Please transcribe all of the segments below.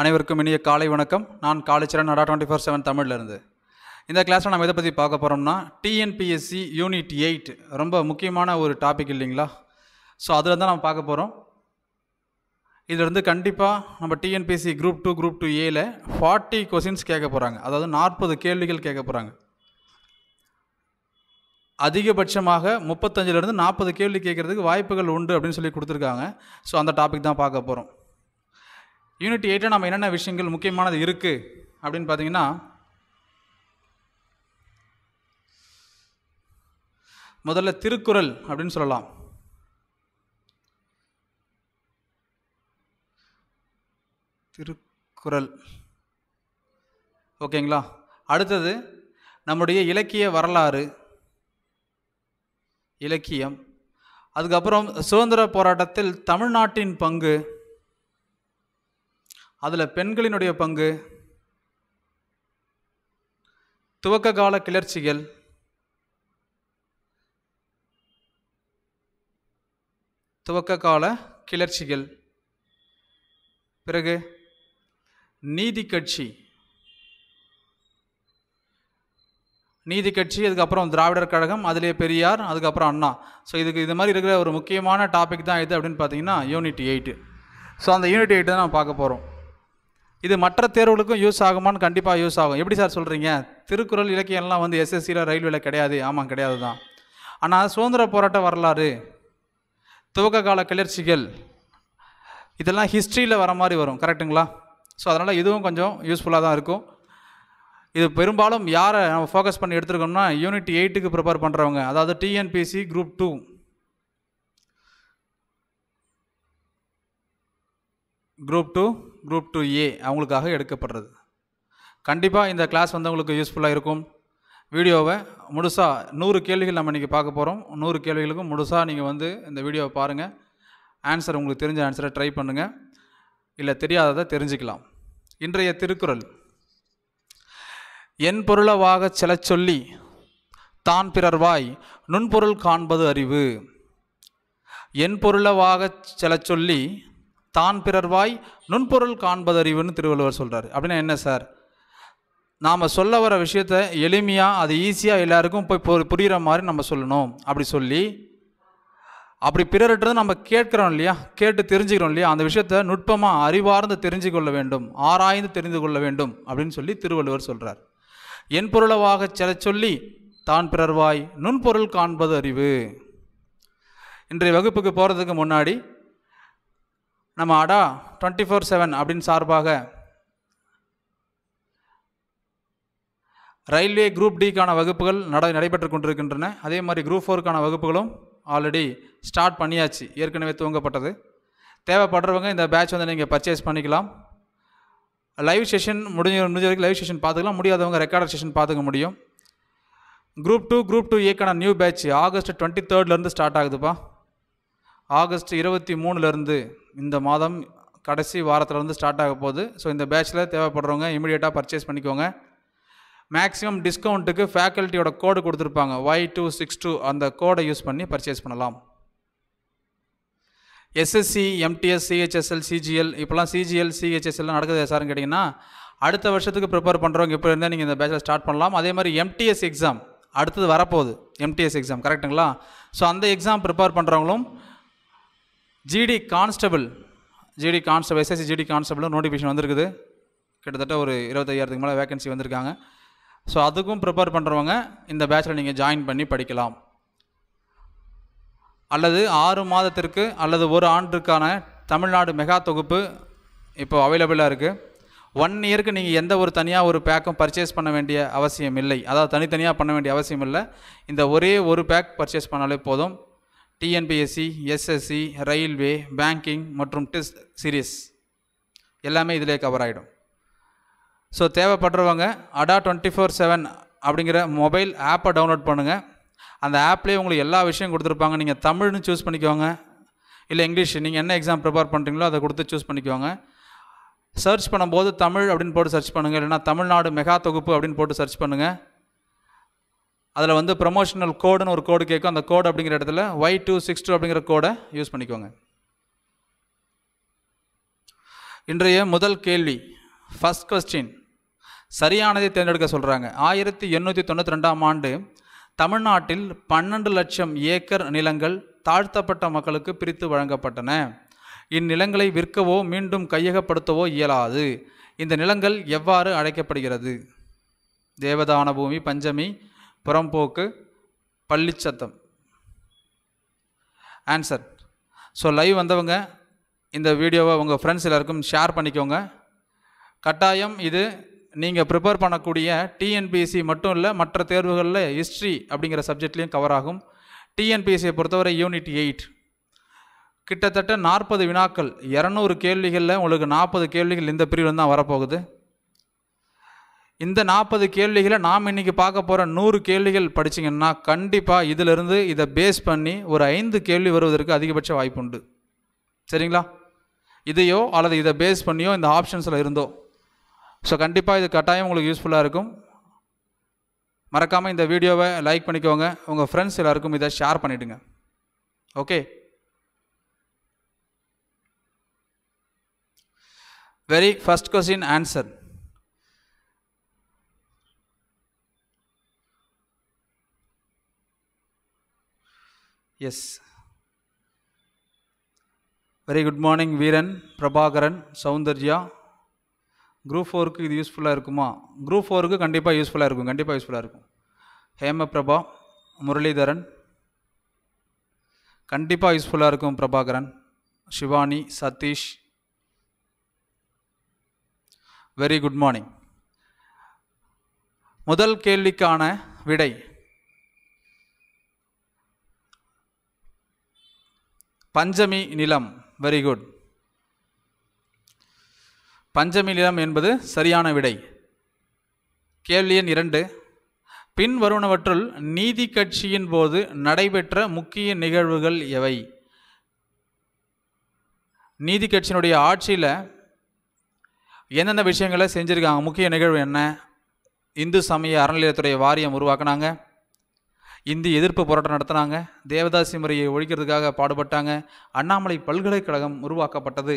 அனைவருக்கும் இனிய காலை வணக்கம் நான் காலேச்சரன் நடா டுவெண்ட்டி ஃபோர் செவன் தமிழ்லேருந்து இந்த கிளாஸில் நம்ம எதை பற்றி பார்க்க போகிறோம்னா டிஎன்பிஎஸ்சி யூனிட் எயிட் ரொம்ப முக்கியமான ஒரு டாபிக் இல்லைங்களா ஸோ அதில் தான் நம்ம பார்க்க போகிறோம் இதிலிருந்து கண்டிப்பாக நம்ம TNPSC group two group two ஏல ஃபார்ட்டி கொஸ்டின்ஸ் கேட்க போகிறாங்க அதாவது நாற்பது கேள்விகள் கேட்க போகிறாங்க அதிகபட்சமாக முப்பத்தஞ்சிலிருந்து நாற்பது கேள்வி கேட்குறதுக்கு வாய்ப்புகள் உண்டு அப்படின்னு சொல்லி கொடுத்துருக்காங்க ஸோ அந்த டாபிக் தான் பார்க்க போகிறோம் யூனிட் எயிட்டில் நம்ம என்னென்ன விஷயங்கள் முக்கியமானது இருக்குது அப்படின்னு பார்த்தீங்கன்னா முதல்ல திருக்குறள் அப்படின்னு சொல்லலாம் திருக்குறள் ஓகேங்களா அடுத்தது நம்முடைய இலக்கிய வரலாறு இலக்கியம் அதுக்கப்புறம் சுதந்திர போராட்டத்தில் தமிழ்நாட்டின் பங்கு அதில் பெண்களினுடைய பங்கு துவக்க கால கிளர்ச்சிகள் துவக்க கால கிளர்ச்சிகள் பிறகு நீதி கட்சி நீதி கட்சி அதுக்கப்புறம் திராவிடர் கழகம் அதிலே பெரியார் அதுக்கப்புறம் அண்ணா ஸோ இதுக்கு இது மாதிரி இருக்கிற ஒரு முக்கியமான டாபிக் தான் இது அப்படின்னு பார்த்தீங்கன்னா யூனிட் எயிட்டு ஸோ அந்த யூனிட் எயிட்டு தான் நம்ம பார்க்க போகிறோம் இது மற்ற தேர்வுகளுக்கும் யூஸ் ஆகுமான்னு கண்டிப்பாக யூஸ் ஆகும் எப்படி சார் சொல்கிறீங்க திருக்குறள் இலக்கியம்லாம் வந்து எஸ்எஸ்சியில் ரயில்வேல கிடையாது ஆமாம் கிடையாது தான் ஆனால் சுதந்திர போராட்ட வரலாறு துவக்க கால கிளர்ச்சிகள் இதெல்லாம் ஹிஸ்ட்ரியில் வர மாதிரி வரும் கரெக்டுங்களா ஸோ அதனால் இதுவும் கொஞ்சம் யூஸ்ஃபுல்லாக தான் இருக்கும் இது பெரும்பாலும் யாரை நம்ம ஃபோக்கஸ் பண்ணி எடுத்துருக்கோம்னா யூனிட் எயிட்டுக்கு ப்ரிப்பேர் பண்ணுறவங்க அதாவது TNPC group two group two group two A அவங்களுக்காக எடுக்கப்படுறது கண்டிப்பாக இந்த கிளாஸ் வந்து உங்களுக்கு யூஸ்ஃபுல்லாக இருக்கும் வீடியோவை முழுசாக நூறு கேள்விகள் நம்ம இன்றைக்கி பார்க்க போகிறோம் நூறு கேள்விகளுக்கும் முழுசாக நீங்கள் வந்து இந்த வீடியோவை பாருங்கள் ஆன்சர் உங்களுக்கு தெரிஞ்ச ஆன்சரை ட்ரை பண்ணுங்கள் இல்லை தெரியாததை தெரிஞ்சுக்கலாம் இன்றைய திருக்குறள் என் பொருளவாக செல சொல்லி தான் பிறர்வாய் நுண்பொருள் காண்பது அறிவு என் பொருளவாக செல சொல்லி தான் பிறர்வாய் நுண்பொருள் காண்பதறிவுன்னு திருவள்ளுவர் சொல்கிறார் அப்படின்னா என்ன சார் நாம் சொல்ல வர விஷயத்த எளிமையாக அது ஈஸியாக எல்லாருக்கும் போய் புரிகிற மாதிரி நம்ம சொல்லணும் அப்படி சொல்லி அப்படி பிறர்கிட்ட நம்ம கேட்குறோம் இல்லையா கேட்டு தெரிஞ்சுக்கிறோம் இல்லையா அந்த விஷயத்த நுட்பமாக அறிவார்ந்து தெரிஞ்சு கொள்ள வேண்டும் ஆராய்ந்து தெரிந்து கொள்ள வேண்டும் அப்படின்னு சொல்லி திருவள்ளுவர் சொல்கிறார் என் பொருளவாக செல சொல்லி தான் பிறர்வாய் நுண்பொருள் காண்பது அறிவு இன்றைய வகுப்புக்கு போகிறதுக்கு முன்னாடி நம்ம அடா டுவெண்ட்டி ஃபோர் செவன் அப்படின்னு சார்பாக ரயில்வே குரூப் டிக்கான வகுப்புகள் நட நடைபெற்று கொண்டிருக்கின்றன அதே மாதிரி குரூப் ஃபோருக்கான வகுப்புகளும் ஆல்ரெடி ஸ்டார்ட் பண்ணியாச்சு ஏற்கனவே துவங்கப்பட்டது தேவைப்படுறவங்க இந்த பேட்ச் வந்து நீங்கள் பர்ச்சேஸ் பண்ணிக்கலாம் லைவ் செஷன் முடிஞ்ச முடிஞ்ச வரைக்கும் லைவ் செஷன் பார்த்துக்கலாம் முடியாதவங்க ரெக்கார்ட் செஷன் பார்த்துக்க முடியும் குரூப் டூ குரூப் டூ ஏக்கான நியூ பேட்ச் ஆகஸ்ட் டுவெண்ட்டி தேர்ட்லேருந்து ஸ்டார்ட் ஆகுதுப்பா ஆகஸ்ட் இருபத்தி மூணுலேருந்து இந்த மாதம் கடைசி வாரத்துலேருந்து ஸ்டார்ட் ஆக போகுது ஸோ இந்த பேச்சில் தேவைப்படுறவங்க இமீடியட்டாக பர்ச்சேஸ் பண்ணிக்கோங்க மேக்ஸிமம் டிஸ்கவுண்ட்டுக்கு ஃபேக்கல்ட்டியோட கோடு கொடுத்துருப்பாங்க ஒய் டூ சிக்ஸ் டூ அந்த கோடை யூஸ் பண்ணி பர்ச்சேஸ் பண்ணலாம் எஸ்எஸ்சி எம்டிஎஸ் சிஹெச்எஸ்எல் சிஜிஎல் இப்போலாம் சிஜிஎல் சிஹெச்எஸ்எல்லாம் நடக்குது சார்னு கேட்டிங்கன்னா அடுத்த வருஷத்துக்கு ப்ரிப்பேர் பண்ணுறவங்க இப்போ இருந்தால் நீங்கள் இந்த பேச்சில் ஸ்டார்ட் பண்ணலாம் அதே மாதிரி எம்டிஎஸ் எக்ஸாம் அடுத்தது வரப்போகுது எம்டிஎஸ் எக்ஸாம் கரெக்டுங்களா ஸோ அந்த எக்ஸாம் ப்ரிப்பேர் பண்ணுறவங்களும் GD constable GD constable SSC GD கான்ஸ்டபிளும் நோட்டிஃபிகேஷன் வந்திருக்குது கிட்டத்தட்ட ஒரு இருபத்தையாயிரத்துக்கு மேலே வேகன்சி வந்திருக்காங்க ஸோ அதுக்கும் ப்ரிப்பேர் பண்ணுறவங்க இந்த பேட்சில் நீங்கள் ஜாயின் பண்ணி படிக்கலாம் அல்லது ஆறு மாதத்திற்கு அல்லது ஒரு ஆண்டுக்கான தமிழ்நாடு மெகா தொகுப்பு இப்போ அவைலபிளாக இருக்குது ஒன் இயருக்கு நீங்கள் எந்த ஒரு தனியாக ஒரு பேக்கும் பர்ச்சேஸ் பண்ண வேண்டிய அவசியம் இல்லை அதாவது தனித்தனியாக பண்ண வேண்டிய அவசியம் இல்லை இந்த ஒரே ஒரு பேக் பர்ச்சேஸ் பண்ணாலே போதும் டிஎன்பிஎஸ்சி எஸ்எஸ்சி ரயில்வே பேங்கிங் மற்றும் டெஸ்ட் சீரீஸ் எல்லாமே இதிலே கவர் ஆகிடும் ஸோ தேவைப்படுறவங்க அடா டுவெண்ட்டி ஃபோர் செவன் அப்படிங்கிற மொபைல் ஆப்பை டவுன்லோட் பண்ணுங்கள் அந்த ஆப்லேயே உங்களுக்கு எல்லா விஷயம் கொடுத்துருப்பாங்க நீங்கள் தமிழ்னு சூஸ் பண்ணிக்கோங்க இல்லை இங்கிலீஷ் நீங்கள் என்ன எக்ஸாம் ப்ரிப்பேர் பண்ணுறீங்களோ அதை கொடுத்து சூஸ் பண்ணிக்கோங்க சர்ச் பண்ணும்போது தமிழ் அப்படின்னு போட்டு சர்ச் பண்ணுங்கள் இல்லைனா தமிழ்நாடு மெகா தொகுப்பு அப்படின்னு போட்டு சர்ச் பண்ணுங்கள் அதில் வந்து ப்ரொமோஷனல் கோடுன்னு ஒரு கோடு கேட்கும் அந்த கோடு அப்படிங்கிற இடத்துல ஒய் டூ சிக்ஸ் டூ அப்படிங்கிற கோடை யூஸ் பண்ணிக்கோங்க இன்றைய முதல் கேள்வி ஃபஸ்ட் கொஸ்டின் சரியானதை தேர்ந்தெடுக்க சொல்கிறாங்க ஆயிரத்தி எண்ணூற்றி தொண்ணூற்றி ரெண்டாம் ஆண்டு தமிழ்நாட்டில் பன்னெண்டு லட்சம் ஏக்கர் நிலங்கள் தாழ்த்தப்பட்ட மக்களுக்கு பிரித்து வழங்கப்பட்டன இந்நிலங்களை விற்கவோ மீண்டும் கையகப்படுத்தவோ இயலாது இந்த நிலங்கள் எவ்வாறு அழைக்கப்படுகிறது தேவதான பூமி பஞ்சமி புறம்போக்கு பள்ளிச்சத்தம் ஆன்சர் ஸோ லைவ் வந்தவங்க இந்த வீடியோவை உங்கள் ஃப்ரெண்ட்ஸ் எல்லாருக்கும் ஷேர் பண்ணிக்கோங்க கட்டாயம் இது நீங்கள் ப்ரிப்பேர் பண்ணக்கூடிய டிஎன்பிஎஸ்சி மட்டும் இல்லை மற்ற தேர்வுகளில் ஹிஸ்ட்ரி அப்படிங்கிற சப்ஜெக்ட்லேயும் கவர் ஆகும் டிஎன்பிஎஸ்சியை பொறுத்தவரை யூனிட் எயிட் கிட்டத்தட்ட நாற்பது வினாக்கள் இரநூறு கேள்விகளில் உங்களுக்கு நாற்பது கேள்விகள் இந்த பிரிவில் தான் வரப்போகுது இந்த நாற்பது கேள்விகளை நாம் இன்றைக்கி பார்க்க போகிற நூறு கேள்விகள் படிச்சிங்கன்னா கண்டிப்பாக இதிலிருந்து இதை பேஸ் பண்ணி ஒரு ஐந்து கேள்வி வருவதற்கு அதிகபட்ச வாய்ப்பு உண்டு சரிங்களா இதையோ அல்லது இதை பேஸ் பண்ணியோ இந்த ஆப்ஷன்ஸில் இருந்தோ ஸோ கண்டிப்பாக இது கட்டாயம் உங்களுக்கு யூஸ்ஃபுல்லாக இருக்கும் மறக்காமல் இந்த வீடியோவை லைக் பண்ணிக்கோங்க உங்கள் ஃப்ரெண்ட்ஸ் எல்லாருக்கும் இதை ஷேர் பண்ணிவிடுங்க okay very first question answer yes very good morning Veeran Prabhakaran Soundarya group ஃபோருக்கு இது யூஸ்ஃபுல்லாக இருக்குமா குரூப் ஃபோருக்கு கண்டிப்பாக யூஸ்ஃபுல்லாக இருக்கும் கண்டிப்பாக யூஸ்ஃபுல்லாக இருக்கும் ஹேமபிரபா முரளிதரன் கண்டிப்பாக யூஸ்ஃபுல்லாக இருக்கும் Prabhakaran Shivani Sathish very good morning முதல் கேள்விக்கான விடை பஞ்சமி நிலம் வெரி குட் பஞ்சமி நிலம் என்பது சரியான விடை கேள்வி எண் இரண்டு பின்வருவனவற்றுள் நீதி கட்சியின் போது நடைபெற்ற முக்கிய நிகழ்வுகள் எவை நீதி கட்சியினுடைய ஆட்சியில் என்னென்ன விஷயங்களை செஞ்சுருக்காங்க முக்கிய நிகழ்வு என்ன இந்து சமய அறநிலையத்துறை வாரியம் உருவாக்குனாங்க இந்தி எதிர்ப்பு போராட்டம் நடத்தினாங்க தேவதாசி முறையை ஒழிக்கிறதுக்காக பாடுபட்டாங்க அண்ணாமலை பல்கலைக்கழகம் உருவாக்கப்பட்டது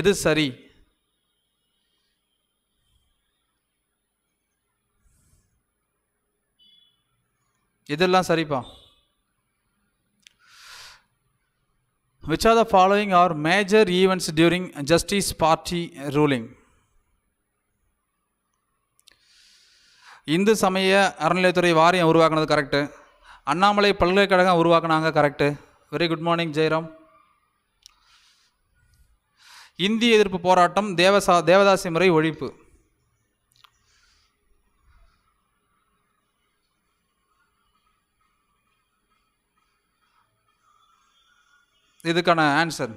எது சரி இதெல்லாம் சரிப்பா which are the following are major events during Justice Party ruling Hindu சமய அறநிலையத்துறை வாரியம் உருவாக்குனது கரெக்டு அண்ணாமலை பல்கலைக்கழகம் உருவாக்குனாங்க correct very good morning Jayaram இந்திய எதிர்ப்பு போராட்டம் தேவசா தேவதாசி முறை ஒழிப்பு இதுக்கான ஆன்சர்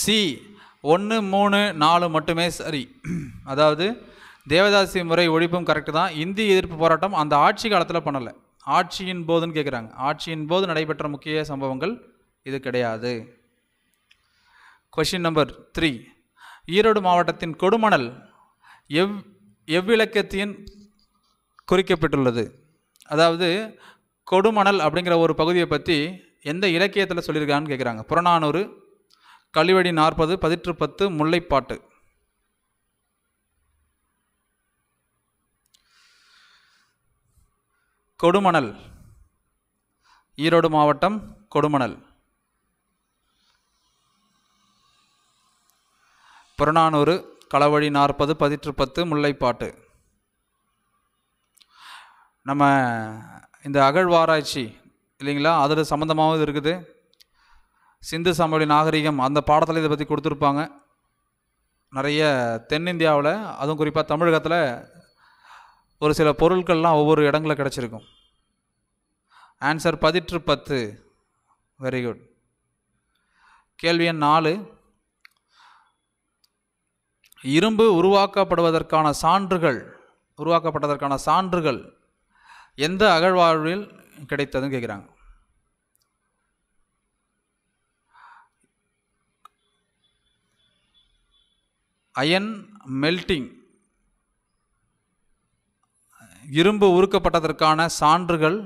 சி ஒன்று மூணு நாலு மட்டுமே சரி அதாவது தேவதாசி முறை ஒழிப்பும் கரெக்டு தான் இந்தி எதிர்ப்பு போராட்டம் அந்த ஆட்சி காலத்தில் பண்ணலை ஆட்சியின் போதுன்னு கேட்குறாங்க ஆட்சியின் போது நடைபெற்ற முக்கிய சம்பவங்கள் இது கிடையாது கொஷின் நம்பர் த்ரீ ஈரோடு மாவட்டத்தின் கொடுமணல் எவ் எவ்விலக்கத்தின் குறிக்கப்பட்டுள்ளது அதாவது கொடுமணல் அப்படிங்கிற ஒரு பகுதியை பற்றி எந்த இலக்கியத்தில் சொல்லியிருக்கான்னு கேட்குறாங்க புறநானூறு கழிவடி நாற்பது பதிற்று பத்து முல்லைப்பாட்டு கொடுமணல் ஈரோடு மாவட்டம் கொடுமணல் புறநானூறு களவழி நாற்பது பதிற்று பத்து முல்லைப்பாட்டு நம்ம இந்த அகழ்வாராய்ச்சி இல்லைங்களா அதில் சம்மந்தமாகவும் இருக்குது சிந்து சமவெளி நாகரிகம் அந்த பாடத்தில் இதை பற்றி கொடுத்துருப்பாங்க நிறைய தென்னிந்தியாவில் அதுவும் குறிப்பாக தமிழகத்தில் ஒரு சில பொருட்கள்லாம் ஒவ்வொரு இடங்களில் கிடச்சிருக்கும் ஆன்சர் பதிற்று பத்து வெரி குட் கேள்வி எண் நாலு இரும்பு உருவாக்கப்படுவதற்கான சான்றுகள் உருவாக்கப்பட்டதற்கான சான்றுகள் எந்த அகழ்வாழ்வில் கிடைத்ததுன்னு கேட்குறாங்க அயன் மெல்டிங் இரும்பு உருக்கப்பட்டதற்கான சான்றுகள்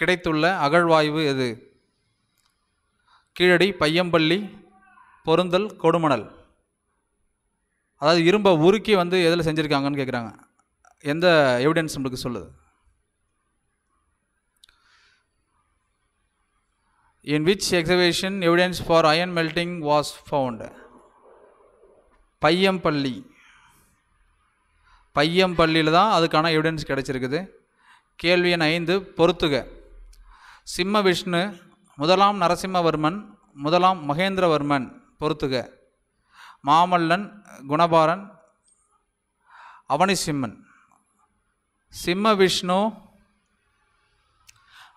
கிடைத்துள்ள அகழ்வாய்வு எது கீழடி பையம்பள்ளி பொருந்தல் கொடுமணல் அதாவது இரும்பை உருக்கி வந்து எதில் செஞ்சுருக்காங்கன்னு கேட்குறாங்க எந்த எவிடன்ஸ் நம்மளுக்கு சொல்லுது in which exhibition evidence for iron melting was found Paiyampalli பையம்பள்ளியில் தான் அதுக்கான எவிடன்ஸ் கிடச்சிருக்குது கேள்வி எண் ஐந்து பொறுத்துக சிம்ம விஷ்ணு முதலாம் நரசிம்மவர்மன் முதலாம் மகேந்திரவர்மன் பொறுத்துக மாமல்லன் குணபாரன் அவனிசிம்மன் சிம்ம விஷ்ணு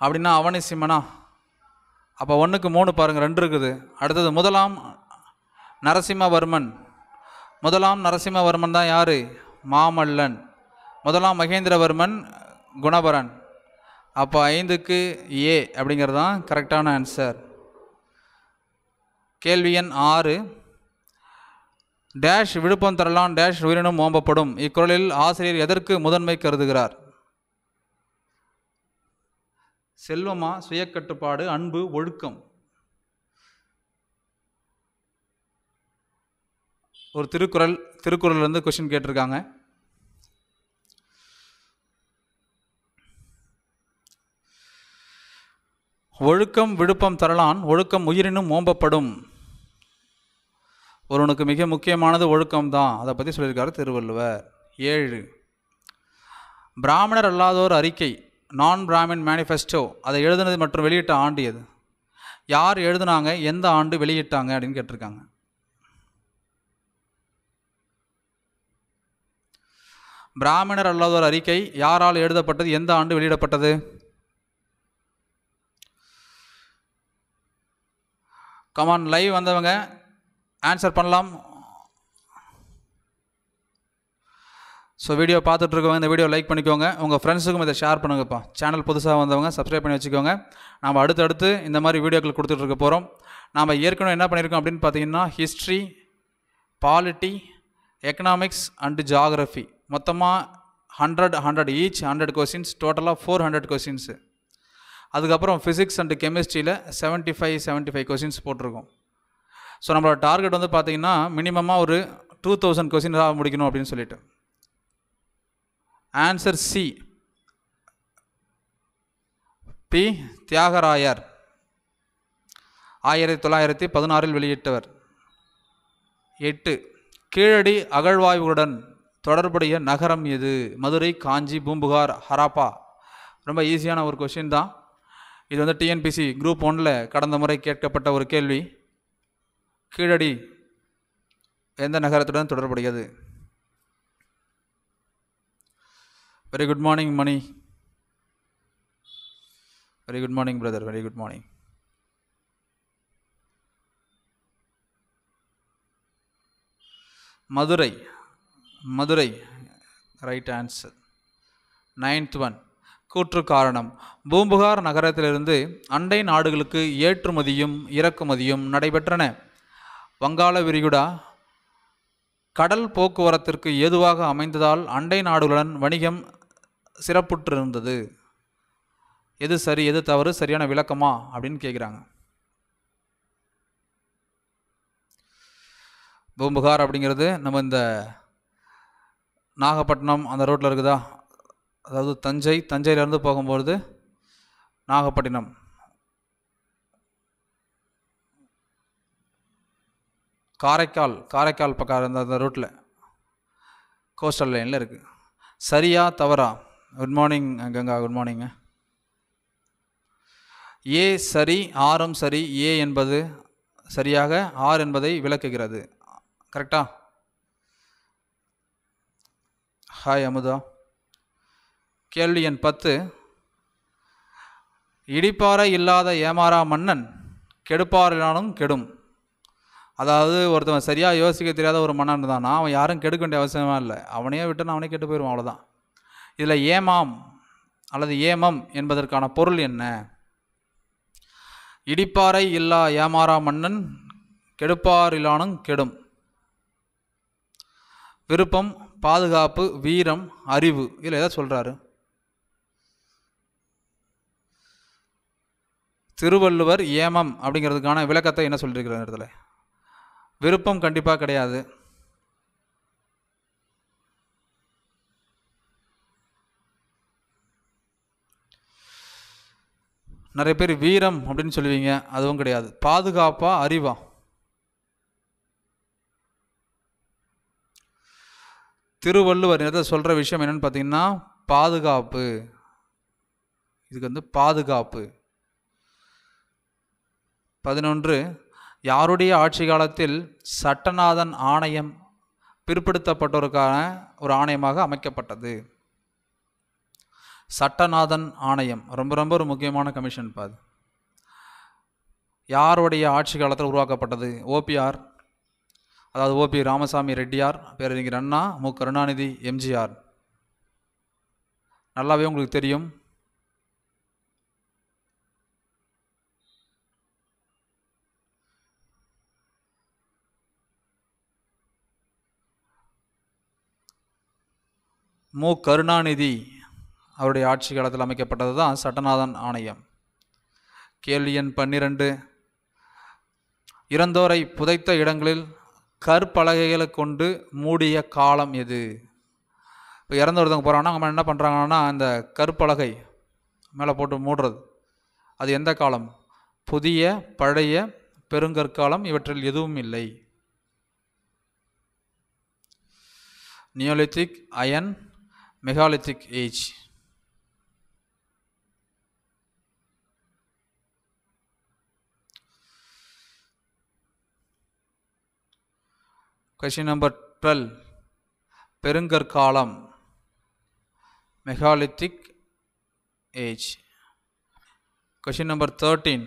அப்படின்னா அவனிசிம்மனா அப்போ ஒன்றுக்கு மூணு பாருங்கள் ரெண்டு இருக்குது அடுத்தது முதலாம் நரசிம்மவர்மன் முதலாம் நரசிம்மவர்மன் தான் யார் மாமல்லன் முதலாம் மகேந்திரவர்மன் குணபரன் அப்போ ஐந்துக்கு ஏ அப்படிங்கிறது தான் கரெக்டான ஆன்சர் கேள்வி எண் ஆறு டேஷ் விழுப்பம் தரலாம் டேஷ் உயிரினும் ஓம்பப்படும் இக்குறளில் ஆசிரியர் எதற்கு முதன்மை கருதுகிறார் செல்வமா சுயக்கட்டுப்பாடு அன்பு ஒழுக்கம் ஒரு திருக்குறள் திருக்குறள் வந்து கொஷின் கேட்டிருக்காங்க ஒழுக்கம் விழுப்பம் தரலான் ஒழுக்கம் உயிரினும் ஓம்பப்படும் ஒருவனுக்கு மிக முக்கியமானது ஒழுக்கம் தான் அதை பற்றி சொல்லியிருக்காரு திருவள்ளுவர் ஏழு பிராமணர் அல்லாதோர் அறிக்கை நான் பிராமின் மேனிஃபெஸ்டோ அதை எழுதுனது மற்றும் வெளியிட்ட ஆண்டு எது யார் எழுதுனாங்க எந்த ஆண்டு வெளியிட்டாங்க அப்படின்னு கேட்டிருக்காங்க பிராமணர் அல்லாதோர் அறிக்கை யாரால் எழுதப்பட்டது எந்த ஆண்டு வெளியிடப்பட்டது கமான் லைவ் வந்தவங்க ஆன்சர் பண்ணலாம் ஸோ வீடியோ பார்த்துட்ருக்கவங்க இந்த வீடியோ லைக் பண்ணிக்கோங்க உங்கள் ஃப்ரெண்ட்ஸுக்கும் இதை ஷேர் பண்ணுங்கப்பா சேனல் புதுசாக வந்தவங்க சப்ஸ்கிரைப் பண்ணி வச்சுக்கோங்க நம்ம அடுத்தடுத்து இந்த மாதிரி வீடியோக்கள் கொடுத்துட்ருக்க போகிறோம் நாம் ஏற்கனவே என்ன பண்ணியிருக்கோம் அப்படின்னு பார்த்தீங்கன்னா history polity economics and geography மொத்தமாக hundred hundred each hundred questions டோட்டலாக ஃபோர் ஹண்ட்ரட் கொஸ்டின்ஸு அதுக்கப்புறம் ஃபிசிக்ஸ் அண்டு கெமிஸ்ட்ரியில் seventy five seventy five questions போட்டிருக்கோம் ஸோ நம்மளோட டார்கெட் வந்து பார்த்திங்கன்னா மினிமமாக ஒரு டூ தௌசண்ட் ஆக முடிக்கணும் அப்படின்னு சொல்லிட்டு ஆன்சர் சி பி தியாகராயர் ஆயிரத்தி தொள்ளாயிரத்தி பதினாறில் வெளியிட்டவர் எட்டு கீழடி அகழ்வாய்வுடன் தொடர்புடைய நகரம் எது மதுரை காஞ்சி பூம்புகார் ஹராப்பா ரொம்ப ஈஸியான ஒரு கொஷின் தான் இது வந்து டிஎன்பிசி குரூப் ஒன்றில் கடந்த முறை கேட்கப்பட்ட ஒரு கேள்வி கீழடி எந்த நகரத்துடன் தொடர்புடையது very good morning Mani very good morning brother very good morning Madurai Madurai right answer ninth one கூற்று காரணம் பூம்புகார் நகரத்திலிருந்து அண்டை நாடுகளுக்கு ஏற்றுமதியும் இறக்குமதியும் நடைபெற்றன வங்காள விரிகுடா கடல் போக்குவரத்திற்கு ஏதுவாக அமைந்ததால் அண்டை நாடுகளுடன் வணிகம் சிறப்புற்றிருந்தது எது சரி எது தவறு சரியான விளக்கமா அப்படின்னு கேட்குறாங்க பூம்புகார் அப்படிங்கிறது நம்ம இந்த நாகப்பட்டினம் அந்த ரோட்டில் இருக்குதா அதாவது தஞ்சை தஞ்சையிலேருந்து போகும்பொழுது நாகப்பட்டினம் காரைக்கால் காரைக்கால் பக்கம் இருந்த அந்த ரூட்டில் கோஸ்டல் லைனில் இருக்குது சரியா தவறா குட் மார்னிங் கங்கா குட் மார்னிங்க ஏ சரி ஆறும் சரி ஏ என்பது சரியாக ஆர் என்பதை விளக்குகிறது கரெக்டாக ஹாய் அமுதா கேள்வி எண் பத்து இடிப்பாறை இல்லாத ஏமாறா மன்னன் கெடுப்பாரிலானும் கெடும் அதாவது ஒருத்தவன் சரியாக யோசிக்க தெரியாத ஒரு மன்னன் இருந்தானா அவன் யாரும் கெடுக்க வேண்டிய அவசியமாக இல்லை அவனையே விட்டு அவனே கெட்டு போயிடுவான் அவ்வளோதான் இதில் ஏமாம் அல்லது ஏமம் என்பதற்கான பொருள் என்ன இடிப்பாறை இல்லா ஏமாறா மன்னன் கெடுப்பாரிலானும் கெடும் விருப்பம் பாதுகாப்பு வீரம் அறிவு இதில் எதை சொல்கிறாரு திருவள்ளுவர் ஏமம் அப்படிங்கிறதுக்கான விளக்கத்தை என்ன சொல்லியிருக்கிற இடத்துல விருப்பம் கண்டிப்பாக கிடையாது நிறைய பேர் வீரம் அப்படின்னு சொல்லுவீங்க அதுவும் கிடையாது பாதுகாப்பாக அறிவா திருவள்ளுவர் இடத்த சொல்கிற விஷயம் என்னென்னு பார்த்தீங்கன்னா பாதுகாப்பு இதுக்கு வந்து பாதுகாப்பு பதினொன்று யாருடைய ஆட்சி காலத்தில் சட்டநாதன் ஆணையம் பிற்படுத்தப்பட்டோருக்கான ஒரு ஆணையமாக அமைக்கப்பட்டது சட்டநாதன் ஆணையம் ரொம்ப ரொம்ப ஒரு முக்கியமான கமிஷன் பாது யாருடைய ஆட்சி காலத்தில் உருவாக்கப்பட்டது ஓபிஆர் அதாவது ஓபி ராமசாமி ரெட்டியார் பேரறிஞர் அண்ணா மு கருணாநிதி எம்ஜிஆர் நல்லாவே உங்களுக்கு தெரியும் மு கருணாநிதி அவருடைய ஆட்சி காலத்தில் அமைக்கப்பட்டது தான் சட்டநாதன் ஆணையம் கேள்வி எண் பன்னிரண்டு இறந்தோரை புதைத்த இடங்களில் கற்பலகைகளை கொண்டு மூடிய காலம் எது இப்போ இறந்து ஒருத்தவங்க போகிறாங்கன்னா அவங்க என்ன பண்ணுறாங்கன்னா அந்த கற்பலகை மேலே போட்டு மூடுறது அது எந்த காலம் புதிய பழைய பெருங்கற்காலம் இவற்றில் எதுவும் இல்லை neolithic iron megalithic age question number twelve பெருங்கற்காலம் megalithic age question number thirteen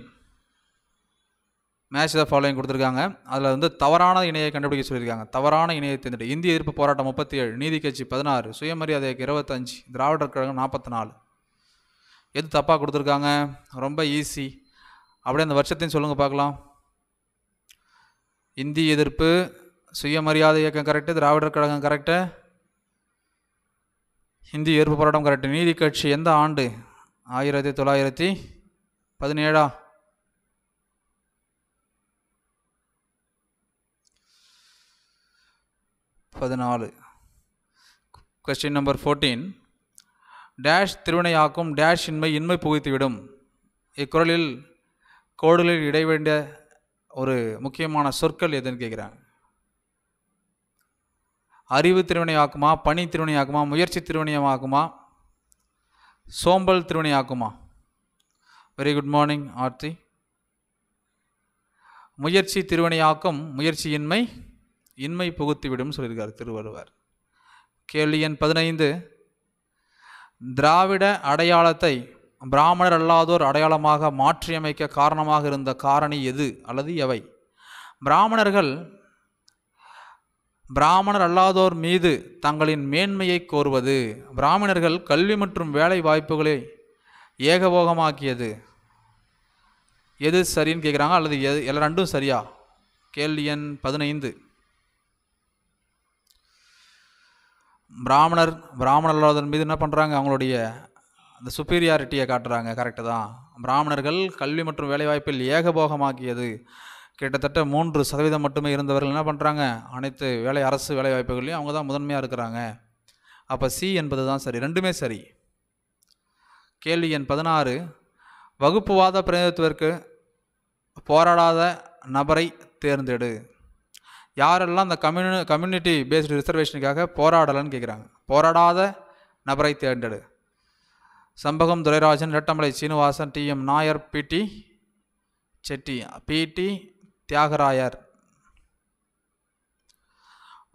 match தான் ஃபாலோயிங் கொடுத்துருக்காங்க அதில் வந்து தவறான இணையை கண்டுபிடிக்க சொல்லியிருக்காங்க தவறான இணையை தேர்ந்தெடு இந்திய எதிர்ப்பு போராட்டம் முப்பத்தி ஏழு நீதி கட்சி பதினாறு சுயமரியாதைக்கு இருபத்தஞ்சு திராவிடர் கழகம் நாற்பத்தி நாலு எது தப்பாக கொடுத்துருக்காங்க ரொம்ப ஈஸி அப்படியே அந்த வருஷத்தையும் சொல்லுங்கள் பார்க்கலாம் இந்தி எதிர்ப்பு சுயமரியாதை இயக்கம் கரெக்டு திராவிடர் கழகம் கரெக்டு இந்திய ஏற்பு போராட்டம் கரெக்டு நீதி கட்சி எந்த ஆண்டு ஆயிரத்தி தொள்ளாயிரத்தி பதினேழா பதினாலு கொஸ்டின் நம்பர் ஃபோர்டீன் டேஷ் திருவினையாக்கும் டேஷ் இன்மை இன்மை புகுத்துவிடும் இக்குரலில் கோடுகளில் இடைவேண்டிய ஒரு முக்கியமான சொற்கள் எதுன்னு கேட்குறாங்க அறிவு திருவினையாக்குமா பணி திருவினையாக்குமா முயற்சி திருவினையமாக்குமா சோம்பல் திருவினையாக்குமா வெரி குட் மார்னிங் ஆர்த்தி முயற்சி திருவினையாக்கும் முயற்சியின்மை இன்மை புகுத்திவிடும் சொல்லியிருக்கார் திருவள்ளுவர் கேள்வி எண் பதினைந்து திராவிட அடையாளத்தை பிராமணர் அல்லாதோர் அடையாளமாக மாற்றியமைக்க காரணமாக இருந்த காரணி எது அல்லது எவை பிராமணர்கள் பிராமணர் அல்லாதோர் மீது தங்களின் மேன்மையை கோருவது பிராமணர்கள் கல்வி மற்றும் வேலை வாய்ப்புகளை ஏகபோகமாக்கியது எது சரின்னு கேட்குறாங்க அல்லது எது எல்லா ரெண்டும் சரியா கேள்வி எண் பதினைந்து பிராமணர் பிராமணர் அல்லாதோர் மீது என்ன பண்ணுறாங்க அவங்களுடைய அந்த சுப்பீரியாரிட்டியை காட்டுறாங்க கரெக்டு தான் பிராமணர்கள் கல்வி மற்றும் வேலைவாய்ப்பில் ஏகபோகமாக்கியது கிட்டத்தட்ட மூன்று சதவீதம் மட்டுமே இருந்தவர்கள் என்ன பண்ணுறாங்க அனைத்து வேலை அரசு வேலை வாய்ப்புகள்லையும் அவங்க தான் முதன்மையாக இருக்கிறாங்க அப்போ சி என்பது தான் சரி ரெண்டுமே சரி கேள்வி எண் பதினாறு வகுப்புவாத பிரதிநிதித்துவத்திற்கு போராடாத நபரை தேர்ந்தெடு யாரெல்லாம் அந்த கம்யூனி கம்யூனிட்டி பேஸ்டு ரிசர்வேஷனுக்காக போராடலன்னு கேட்குறாங்க போராடாத நபரை தேர்ந்தெடு சம்பகம் துரைராஜன் இரட்டமலை சீனிவாசன் டிஎம் நாயர் பிடி செட்டி பிடி தியாகராயர்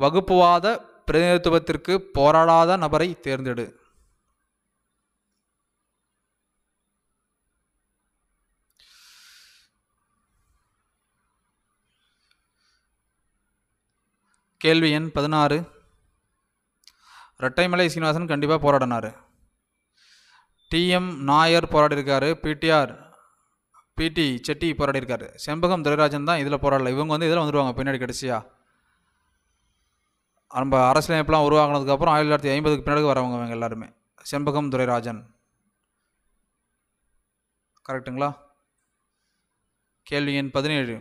வகுப்புவாத பிரதிநிதித்துவத்திற்கு போராடாத நபரை தேர்ந்தெடு கேள்வி எண் பதினாறு ரெட்டைமலை சீனிவாசன் கண்டிப்பாக போராடினார் டிஎம் நாயர் போராடிருக்காரு பிடிஆர் பிடி செட்டி போராடி இருக்காரு செம்பகம் துரைராஜன் தான் இதில் போராடல இவங்க வந்து இதில் வந்துடுவாங்க பின்னாடி கடைசியாக நம்ம அரசியலமைப்புலாம் உருவாகினதுக்கப்புறம் ஆயிரத்தி தொள்ளாயிரத்தி ஐம்பதுக்கு பின்னாடி வரவங்க அவங்க எல்லாருமே செம்பகம் துரைராஜன் கரெக்டுங்களா கேள்வி எண் பதினேழு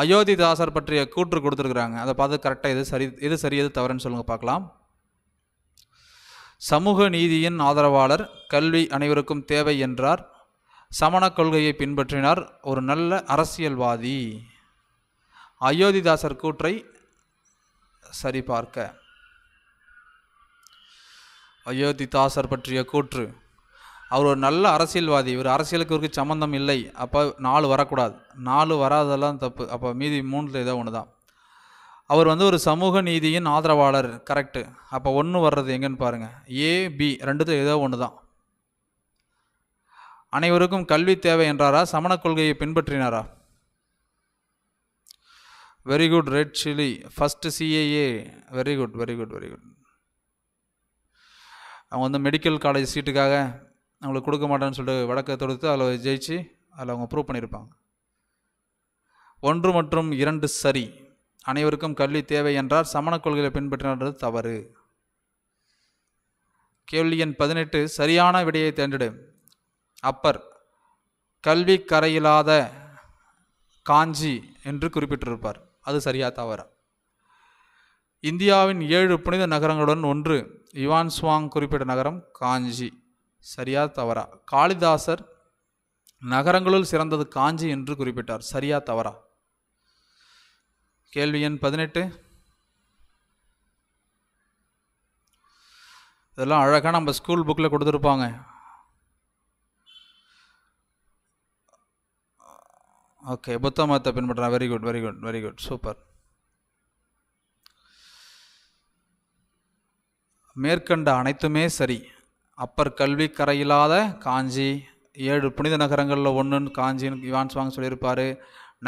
அயோத்திதாசர் பற்றிய கூற்று கொடுத்துருக்குறாங்க அதை பார்த்து கரெக்டாக எது சரி எது சரி எது தவறுன்னு சொல்லுங்கள் பார்க்கலாம் சமூக நீதியின் ஆதரவாளர் கல்வி அனைவருக்கும் தேவை என்றார் சமண கொள்கையை பின்பற்றினார் ஒரு நல்ல அரசியல்வாதி அயோத்திதாசர் கூற்றை சரிபார்க்க அயோத்திதாசர் பற்றிய கூற்று அவர் ஒரு நல்ல அரசியல்வாதி இவர் அரசியலுக்கு இவருக்கு சம்மந்தம் இல்லை அப்போ நாலு வரக்கூடாது நாலு வராதெல்லாம் தப்பு அப்போ மீதி மூணில் ஏதோ ஒன்று தான் அவர் வந்து ஒரு சமூக நீதியின் ஆதரவாளர் கரெக்டு அப்போ ஒன்று வர்றது எங்கன்னு பாருங்கள் ஏ பி ரெண்டுத்தும் ஏதோ ஒன்று தான் அனைவருக்கும் கல்வி தேவை என்றாரா சமண கொள்கையை பின்பற்றினாரா very good red chilli first CAA very good very good very good அவங்க வந்து மெடிக்கல் காலேஜ் சீட்டுக்காக அவங்களுக்கு கொடுக்க மாட்டேன்னு சொல்லிட்டு வழக்கை தொடுத்து அதில் ஜெயிச்சு அதில் அவங்க ப்ரூவ் பண்ணியிருப்பாங்க ஒன்று மற்றும் இரண்டு சரி அனைவருக்கும் கல்வி தேவை என்றார் சமண கொள்கையை பின்பற்றினது தவறு கேள்வி எண் பதினெட்டு சரியான விடையை தேர்ந்தெடு அப்பர் கல்வி கரையில்லாத காஞ்சி என்று குறிப்பிட்டிருப்பார் அது சரியா தவறா இந்தியாவின் ஏழு புனித நகரங்களுடன் ஒன்று இவான் சுவாங் குறிப்பிட்ட நகரம் காஞ்சி சரியா தவறா காளிதாசர் நகரங்களுள் சிறந்தது காஞ்சி என்று குறிப்பிட்டார் சரியா தவறா கேள்வி எண் பதினெட்டு இதெல்லாம் அழகாக நம்ம ஸ்கூல் புக்கில் கொடுத்துருப்பாங்க ஓகே புத்த மதத்தை பின்பற்றுறான் very good very good very good super மேற்கண்ட அனைத்துமே சரி அப்பர் கல்வி கரையில்லாத காஞ்சி ஏழு புனித நகரங்களில் ஒன்றுன்னு காஞ்சின்னு இவான் சுவாங்க சொல்லியிருப்பார்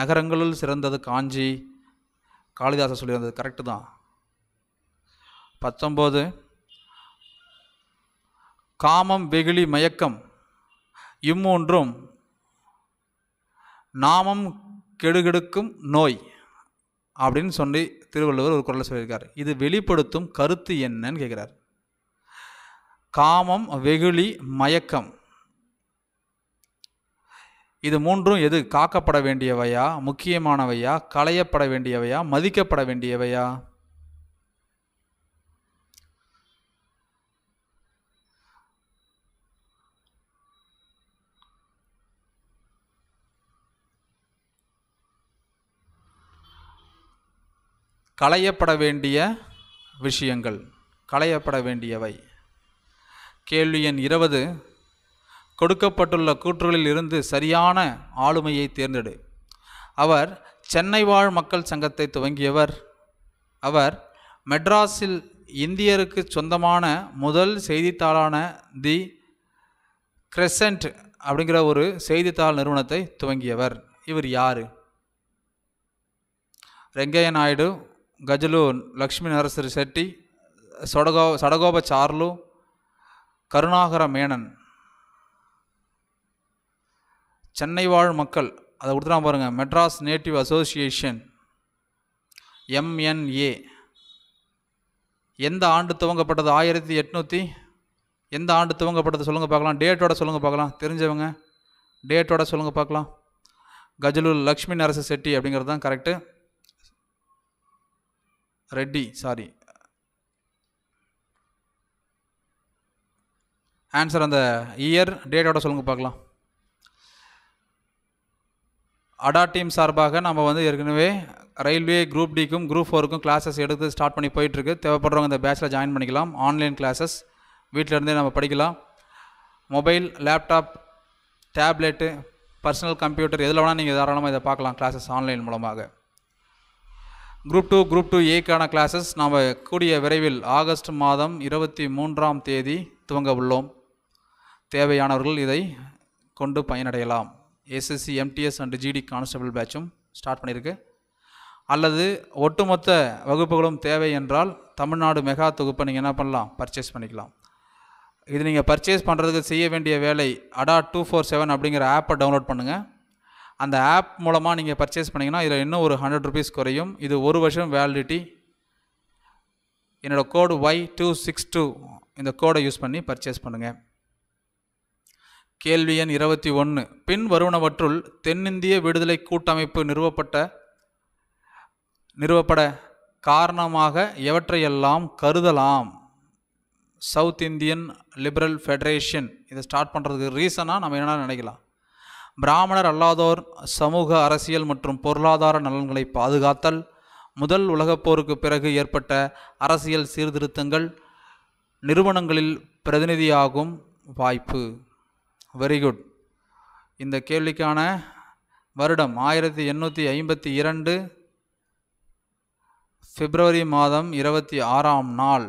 நகரங்களுள் சிறந்தது காஞ்சி காளிதாசன் சொல்லியிருந்தது கரெக்டு தான் பத்தொம்போது காமம் வெகுளி மயக்கம் இம்மூன்றும் நாமம் கெடுகெடுக்கும் நோய் அப்படின்னு சொல்லி திருவள்ளுவர் ஒரு குரலை சொல்லியிருக்கார் இது வெளிப்படுத்தும் கருத்து என்னன்னு கேட்குறார் காமம் வெகுளி மயக்கம் இது மூன்றும் எது காக்கப்பட வேண்டியவையா முக்கியமானவையா களையப்பட வேண்டியவையா மதிக்கப்பட வேண்டியவையா களையப்பட வேண்டிய விஷயங்கள் களையப்பட வேண்டியவை கேள்வி எண் இருபது கொடுக்கப்பட்டுள்ள கூற்றுகளில் இருந்து சரியான ஆளுமையை தேர்ந்தெடு அவர் சென்னை வாழ் மக்கள் சங்கத்தை துவங்கியவர் அவர் மெட்ராஸில் இந்தியருக்கு சொந்தமான முதல் செய்தித்தாளான தி கிரெசன்ட் அப்படிங்கிற ஒரு செய்தித்தாள் நிறுவனத்தை துவங்கியவர் இவர் யார் ரெங்கையா நாயுடு గజలు లక్ష్మీ నరసరి శెట్టి సొడగో సడగోబ చార్లు கருணாகர மேனன் சென்னை வாழ் மக்கள் அதை கொடுத்துனா பாருங்கள் மெட்ராஸ் நேட்டிவ் அசோசியேஷன் எம்என்ஏ எந்த ஆண்டு துவங்கப்பட்டது ஆயிரத்தி எட்நூற்றி எந்த ஆண்டு துவங்கப்பட்டது சொல்லுங்கள் பார்க்கலாம் டேட்டோட சொல்லுங்கள் பார்க்கலாம் தெரிஞ்சவங்க டேட்டோட சொல்லுங்கள் பார்க்கலாம் கஜலூர் லக்ஷ்மி நரச செட்டி அப்படிங்கிறது தான் கரெக்டு ரெட்டி சாரி ஆன்சர் அந்த இயர் டேட்டோட சொல்லுங்கள் பார்க்கலாம் அடா டீம் சார்பாக நம்ம வந்து ஏற்கனவே ரயில்வே குரூப் டிக்கும் குரூப் ஃபோருக்கும் கிளாஸஸ் எடுத்து ஸ்டார்ட் பண்ணி போயிட்டுருக்கு தேவைப்படுறவங்க இந்த பேச்சில் ஜாயின் பண்ணிக்கலாம் ஆன்லைன் கிளாஸஸ் வீட்டிலேருந்தே நம்ம படிக்கலாம் mobile laptop tablet personal computer எதில் வேணால் நீங்கள் தாராளமாக இதை பார்க்கலாம் கிளாஸஸ் ஆன்லைன் மூலமாக குரூப் டூ குரூப் டூ ஏக்கான கிளாஸஸ் நாம் கூடிய விரைவில் ஆகஸ்ட் மாதம் இருபத்தி மூன்றாம் தேதி துவங்க உள்ளோம் தேவையானவர்கள் இதை கொண்டு பயனடையலாம் SSC MTS and GD constable பேட்சும் ஸ்டார்ட் பண்ணியிருக்கு அல்லது ஒட்டுமொத்த வகுப்புகளும் தேவை என்றால் தமிழ்நாடு மெகா தொகுப்பை நீங்கள் என்ன பண்ணலாம் பர்ச்சேஸ் பண்ணிக்கலாம் இது நீங்கள் பர்ச்சேஸ் பண்ணுறதுக்கு செய்ய வேண்டிய வேலை அடா டூ ஃபோர் செவன் அப்படிங்கிற ஆப்பை டவுன்லோட் பண்ணுங்கள் அந்த ஆப் மூலமாக நீங்கள் பர்ச்சேஸ் பண்ணிங்கன்னா இதில் இன்னும் ஒரு ஹண்ட்ரட் ருபீஸ் குறையும் இது ஒரு வருஷம் வேலிடிட்டி என்னோடய code Y two six two இந்த கோடை யூஸ் பண்ணி பர்ச்சேஸ் பண்ணுங்கள் கேள்வி எண் இருபத்தி ஒன்று பின் வருவனவற்றுள் தென்னிந்திய விடுதலை கூட்டமைப்பு நிறுவப்பட்ட நிறுவப்பட காரணமாக எவற்றையெல்லாம் கருதலாம் சவுத் இந்தியன் லிபரல் ஃபெடரேஷன் இதை ஸ்டார்ட் பண்ணுறதுக்கு ரீசனாக நம்ம என்னென்னா நினைக்கலாம் பிராமணர் அல்லாதோர் சமூக அரசியல் மற்றும் பொருளாதார நலன்களை பாதுகாத்தல் முதல் உலகப்போருக்கு பிறகு ஏற்பட்ட அரசியல் சீர்திருத்தங்கள் நிறுவனங்களில் பிரதிநிதியாகும் வாய்ப்பு வெரி குட் இந்த கேள்விக்கான வருடம் ஆயிரத்தி எண்ணூற்றி ஐம்பத்தி இரண்டு பிப்ரவரி மாதம் இருபத்தி ஆறாம் நாள்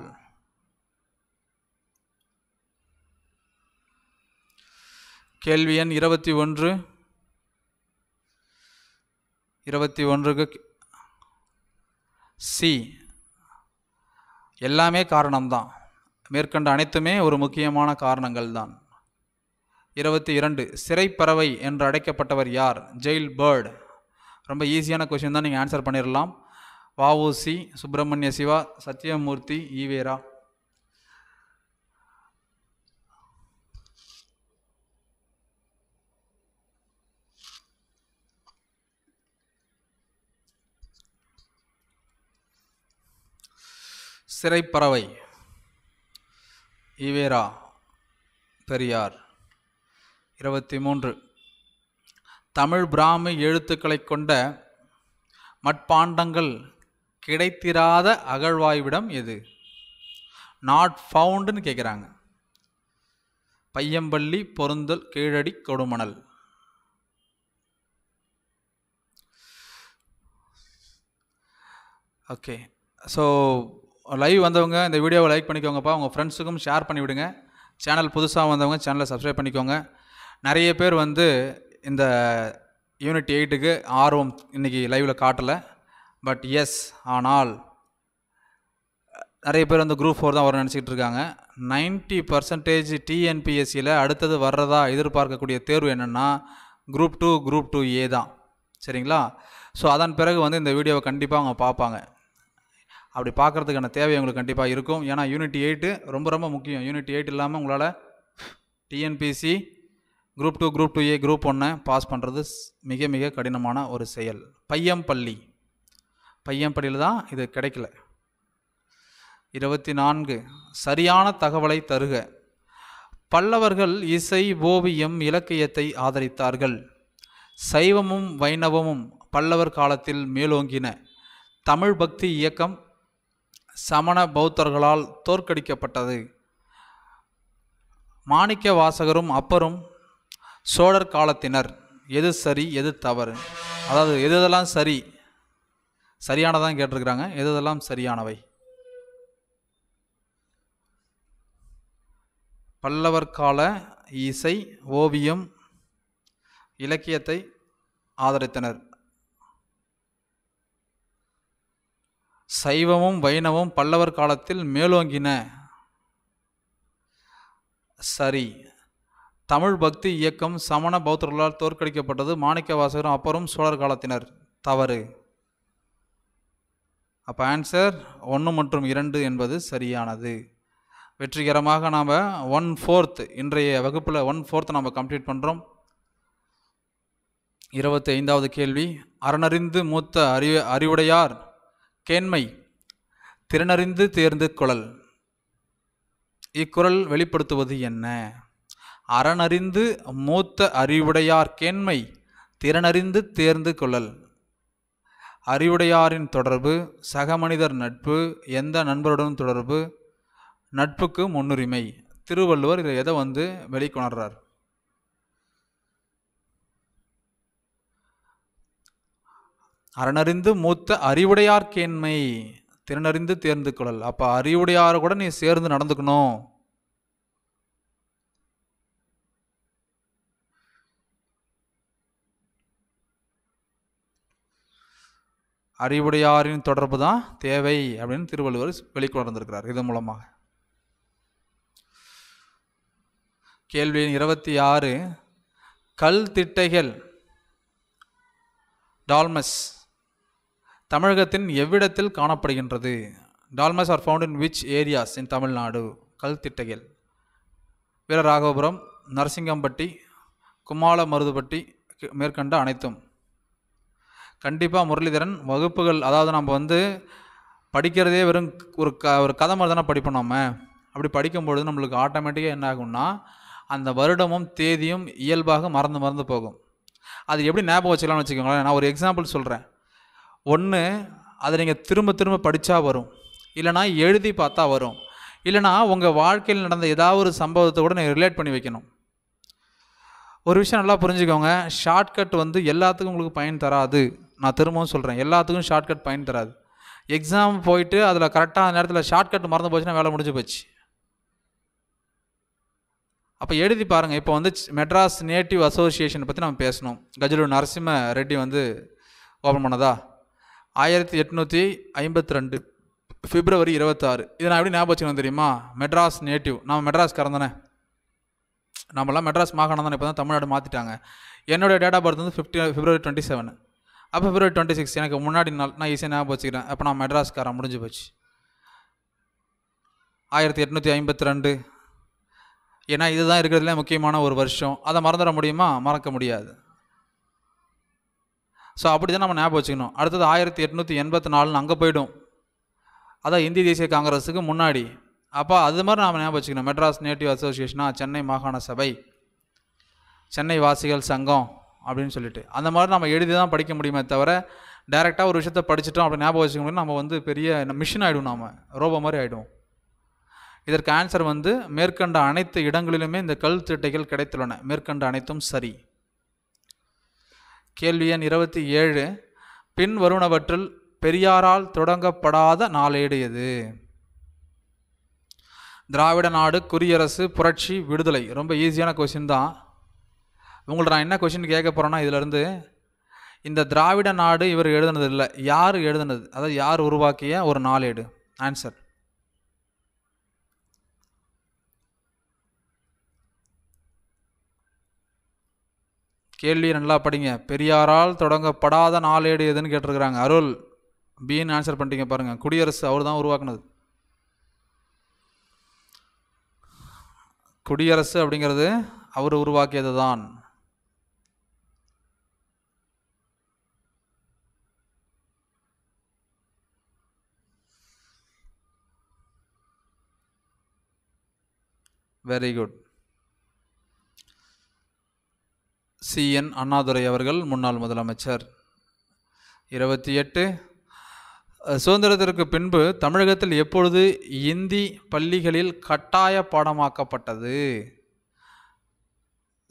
கேள்வி எண் இருபத்தி ஒன்று இருபத்தி ஒன்றுக்கு சி எல்லாமே காரணம்தான் மேற்கண்ட அனைத்துமே ஒரு முக்கியமான காரணங்கள் தான் இருபத்தி இரண்டு சிறைப்பறவை என்று அழைக்கப்பட்டவர் யார் ஜெயில் பேர்டு ரொம்ப ஈஸியான கொஷின் தான் நீங்கள் ஆன்சர் பண்ணிடலாம் வஉசி சுப்பிரமணிய சிவா சத்யமூர்த்தி ஈவேரா சிறைப்பறவை ஈவேரா பெரியார் இருபத்தி மூன்று தமிழ் பிராமி எழுத்துக்களை கொண்ட மட்பாண்டங்கள் கிடைத்திராத அகழ்வாய்விடம் எது நாட் ஃபவுண்டுன்னு கேட்குறாங்க Paiyampalli Porunthal Keeladi Kodumanal okay so live வந்தவங்க இந்த வீடியோவை லைக் பண்ணிக்கோங்கப்பா உங்கள் ஃப்ரெண்ட்ஸுக்கும் ஷேர் பண்ணிவிடுங்க சேனல் புதுசாக வந்தவங்க சேனலை சப்ஸ்கிரைப் பண்ணிக்கோங்க நிறைய பேர் வந்து இந்த யூனிட் எயிட்டுக்கு ஆர்வம் இன்றைக்கி லைவில் காட்டலை பட் எஸ் ஆனால் நிறைய பேர் வந்து குரூப் ஃபோர் தான் வர நினச்சிக்கிட்டு இருக்காங்க நைன்ட்டி பர்சன்டேஜ் டிஎன்பிஎஸ்சியில் அடுத்தது வர்றதா எதிர்பார்க்கக்கூடிய தேர்வு என்னென்னா group two group two A தான் சரிங்களா ஸோ அதன் பிறகு வந்து இந்த வீடியோவை கண்டிப்பாக அவங்க பார்ப்பாங்க அப்படி பார்க்குறதுக்கான தேவை உங்களுக்கு கண்டிப்பாக இருக்கும் ஏன்னா யூனிட் எயிட்டு ரொம்ப ரொம்ப முக்கியம் யூனிட் எயிட் இல்லாமல் உங்களால் TNPSC group two group two A group ஒன்று பாஸ் பண்ணுறது மிக மிக கடினமான ஒரு செயல் பையம்பள்ளி பையம்பள்ளியில் தான் இது கிடைக்கல இருபத்தி நான்கு சரியான தகவலை தருக பல்லவர்கள் இசை ஓவியம் இலக்கியத்தை ஆதரித்தார்கள் சைவமும் வைணவமும் பல்லவர் காலத்தில் மேலோங்கின தமிழ் பக்தி இயக்கம் சமண பௌத்தர்களால் தோற்கடிக்கப்பட்டது மாணிக்க வாசகரும் அப்பரும் சோழர் காலத்தினர் எது சரி எது தவறு அதாவது எது இதெல்லாம் சரி சரியானதான் கேட்டிருக்கிறாங்க எது இதெல்லாம் சரியானவை பல்லவர் கால இசை ஓவியம் இலக்கியத்தை ஆதரித்தனர் சைவமும் வைணவும் பல்லவர் காலத்தில் மேலோங்கின சரி தமிழ் பக்தி இயக்கம் சமண பௌத்தர்களால் தோற்கடிக்கப்பட்டது மாணிக்க வாசகரும் அப்பரும் சோழர் காலத்தினர் தவறு அப்போ ஆன்சர் ஒன்று மற்றும் இரண்டு என்பது சரியானது வெற்றிகரமாக நாம் ஒன் ஃபோர்த் இன்றைய வகுப்பில் ஒன் ஃபோர்த் நாம் கம்ப்ளீட் பண்ணுறோம் இருபத்தி ஐந்தாவது கேள்வி அறநறிந்து மூத்த அறிவு அறிவுடையார் கேண்மை திறனறிந்து தேர்ந்து குழல் இக்குறள் வெளிப்படுத்துவது என்ன அறனறிந்து மூத்த அறிவுடையார் கேண்மை திறனறிந்து தேர்ந்து கொள்ளல் அறிவுடையாரின் தொடர்பு சக மனிதர் நட்பு எந்த நண்பருடன் தொடர்பு நட்புக்கு முன்னுரிமை திருவள்ளுவர் இதை எதை வந்து வெளிக்கொணர்றார் அறனறிந்து மூத்த அறிவுடையார்கேண்மை திறனறிந்து தேர்ந்து கொள்ளல் அப்போ அறிவுடையார கூட நீ சேர்ந்து நடந்துக்கணும் அறிவுடையாரின் தொடர்பு தான் தேவை அப்படின்னு திருவள்ளுவர் வெளிக்கொணர்ந்திருக்கிறார் இதன் மூலமாக கேள்வி இருபத்தி ஆறு கல் திட்டைகள் டால்மஸ் தமிழகத்தின் எவ்விடத்தில் காணப்படுகின்றது dolmens are found in which areas in Tamil Nadu கல்திட்டகில் வீரராகபுரம் நரசிங்கம்பட்டி குமால மருதுபட்டி மேற்கண்ட அனைத்தும் கண்டிப்பாக முரளிதரன் வகுப்புகள் அதாவது நம்ம வந்து படிக்கிறதே வெறும் ஒரு க ஒரு கதை மாதிரி தானே படிப்போம் நம்ம அப்படி படிக்கும்பொழுது நம்மளுக்கு ஆட்டோமேட்டிக்காக என்ன ஆகும்னா அந்த வருடமும் தேதியும் இயல்பாக மறந்து மறந்து போகும் அது எப்படி ஞாபகம் வச்சுக்கலாம்னு வச்சுக்கோங்களேன் நான் ஒரு எக்ஸாம்பிள் சொல்கிறேன் ஒன்று அதை நீங்கள் திரும்ப திரும்ப படித்தா வரும் இல்லைனா எழுதி பார்த்தா வரும் இல்லைனா உங்கள் வாழ்க்கையில் நடந்த ஏதாவது ஒரு சம்பவத்தை கூட நீங்கள் ரிலேட் பண்ணி வைக்கணும் ஒரு விஷயம் நல்லா புரிஞ்சுக்கோங்க ஷார்ட்கட் வந்து எல்லாத்துக்கும் உங்களுக்கு பயன் தராது நான் திரும்பவும் சொல்கிறேன் எல்லாத்துக்கும் ஷார்ட்கட் பயன் தராது எக்ஸாம் போயிட்டு அதில் கரெக்டாக அந்த நேரத்தில் ஷார்ட்கட் மறந்து போச்சுன்னா வேலை முடிஞ்சு போச்சு அப்போ எழுதி பாருங்கள் இப்போ வந்து மெட்ராஸ் நேட்டிவ் அசோசியேஷன் பற்றி நம்ம பேசணும் கஜலு நரசிம்ம ரெட்டி வந்து ஓப்பன் பண்ணதா ஆயிரத்தி எட்நூற்றி ஐம்பத்தி ரெண்டு பிப்ரவரி இருபத்தாறு இதை நான் எப்படி ஞாபகம் வச்சுக்கணும் தெரியுமா மெட்ராஸ் நேட்டிவ் நான் மெட்ராஸ் தானே நம்மளாம் மெட்ராஸ் மாகாணம் தானே இப்போ தான் தமிழ்நாடு மாற்றிட்டாங்க என்னோடய டேட் ஆஃப் பர்த் வந்து ஃபிஃப்டி ஃபிப்ரவரி டுவெண்ட்டி செவன் அப்போ ஃபிப்ரவரி டுவெண்ட்டி சிக்ஸ் எனக்கு முன்னாடி நாள் நான் ஈஸியாக ஞாபகம் வச்சுக்கிறேன் அப்போ நான் காரன் முடிஞ்சு போச்சு ஆயிரத்தி எட்நூற்றி ஐம்பத்தி ரெண்டு ஏன்னா இதுதான் இருக்கிறதுல முக்கியமான ஒரு வருஷம் அதை மறந்துட முடியுமா மறக்க முடியாது ஸோ அப்படி தான் நம்ம ஞாபகம் வச்சுக்கணும் அடுத்தது ஆயிரத்தி எட்நூற்றி எண்பத்தி நாலுன்னு அங்கே போய்டும் அதான் இந்திய தேசிய காங்கிரஸுக்கு முன்னாடி அப்போ அது மாதிரி நாம் ஞாபகம் வச்சுக்கணும் மெட்ராஸ் நேட்டிவ் அசோசியேஷனாக சென்னை மாகாண சபை சென்னை வாசிகள் சங்கம் அப்படின்னு சொல்லிட்டு அந்த மாதிரி நம்ம எழுதி தான் படிக்க முடியுமே தவிர டைரெக்டாக ஒரு விஷயத்தை படிச்சுட்டோம் அப்படி ஞாபகம் முடியும் நம்ம வந்து பெரிய மிஷின் ஆகிடும் நாம் ரோபோ மாதிரி ஆகிடும் இதற்கு ஆன்சர் வந்து மேற்கண்ட அனைத்து இடங்களிலுமே இந்த கல் திட்டைகள் கிடைத்துள்ளன மேற்கண்ட அனைத்தும் சரி கேள்வி எண் இருபத்தி ஏழு பின் வருணவற்றில் பெரியாரால் தொடங்கப்படாத நாளேடு எது திராவிட நாடு குடியரசு புரட்சி விடுதலை ரொம்ப ஈஸியான கொஷின் தான் உங்கள்ட்ட நான் என்ன கொஷின் கேட்க போகிறேன்னா இதிலருந்து இந்த திராவிட நாடு இவர் எழுதுனது இல்லை யார் எழுதுனது அதாவது யார் உருவாக்கிய ஒரு நாளேடு ஆன்சர் கேள்வி நல்லா படிங்க பெரியாரால் தொடங்கப்படாத நாளேடு எதுன்னு கேட்டிருக்கிறாங்க அருள் பீன்னு ஆன்சர் பண்ணிட்டீங்க பாருங்கள் குடியரசு அவர் தான் உருவாக்குனது குடியரசு அப்படிங்கிறது அவர் உருவாக்கியது தான் very good C N Annadurai அவர்கள் முன்னாள் முதலமைச்சர் இருபத்தி எட்டு சுதந்திரத்திற்கு பின்பு தமிழகத்தில் எப்பொழுது இந்தி பள்ளிகளில் கட்டாய பாடமாக்கப்பட்டது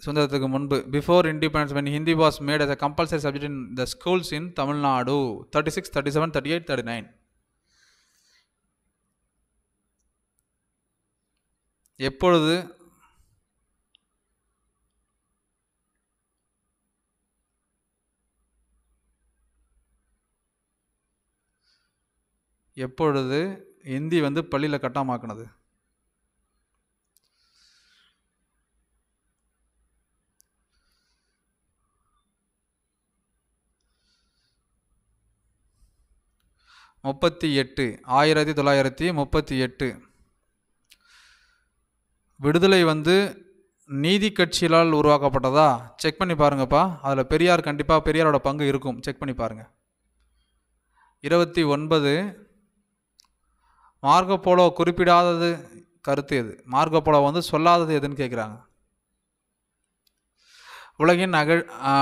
சுதந்திரத்துக்கு முன்பு before independence when Hindi was made as a compulsory subject in the schools in Tamil Nadu thirty six thirty seven thirty eight thirty nine எப்பொழுது எப்பொழுது இந்தி வந்து பள்ளியில் கட்டாமாக்குனது முப்பத்தி எட்டு ஆயிரத்தி தொள்ளாயிரத்தி முப்பத்தி எட்டு விடுதலை வந்து நீதி கட்சிகளால் உருவாக்கப்பட்டதா செக் பண்ணி பாருங்கப்பா அதில் பெரியார் கண்டிப்பாக பெரியாரோட பங்கு இருக்கும் செக் பண்ணி பாருங்கள் இருபத்தி ஒன்பது மார்க்கோ போலோ குறிப்பிடாதது கருத்து எது மார்க்கோ போலோ வந்து சொல்லாதது எதுன்னு கேட்குறாங்க உலகின் அக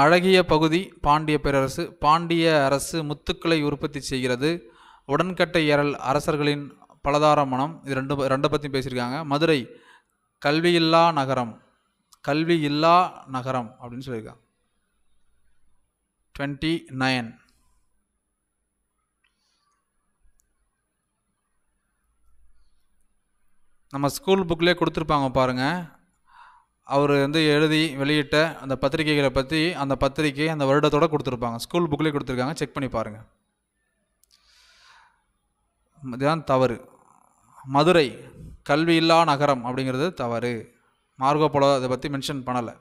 அழகிய பகுதி பாண்டிய பேரரசு பாண்டிய அரசு முத்துக்களை உற்பத்தி செய்கிறது உடன்கட்டை ஏறல் அரசர்களின் பலதார மனம் இது ரெண்டு ரெண்டை பற்றியும் பேசியிருக்காங்க மதுரை கல்வி இல்லா நகரம் கல்வி இல்லா நகரம் அப்படின்னு சொல்லியிருக்காங்க டுவெண்ட்டி நைன் நம்ம ஸ்கூல் புக்கிலே கொடுத்துருப்பாங்க பாருங்கள் அவர் வந்து எழுதி வெளியிட்ட அந்த பத்திரிகைகளை பற்றி அந்த பத்திரிகை அந்த வருடத்தோடு கொடுத்துருப்பாங்க ஸ்கூல் புக்லேயே கொடுத்துருக்காங்க செக் பண்ணி பாருங்கள் இதுதான் தவறு மதுரை கல்வி இல்லா நகரம் அப்படிங்கிறது தவறு மார்கோ போலோ அதை பற்றி மென்ஷன் பண்ணலை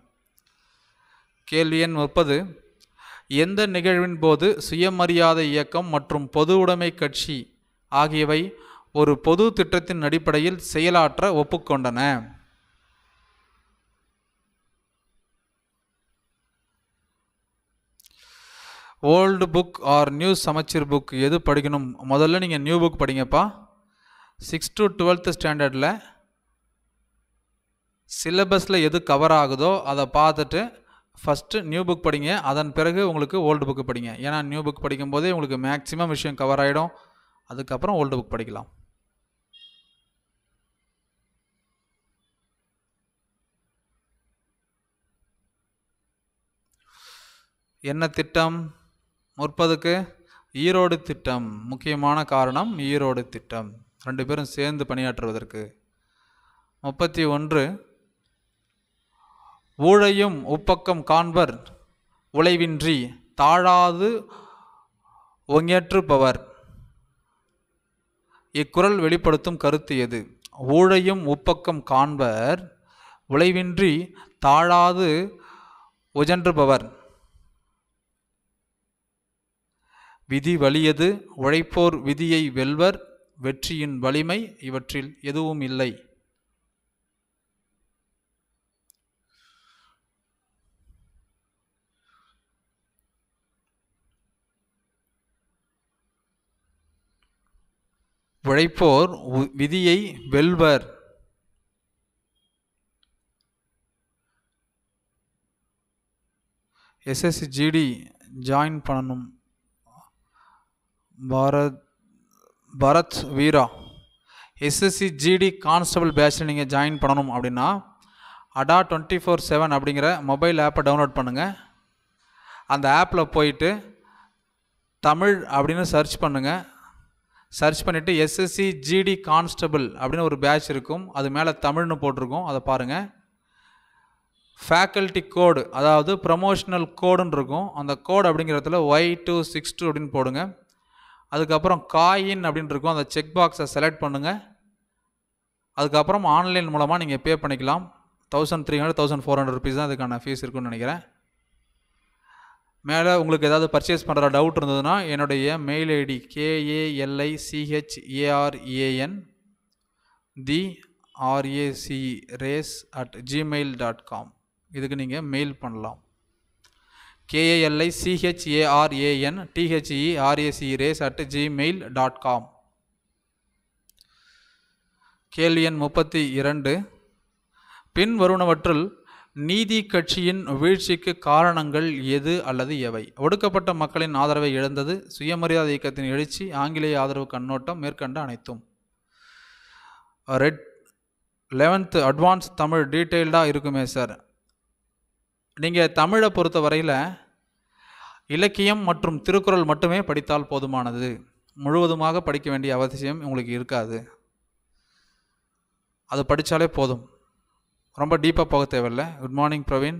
கேள்வி எண் முப்பது எந்த நிகழ்வின் போது சுயமரியாதை இயக்கம் மற்றும் பொது உடைமை கட்சி ஆகியவை ஒரு பொது திட்டத்தின் அடிப்படையில் செயலாற்ற ஒப்புக்கொண்டன ஓல்டு புக் ஆர் நியூ சமச்சீர் புக் எது படிக்கணும் முதல்ல நீங்கள் நியூ புக் படிங்கப்பா சிக்ஸ் டு டுவெல்த்து ஸ்டாண்டர்டில் சிலபஸில் எது கவர் ஆகுதோ அதை பார்த்துட்டு ஃபஸ்ட்டு நியூ புக் படிங்க அதன் பிறகு உங்களுக்கு ஓல்டு புக்கு படிங்க ஏன்னா நியூ புக் படிக்கும்போதே உங்களுக்கு மேக்ஸிமம் விஷயம் கவர் ஆகிடும் அதுக்கப்புறம் ஓல்டு புக் படிக்கலாம் என்ன திட்டம் முற்பதுக்கு ஈரோடு திட்டம் முக்கியமான காரணம் ஈரோடு திட்டம் ரெண்டு பேரும் சேர்ந்து பணியாற்றுவதற்கு முப்பத்தி ஒன்று ஊழையும் உப்பக்கம் காண்பர் உழைவின்றி தாழாது ஒங்கேற்றுப்பவர் இக்குரல் வெளிப்படுத்தும் கருத்து எது ஊழையும் உப்பக்கம் காண்பர் உழைவின்றி தாழாது உஜன்றுபவர் விதி வலியது உழைப்போர் விதியை வெல்வர் வெற்றியின் வலிமை இவற்றில் எதுவும் இல்லை உழைப்போர் விதியை வெல்வர் எஸ்எஸ்ஜிடி ஜாயின் பண்ணணும் Bharath Bharath Veera SSC GD constable பேட்சில் நீங்கள் ஜாயின் பண்ணணும் அப்படின்னா அடா டுவெண்ட்டி ஃபோர் செவன் அப்படிங்கிற மொபைல் ஆப்பை டவுன்லோட் பண்ணுங்கள் அந்த ஆப்பில் போயிட்டு தமிழ் அப்படின்னு சர்ச் பண்ணுங்கள் சர்ச் பண்ணிவிட்டு எஸ்எஸ்சி ஜிடி கான்ஸ்டபிள் அப்படின்னு ஒரு பேட்ச் இருக்கும் அது மேலே தமிழ்னு போட்டிருக்கும் அதை பாருங்கள் ஃபேக்கல்ட்டி கோடு அதாவது ப்ரமோஷனல் கோடுன்னு இருக்கும் அந்த கோடு அப்படிங்கிறதுல ஒய் டூ சிக்ஸ் டூ அப்படின்னு போடுங்க அதுக்கப்புறம் காயின் அப்படின்னு இருக்கும் அந்த செக் பாக்ஸை செலக்ட் பண்ணுங்கள் அதுக்கப்புறம் ஆன்லைன் மூலமாக நீங்கள் பே பண்ணிக்கலாம் thousand three hundred thousand four hundred rupees தான் அதுக்கான ஃபீஸ் இருக்குன்னு நினைக்கிறேன் மேலே உங்களுக்கு ஏதாவது பர்ச்சேஸ் பண்ணுற டவுட் இருந்ததுன்னா என்னுடைய mail ID KALI CHARAN the RAC race at Gmail dot com இதுக்கு நீங்கள் மெயில் பண்ணலாம் KALI CHARAN THE race at Gmail dot com கேள்வி எண் முப்பத்தி இரண்டு பின்வருவனவற்றுள் நீதி கட்சியின் வீழ்ச்சிக்கு காரணங்கள் எது அல்லது எவை ஒடுக்கப்பட்ட மக்களின் ஆதரவை இழந்தது சுயமரியாதை இயக்கத்தின் எழுச்சி ஆங்கிலேய ஆதரவு கண்ணோட்டம் மேற்கண்ட அனைத்தும் ரெட் லெவன்த்து அட்வான்ஸ் தமிழ் டீட்டெயில்டாக இருக்குமே சார் நீங்கள் தமிழை பொறுத்த வரையில் இலக்கியம் மற்றும் திருக்குறள் மட்டுமே படித்தால் போதுமானது முழுவதுமாக படிக்க வேண்டிய அவசியம் உங்களுக்கு இருக்காது அது படித்தாலே போதும் ரொம்ப டீப்பாக போக தேவையில்ல good morning Praveen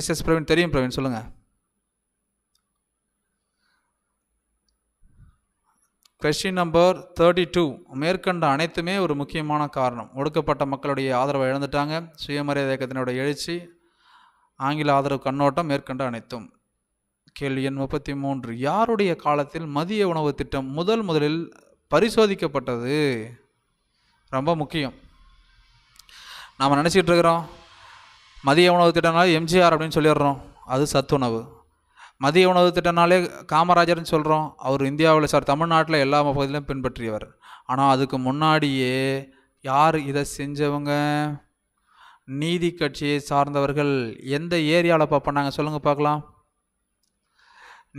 yes yes Praveen தெரியும் பிரவீன் சொல்லுங்கள் கொஸ்டின் நம்பர் தேர்ட்டி டூ மேற்கண்ட அனைத்துமே ஒரு முக்கியமான காரணம் ஒடுக்கப்பட்ட மக்களுடைய ஆதரவை இழந்துட்டாங்க சுயமரியாதை இயக்கத்தினுடைய எழுச்சி ஆங்கில ஆதரவு கண்ணோட்டம் மேற்கண்ட அனைத்தும் கேள்வி எண் முப்பத்தி மூன்று யாருடைய காலத்தில் மதிய உணவு திட்டம் முதல் முதலில் பரிசோதிக்கப்பட்டது ரொம்ப முக்கியம் நாம் நினச்சிக்கிட்டு இருக்கிறோம் மதிய உணவு திட்டம்னால எம்ஜிஆர் அப்படின்னு சொல்லிடுறோம் அது சத்துணவு மதிய உணவு திட்டம்னாலே காமராஜர்னு சொல்கிறோம் அவர் இந்தியாவில் சார் தமிழ்நாட்டில் எல்லா பகுதியிலும் பின்பற்றியவர் ஆனால் அதுக்கு முன்னாடியே யார் இதை செஞ்சவங்க நீதி கட்சியை சார்ந்தவர்கள் எந்த ஏரியாவில் இப்போ பண்ணாங்க சொல்லுங்கள் பார்க்கலாம்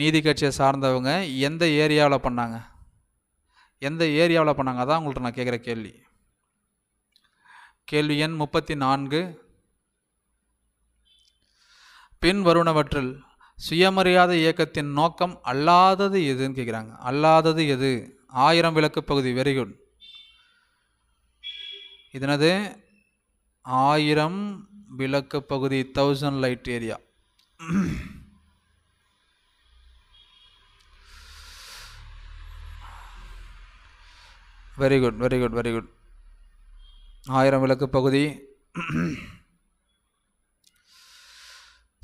நீதி கட்சியை சார்ந்தவங்க எந்த ஏரியாவில் பண்ணாங்க எந்த ஏரியாவில் பண்ணாங்க அதான் உங்கள்கிட்ட நான் கேட்குற கேள்வி கேள்வி எண் முப்பத்தி நான்கு பின் வருணவற்றில் சுயமரியாதை இயக்கத்தின் நோக்கம் அல்லாதது எதுன்னு கேட்குறாங்க அல்லாதது எது ஆயிரம் விளக்கு பகுதி வெரி குட் இதனது ஆயிரம் விளக்கு பகுதி thousand light area very good very good very good ஆயிரம் விளக்கு பகுதி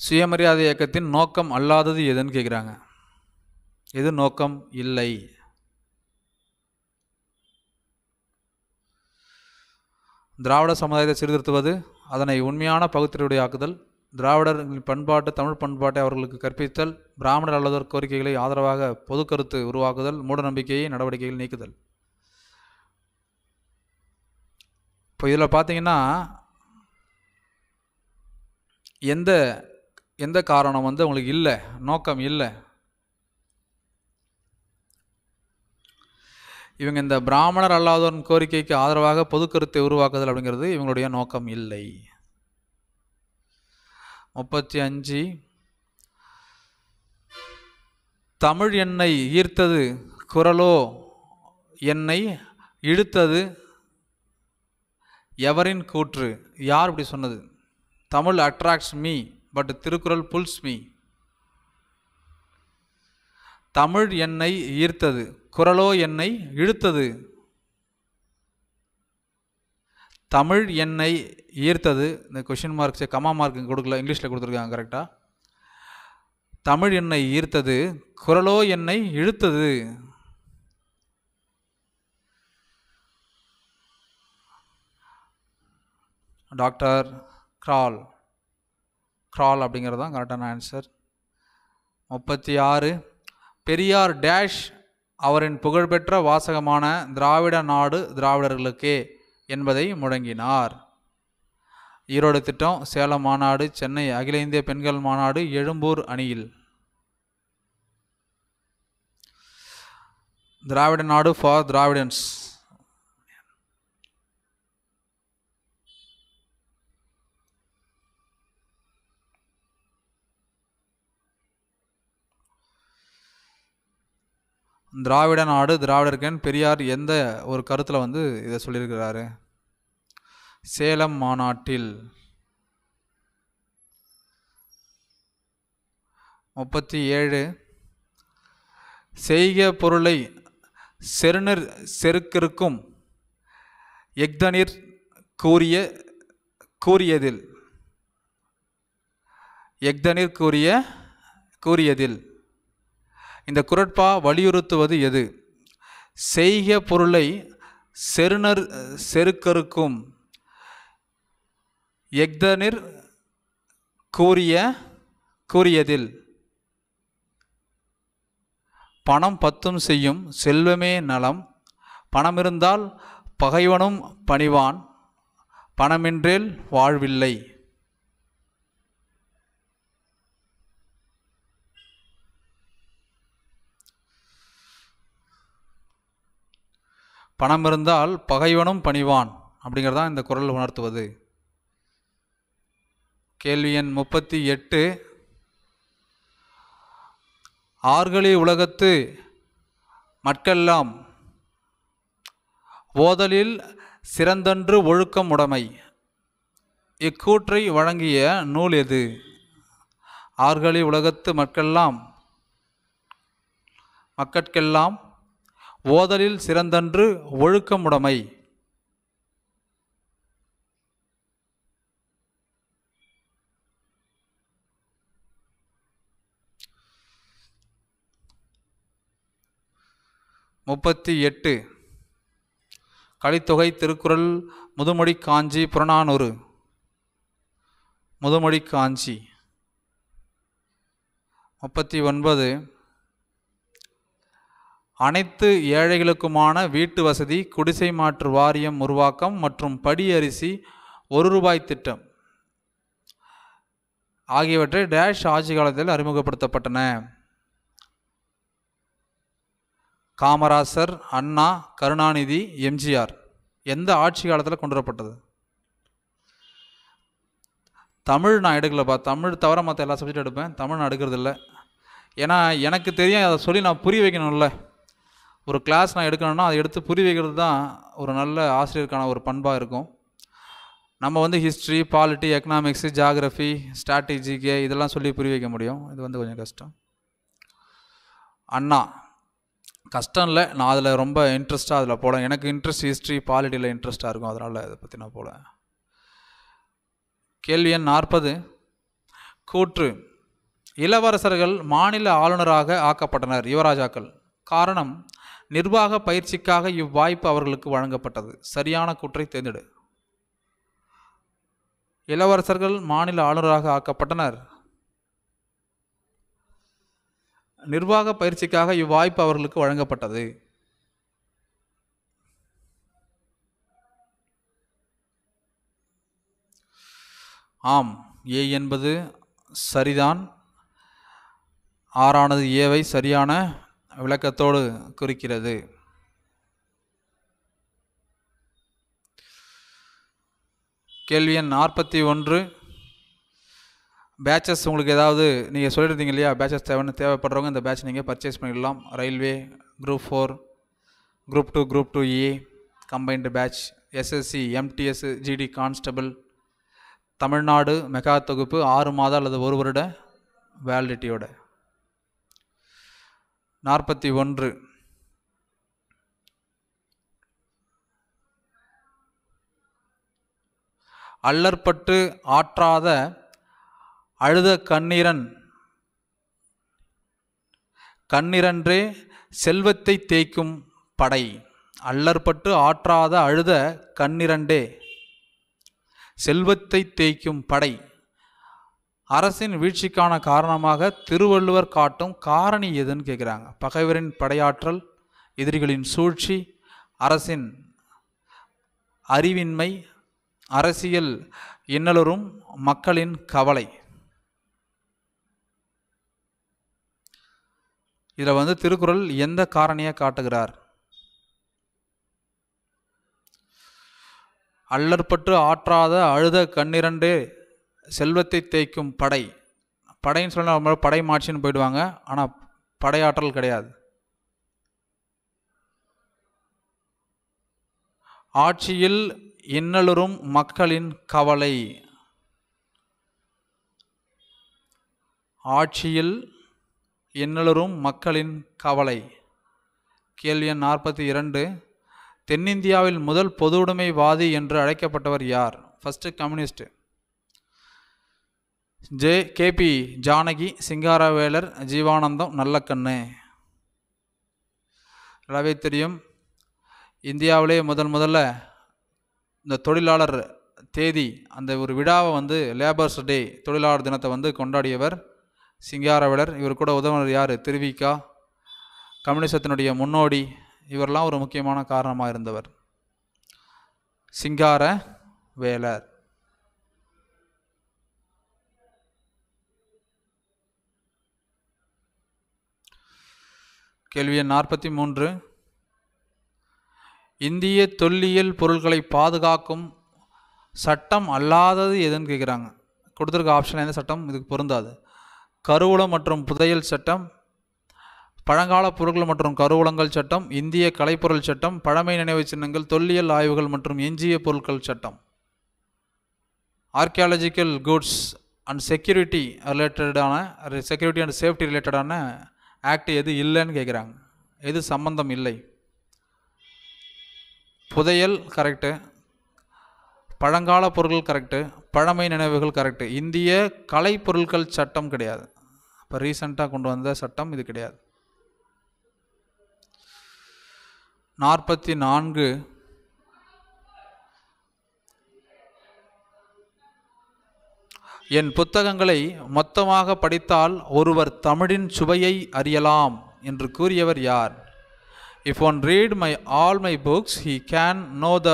சுயமரியாதை இயக்கத்தின் நோக்கம் அல்லாதது எதுன்னு கேட்குறாங்க எது நோக்கம் இல்லை திராவிட சமுதாயத்தை சீர்திருத்துவது அதனை உண்மையான பகுத்தறிவுடைய ஆக்குதல் திராவிடர்களின் பண்பாட்டு தமிழ் பண்பாட்டை அவர்களுக்கு கற்பித்தல் பிராமணர் அல்லதோர் கோரிக்கைகளை ஆதரவாக பொது கருத்து உருவாக்குதல் மூடநம்பிக்கையை நடவடிக்கைகள் நீக்குதல் இப்போ இதில் பார்த்தீங்கன்னா எந்த எந்த காரணம் வந்து உங்களுக்கு இல்லை நோக்கம் இல்லை இவங்க இந்த பிராமணர் அல்லாதோரின் கோரிக்கைக்கு ஆதரவாக பொது கருத்தை உருவாக்குதல் அப்படிங்கிறது இவங்களுடைய நோக்கம் இல்லை முப்பத்தி அஞ்சு தமிழ் என்னை ஈர்த்தது குரலோ என்னை இழுத்தது எவரின் கூற்று யார் இப்படி சொன்னது Tamil attracts me but Thirukkural pulls me Tamil என்னை ஈர்த்தது குரலோ என்னை இழுத்தது தமிழ் என்னை ஈர்த்தது இந்த கொஷின் மார்க்ஸ் கமா மார்க் கொடுக்கல இங்கிலீஷில் கொடுத்துருக்காங்க கரெக்டாக தமிழ் என்னை ஈர்த்தது குரலோ என்னை இழுத்தது டாக்டர் கிரால் க்ரால் அப்படிங்கிறது தான் கரெக்டான ஆன்சர் முப்பத்தி ஆறு பெரியார் டேஷ் அவரின் புகழ்பெற்ற வாசகமான திராவிட நாடு திராவிடர்களுக்கே என்பதை முழங்கினார் ஈரோடு திட்டம் சேலம் மாநாடு சென்னை அகில இந்திய பெண்கள் மாநாடு எழும்பூர் அணியில் திராவிட நாடு ஃபார் திராவிடன்ஸ் திராவிட நாடு திராவிடர்கள் பெரியார் எந்த ஒரு கருத்தில் வந்து இதை சொல்லியிருக்கிறாரு சேலம் மாநாட்டில் முப்பத்தி ஏழு செய்க பொருளை செருநர் செருக்கிருக்கும் எக்தனிர் கூறிய கூறியதில் எக்தனிர் கூறிய கூறியதில் இந்த குரட்பா வலியுறுத்துவது எது செய்க பொருளை செருணர் செருக்கருக்கும் எக்தனிர் கூறிய கூறியதில் பணம் பத்தும் செய்யும் செல்வமே நலம் பணம் இருந்தால் பகைவனும் பணிவான் பணமின்றேல் வாழ்வில்லை பணம் இருந்தால் பகைவனும் பணிவான் அப்படிங்கிறதான் இந்த குரல் உணர்த்துவது கேள்வி எண் முப்பத்தி எட்டு ஆர்களி உலகத்து மட்கெல்லாம் ஓதலில் சிறந்தன்று ஒழுக்கம் உடைமை இக்கூற்றை வழங்கிய நூல் எது ஆர்களி உலகத்து மக்கெல்லாம் மக்கட்கெல்லாம் ஓதலில் சிறந்தன்று ஒழுக்கமுடைமை முப்பத்தி எட்டு கலித்தொகை திருக்குறள் முதுமொழி காஞ்சி புறநானூறு முதுமொழி காஞ்சி முப்பத்தி ஒன்பது அனைத்து ஏழைகளுக்குமான வீட்டு வசதி குடிசை மாற்று வாரியம் உருவாக்கம் மற்றும் படி அரிசி ஒரு ரூபாய் திட்டம் ஆகியவற்றை டேஷ் ஆட்சி காலத்தில் அறிமுகப்படுத்தப்பட்டன காமராசர் அண்ணா கருணாநிதி எம்ஜிஆர் எந்த ஆட்சி காலத்தில் கொண்டு வரப்பட்டது தமிழ் நான் எடுக்கலப்பா தமிழ் தவிர மற்ற எல்லா சப்ஜெக்ட் எடுப்பேன் தமிழ் நான் எடுக்கிறது இல்லை ஏன்னா எனக்கு தெரியும் அதை சொல்லி நான் புரிய வைக்கணும்ல ஒரு கிளாஸ் நான் எடுக்கணும்னா அதை எடுத்து புரி வைக்கிறது தான் ஒரு நல்ல ஆசிரியருக்கான ஒரு பண்பாக இருக்கும் நம்ம வந்து ஹிஸ்ட்ரி பாலிட்டி எக்கனாமிக்ஸு ஜாகிரஃபி ஸ்ட்ராட்டஜிக்கு இதெல்லாம் சொல்லி புரி வைக்க முடியும் இது வந்து கொஞ்சம் கஷ்டம் அண்ணா கஷ்டம் இல்லை நான் அதில் ரொம்ப இன்ட்ரெஸ்ட்டாக அதில் போல எனக்கு இன்ட்ரெஸ்ட் ஹிஸ்ட்ரி பாலிட்டியில் இன்ட்ரெஸ்ட்டாக இருக்கும் அதனால் இதை பற்றி நான் போல கேள்வி எண் நாற்பது கூற்று இளவரசர்கள் மாநில ஆளுநராக ஆக்கப்பட்டனர் யுவராஜாக்கள் காரணம் நிர்வாக பயிற்சிக்காக இவ்வாய்ப்பு அவர்களுக்கு வழங்கப்பட்டது சரியான கூற்றை தேர்ந்தெடு இளவரசர்கள் மாநில ஆளுநராக ஆக்கப்பட்டனர் நிர்வாக பயிற்சிக்காக இவ்வாய்ப்பு அவர்களுக்கு வழங்கப்பட்டது ஆம் ஏ என்பது சரிதான் ஆறானது ஏவை சரியான விளக்கத்தோடு குறிக்கிறது கேள்வி எண் நாற்பத்தி ஒன்று பேச்சஸ் உங்களுக்கு ஏதாவது நீங்கள் சொல்லியிருந்தீங்க இல்லையா பேச்சஸ் தேவைன்னு தேவைப்படுறவங்க இந்த பேட்ச் நீங்கள் பர்ச்சேஸ் பண்ணிடலாம் railway group four group two group two A combined batch SSC MTS GD constable Tamil Nadu mega தொகுப்பு ஆறு மாதம் அல்லது ஒரு வருட வேலிடிட்டியோட நாற்பத்தி ஒன்று அல்லற்பட்டு ஆற்றாத அழுத கண்ணிரன் கண்ணிரன்றே செல்வத்தை தேய்க்கும் படை அல்லற்பட்டு ஆற்றாத அழுத கண்ணிரண்டே செல்வத்தை தேய்க்கும் படை அரசின் வீழ்ச்சிக்கான காரணமாக திருவள்ளுவர் காட்டும் காரணி எதுன்னு கேட்குறாங்க பகைவரின் படையாற்றல் எதிரிகளின் சூழ்ச்சி அரசின் அறிவின்மை அரசியல் இன்னலரும் மக்களின் கவலை இதில் வந்து திருக்குறள் எந்த காரணியை காட்டுகிறார் அல்லற்பற்று ஆற்றாத அழுத கண்ணிரண்டே செல்வத்தை தேய்க்கும் படை படைன்னு சொன்னால் படை மாட்சின்னு போயிடுவாங்க ஆனால் படையாற்றல் கிடையாது ஆட்சியில் இன்னலுறும் மக்களின் கவலை ஆட்சியில் இன்னலுறும் மக்களின் கவலை கேள்வி எண் நாற்பத்தி இரண்டு தென்னிந்தியாவில் முதல் பொதுவுடைமைவாதி என்று அழைக்கப்பட்டவர் யார் first communist J KP Janaki Singaravelar Jeevanandam Nallakannu நல்லாவே தெரியும் இந்தியாவிலே முதன் முதல்ல இந்த தொழிலாளர் தேதி அந்த ஒரு விழாவை வந்து லேபர்ஸ் டே தொழிலாளர் தினத்தை வந்து கொண்டாடியவர் சிங்காரவேலர் இவர் கூட உதவினர் யார் திருவிகா கம்யூனிசத்தினுடைய முன்னோடி இவரெல்லாம் ஒரு முக்கியமான காரணமாக இருந்தவர் சிங்கார வேலர் கேள்வி எண் நாற்பத்தி மூன்று இந்திய தொல்லியல் பொருட்களை பாதுகாக்கும் சட்டம் அல்லாதது எதுன்னு கேட்குறாங்க கொடுத்துருக்க ஆப்ஷன் எந்த சட்டம் இதுக்கு பொருந்தாது கருவூலம் மற்றும் புதையல் சட்டம் பழங்கால பொருட்கள் மற்றும் கருவூலங்கள் சட்டம் இந்திய கலைப்பொருள் சட்டம் பழமை நினைவு சின்னங்கள் தொல்லியல் ஆய்வுகள் மற்றும் எஞ்சிய பொருட்கள் சட்டம் ஆர்கியாலஜிக்கல் குட்ஸ் அண்ட் செக்யூரிட்டி ரிலேட்டடான செக்யூரிட்டி அண்ட் சேஃப்டி ரிலேட்டடான ஆக்ட் எது இல்லைன்னு கேட்குறாங்க எது சம்பந்தம் இல்லை புதையல் கரெக்டு பழங்கால பொருள் கரெக்டு பழமை நினைவுகள் கரெக்டு இந்திய கலை பொருட்கள் சட்டம் கிடையாது இப்போ ரீசண்டாக கொண்டு வந்த சட்டம் இது கிடையாது நாற்பத்தி நான்கு என் புத்தகங்களை மொத்தமாக படித்தால் ஒருவர் தமிழின் சுவையை அறியலாம் என்று கூறியவர் யார் if one read my all my books he can know the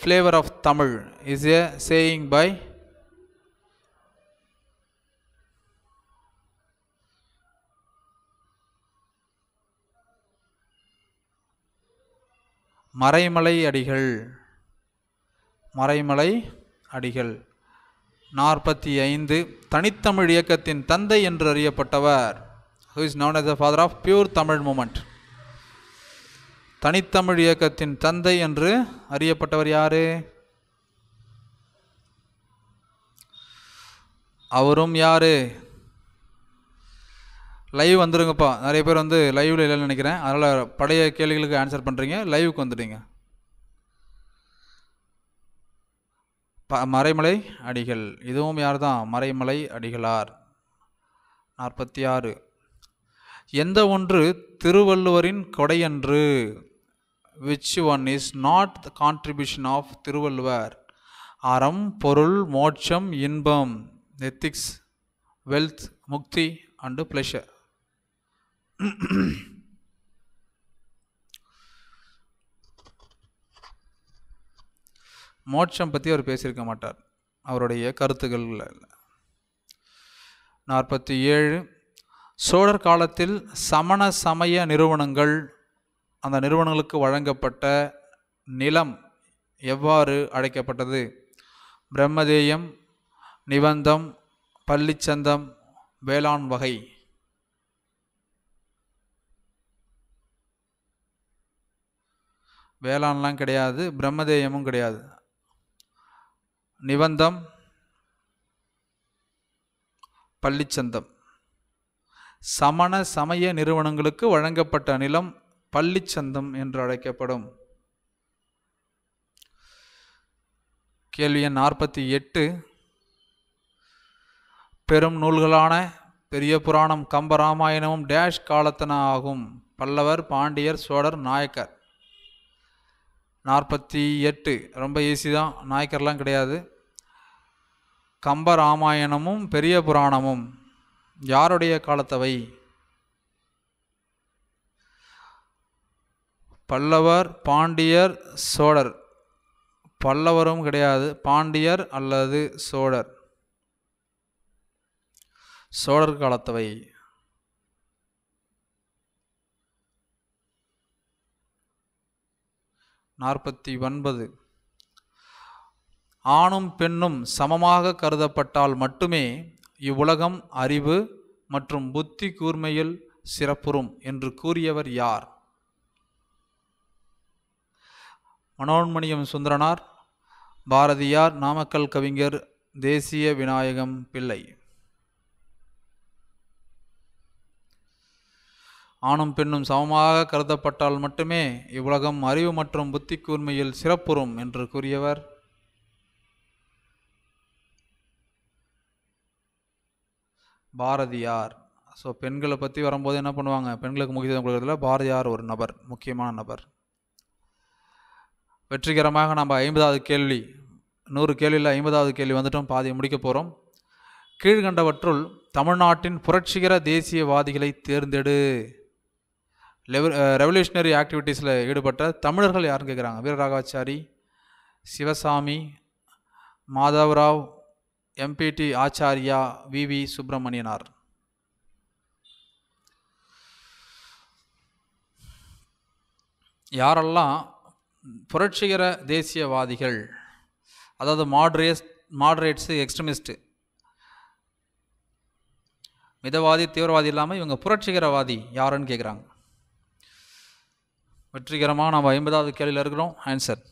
flavour of Tamil is a saying by Maraimalai Adigal Maraimalai Adigal நாற்பத்தி ஐந்து தனித்தமிழ் இயக்கத்தின் தந்தை என்று அறியப்பட்டவர் who is known as the father of pure Tamil movement தனித்தமிழ் இயக்கத்தின் தந்தை என்று அறியப்பட்டவர் யாரு அவரும் யாரு லைவ் வந்துடுங்கப்பா நிறைய பேர் வந்து லைவில் இல்லைன்னு நினைக்கிறேன் அதனால் பழைய கேள்விகளுக்கு ஆன்சர் பண்ணுறீங்க லைவுக்கு வந்துட்டீங்க ப மறைமலை அடிகள் இதுவும் யார் தான் மறைமலை அடிகளார் நாற்பத்தி ஆறு எந்த ஒன்று திருவள்ளுவரின் கொடையன்று which one is not the contribution of Thiruvalluvar அறம் பொருள் மோட்சம் இன்பம் ethics wealth mukti and pleasure மோட்சம் பற்றி அவர் பேசியிருக்க மாட்டார் அவருடைய இல்லை நாற்பத்தி ஏழு சோழர் காலத்தில் சமண சமய நிறுவனங்கள் அந்த நிறுவனங்களுக்கு வழங்கப்பட்ட நிலம் எவ்வாறு அழைக்கப்பட்டது பிரம்மதேயம் நிபந்தம் பள்ளிச்சந்தம் வேளாண் வகை வேளாண்லாம் கிடையாது பிரம்மதேயமும் கிடையாது நிபந்தம் பள்ளிச்சந்தம் சமண சமய நிறுவனங்களுக்கு வழங்கப்பட்ட நிலம் பள்ளிச்சந்தம் என்று அழைக்கப்படும் கேள்வி எண் நாற்பத்தி எட்டு பெரும் நூல்களான பெரிய புராணம் கம்பராமாயணமும் டேஷ் காலத்தன ஆகும் பல்லவர் பாண்டியர் சோழர் நாயக்கர் நாற்பத்தி எட்டு ரொம்ப ஈஸி தான் நாய்க்கர்லாம் கிடையாது கம்ப ராமாயணமும் பெரிய புராணமும் யாருடைய காலத்தவை பல்லவர் பாண்டியர் சோழர் பல்லவரும் கிடையாது பாண்டியர் அல்லது சோழர் சோழர் காலத்தவை நாற்பத்தி ஒன்பது ஆணும் பெண்ணும் சமமாக கருதப்பட்டால் மட்டுமே இவ்வுலகம் அறிவு மற்றும் புத்தி கூர்மையில் சிறப்புறும் என்று கூறியவர் யார் மனோன்மணியம் சுந்தரனார் பாரதியார் நாமக்கல் கவிஞர் தேசிய விநாயகம் பிள்ளை ஆணும் பெண்ணும் சமமாக கருதப்பட்டால் மட்டுமே இவ்வுலகம் அறிவு மற்றும் புத்தி கூர்மையில் சிறப்புறும் என்று கூறியவர் பாரதியார் ஸோ பெண்களை பற்றி வரும்போது என்ன பண்ணுவாங்க பெண்களுக்கு முக்கியத்துவம் கொடுக்குறதுல பாரதியார் ஒரு நபர் முக்கியமான நபர் வெற்றிகரமாக நம்ம ஐம்பதாவது கேள்வி நூறு கேள்வியில் ஐம்பதாவது கேள்வி வந்துட்டோம் பாதி முடிக்க போகிறோம் கீழ்கண்டவற்றுள் தமிழ்நாட்டின் புரட்சிகர தேசியவாதிகளை தேர்ந்தெடு லெவ ரெவல்யூஷனரி ஆக்டிவிட்டீஸில் ஈடுபட்ட தமிழர்கள் யாருன்னு கேட்குறாங்க Veeraraghavachari Sivasami Madhavarao MPT Acharya V V Subramanianar யாரெல்லாம் புரட்சிகர தேசியவாதிகள் அதாவது மாட்ரேஸ் மாட்ரேட்ஸு எக்ஸ்ட்ரமிஸ்ட்டு மிதவாதி தீவிரவாதி இல்லாமல் இவங்க புரட்சிகரவாதி யாருன்னு கேட்குறாங்க வெற்றிகரமாக நம்ம ஐம்பதாவது கேள்வியில் இருக்கிறோம் answer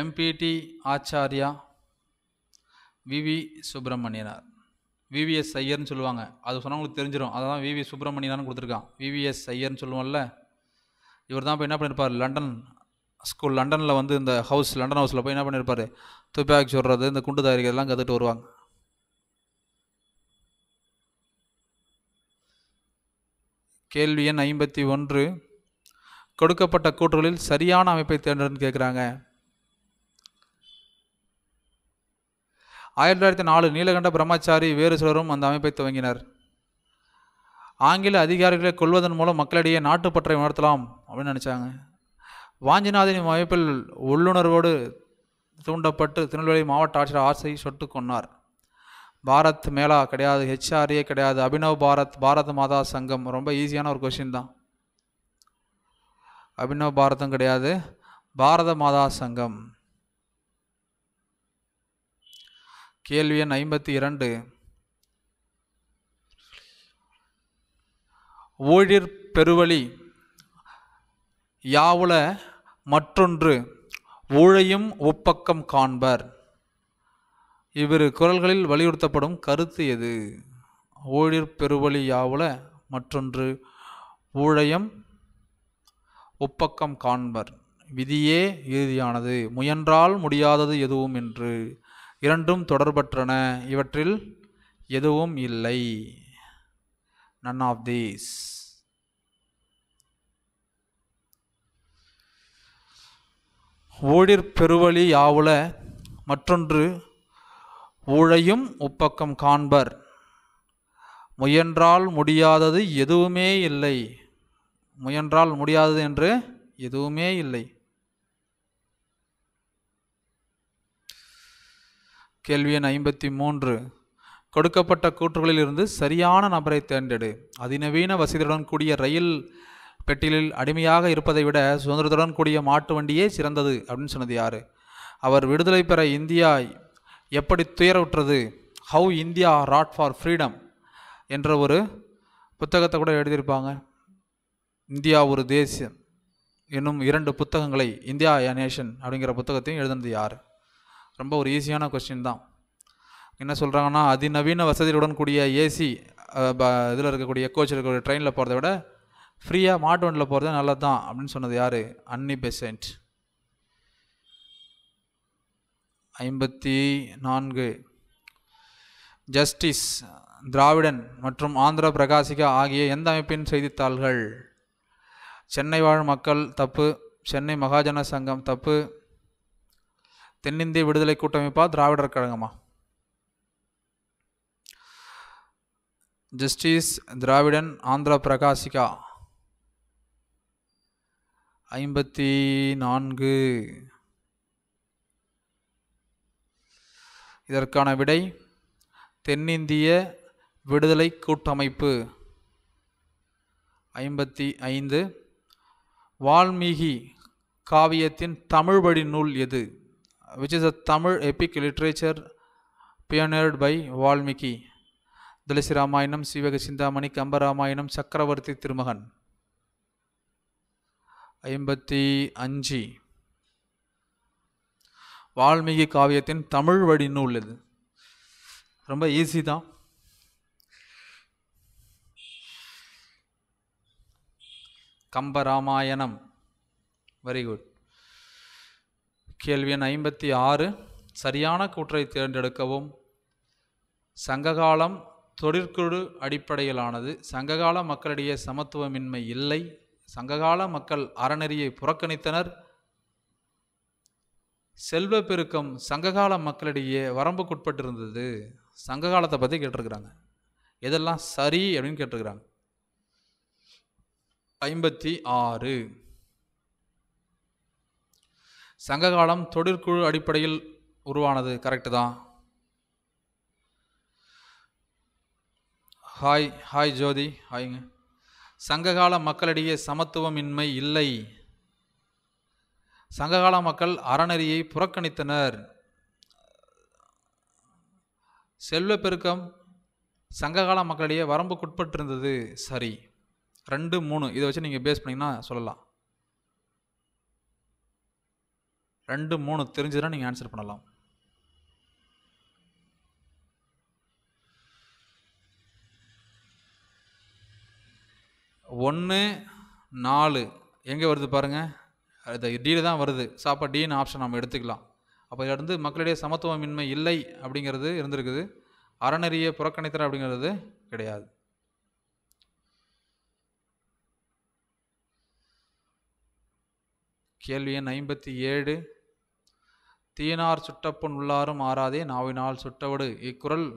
MPT Acharya VV Subramanianar VVS ஐயர்னு சொல்லுவாங்க அது சொன்னவங்களுக்கு தெரிஞ்சிடும் அதான் விவி சுப்பிரமணியனார்னு கொடுத்துருக்கான் விவிஎஸ் ஐயர்னு சொல்லுவோம்ல இவர் தான் இப்போ என்ன பண்ணியிருப்பார் லண்டன் ஸ்கூல் லண்டனில் வந்து இந்த ஹவுஸ் லண்டன் ஹவுஸில் போய் என்ன பண்ணியிருப்பார் துப்பாக்கி சொல்கிறது இந்த குண்டு தயாரிக்கிறதெல்லாம் கற்றுட்டு வருவாங்க கேள்வி எண் ஐம்பத்தி ஒன்று கொடுக்கப்பட்ட கூற்றுகளில் சரியான அமைப்பை தேர்ந்தெடுன்னு கேட்குறாங்க ஆயிரத்தி தொள்ளாயிரத்தி நாலு நீலகண்ட பிரம்மச்சாரி வேறு சிலரும் அந்த அமைப்பை துவங்கினர் ஆங்கில அதிகாரிகளை கொள்வதன் மூலம் மக்களிடையே நாட்டுப்பற்றை உணர்த்தலாம் அப்படின்னு நினச்சாங்க வாஞ்சிநாதனின் அமைப்பில் உள்ளுணர்வோடு தூண்டப்பட்டு திருநெல்வேலி மாவட்ட ஆட்சியர் ஆசை சொட்டு கொண்டார் பாரத் மேலா கிடையாது ஹெச்ஆர்ஏ கிடையாது அபினவ் பாரத் பாரத் மாதா சங்கம் ரொம்ப ஈஸியான ஒரு கொஷின் தான் அபினவ் பாரதம் கிடையாது பாரத மாதா சங்கம் கேள்வி எண் ஐம்பத்தி இரண்டு ஊழிர் பெருவழி யாவுல மற்றொன்று ஊழையும் ஒப்பக்கம் காண்பர் இவ்விரு குரல்களில் வலியுறுத்தப்படும் கருத்து எது ஊழிற் பெருவழி யாவுல மற்றொன்று ஊழையம் ஒப்பக்கம் காண்பர் விதியே இறுதியானது முயன்றால் முடியாதது எதுவும் என்று இரண்டும் தொடர்பற்றன இவற்றில் எதுவும் இல்லை நன் ஆஃப் தீஸ் ஓடிற் பெருவழி யாவுல மற்றொன்று ஊழையும் உப்பக்கம் காண்பர் முயன்றால் முடியாதது எதுவுமே இல்லை முயன்றால் முடியாதது என்று எதுவுமே இல்லை கேள்வி எண் ஐம்பத்தி மூன்று கொடுக்கப்பட்ட கூற்றுகளிலிருந்து சரியான நபரை தேர்ந்தெடு அதிநவீன வசதியுடன் கூடிய ரயில் பெட்டிலில் அடிமையாக இருப்பதை விட சுதந்திரத்துடன் கூடிய மாட்டு வண்டியே சிறந்தது அப்படின்னு சொன்னது யார் அவர் விடுதலை பெற இந்தியா எப்படி துயரவுற்றது how India rot for freedom என்ற ஒரு புத்தகத்தை கூட எழுதியிருப்பாங்க இந்தியா ஒரு தேசியம் இன்னும் இரண்டு புத்தகங்களை இந்தியா ஏ நேஷன் அப்படிங்கிற புத்தகத்தையும் எழுதுனது யார் ரொம்ப ஒரு ஈஸியான கொஸ்டின் தான் என்ன சொல்கிறாங்கன்னா அதிநவீன வசதியுடன் கூடிய ஏசி இதில் இருக்கக்கூடிய கோச்சில் இருக்கக்கூடிய ட்ரெயினில் போகிறத விட ஃப்ரீயாக மாட்டு வண்டியில் போகிறது நல்லது தான் அப்படின்னு சொன்னது யார் அன்னி பெசன்ட் ஐம்பத்தி நான்கு ஜஸ்டிஸ் திராவிடன் மற்றும் ஆந்திர பிரகாசிகா ஆகிய எந்த அமைப்பின் செய்தித்தாள்கள் சென்னை வாழ் மக்கள் தப்பு சென்னை மகாஜன சங்கம் தப்பு தென்னிந்திய விடுதலை கூட்டமைப்பா திராவிடர் கழகமா ஜஸ்டிஸ் திராவிடன் ஆந்திர பிரகாசிகா ஐம்பத்தி நான்கு இதற்கான விடை தென்னிந்திய விடுதலை கூட்டமைப்பு ஐம்பத்தி ஐந்து வால்மீகி காவியத்தின் தமிழ் வழி நூல் எது which is a Tamil epic literature pioneered by Valmiki Tulsi Ramayanam Sivaka Chintamani Kambaramayanam Chakravarthi Thirumagan ஐம்பத்தி அஞ்சு வால்மீகி காவியத்தின் தமிழ் வழி உள்ளது ரொம்ப ஈஸி தான் கம்பராமாயணம் வெரி குட் கேள்வி ஐம்பத்தி ஆறு சரியான கூற்றை தேர்ந்தெடுக்கவும் சங்ககாலம் தொழிற்குழு அடிப்படையிலானது சங்ககால மக்களிடையே சமத்துவமின்மை இல்லை சங்ககால மக்கள் அறநெறியை புறக்கணித்தனர் செல்வ பெருக்கம் சங்ககால மக்களிடையே வரம்புக்குட்பட்டிருந்தது சங்ககாலத்தை பற்றி கேட்டிருக்கிறாங்க எதெல்லாம் சரி அப்படின்னு கேட்டிருக்கிறாங்க ஐம்பத்தி ஆறு சங்ககாலம் தொழிற்குழு அடிப்படையில் உருவானது கரெக்டு தான் ஹாய் ஹாய் ஜோதி ஹாய்ங்க சங்ககால மக்களிடையே சமத்துவமின்மை இல்லை சங்ககால மக்கள் அறநெறியை புறக்கணித்தனர் செல்வப்பெருக்கம் சங்ககால மக்களிடையே வரம்புக்குட்பட்டிருந்தது சரி ரெண்டு மூணு இதை வச்சு நீங்கள் பேஸ் பண்ணிங்கன்னா சொல்லலாம் ரெண்டு மூணு தெரிஞ்சதுன்னா நீங்கள் ஆன்சர் பண்ணலாம் ஒன்று நாலு எங்கே வருது பாருங்கள் அது டீல தான் வருது ஸோ அப்போ டின்னு ஆப்ஷன் நம்ம எடுத்துக்கலாம் அப்போ இதிலிருந்து மக்களிடையே சமத்துவமின்மை இல்லை அப்படிங்கிறது இருந்திருக்குது அறநெறியை புறக்கணித்தல் அப்படிங்கிறது கிடையாது கேள்வி எண் ஐம்பத்தி ஏழு தீனார் சுட்டப்பொன் உள்ளாரும் ஆறாதே நாவினால் சுட்டவடு இக்குரல்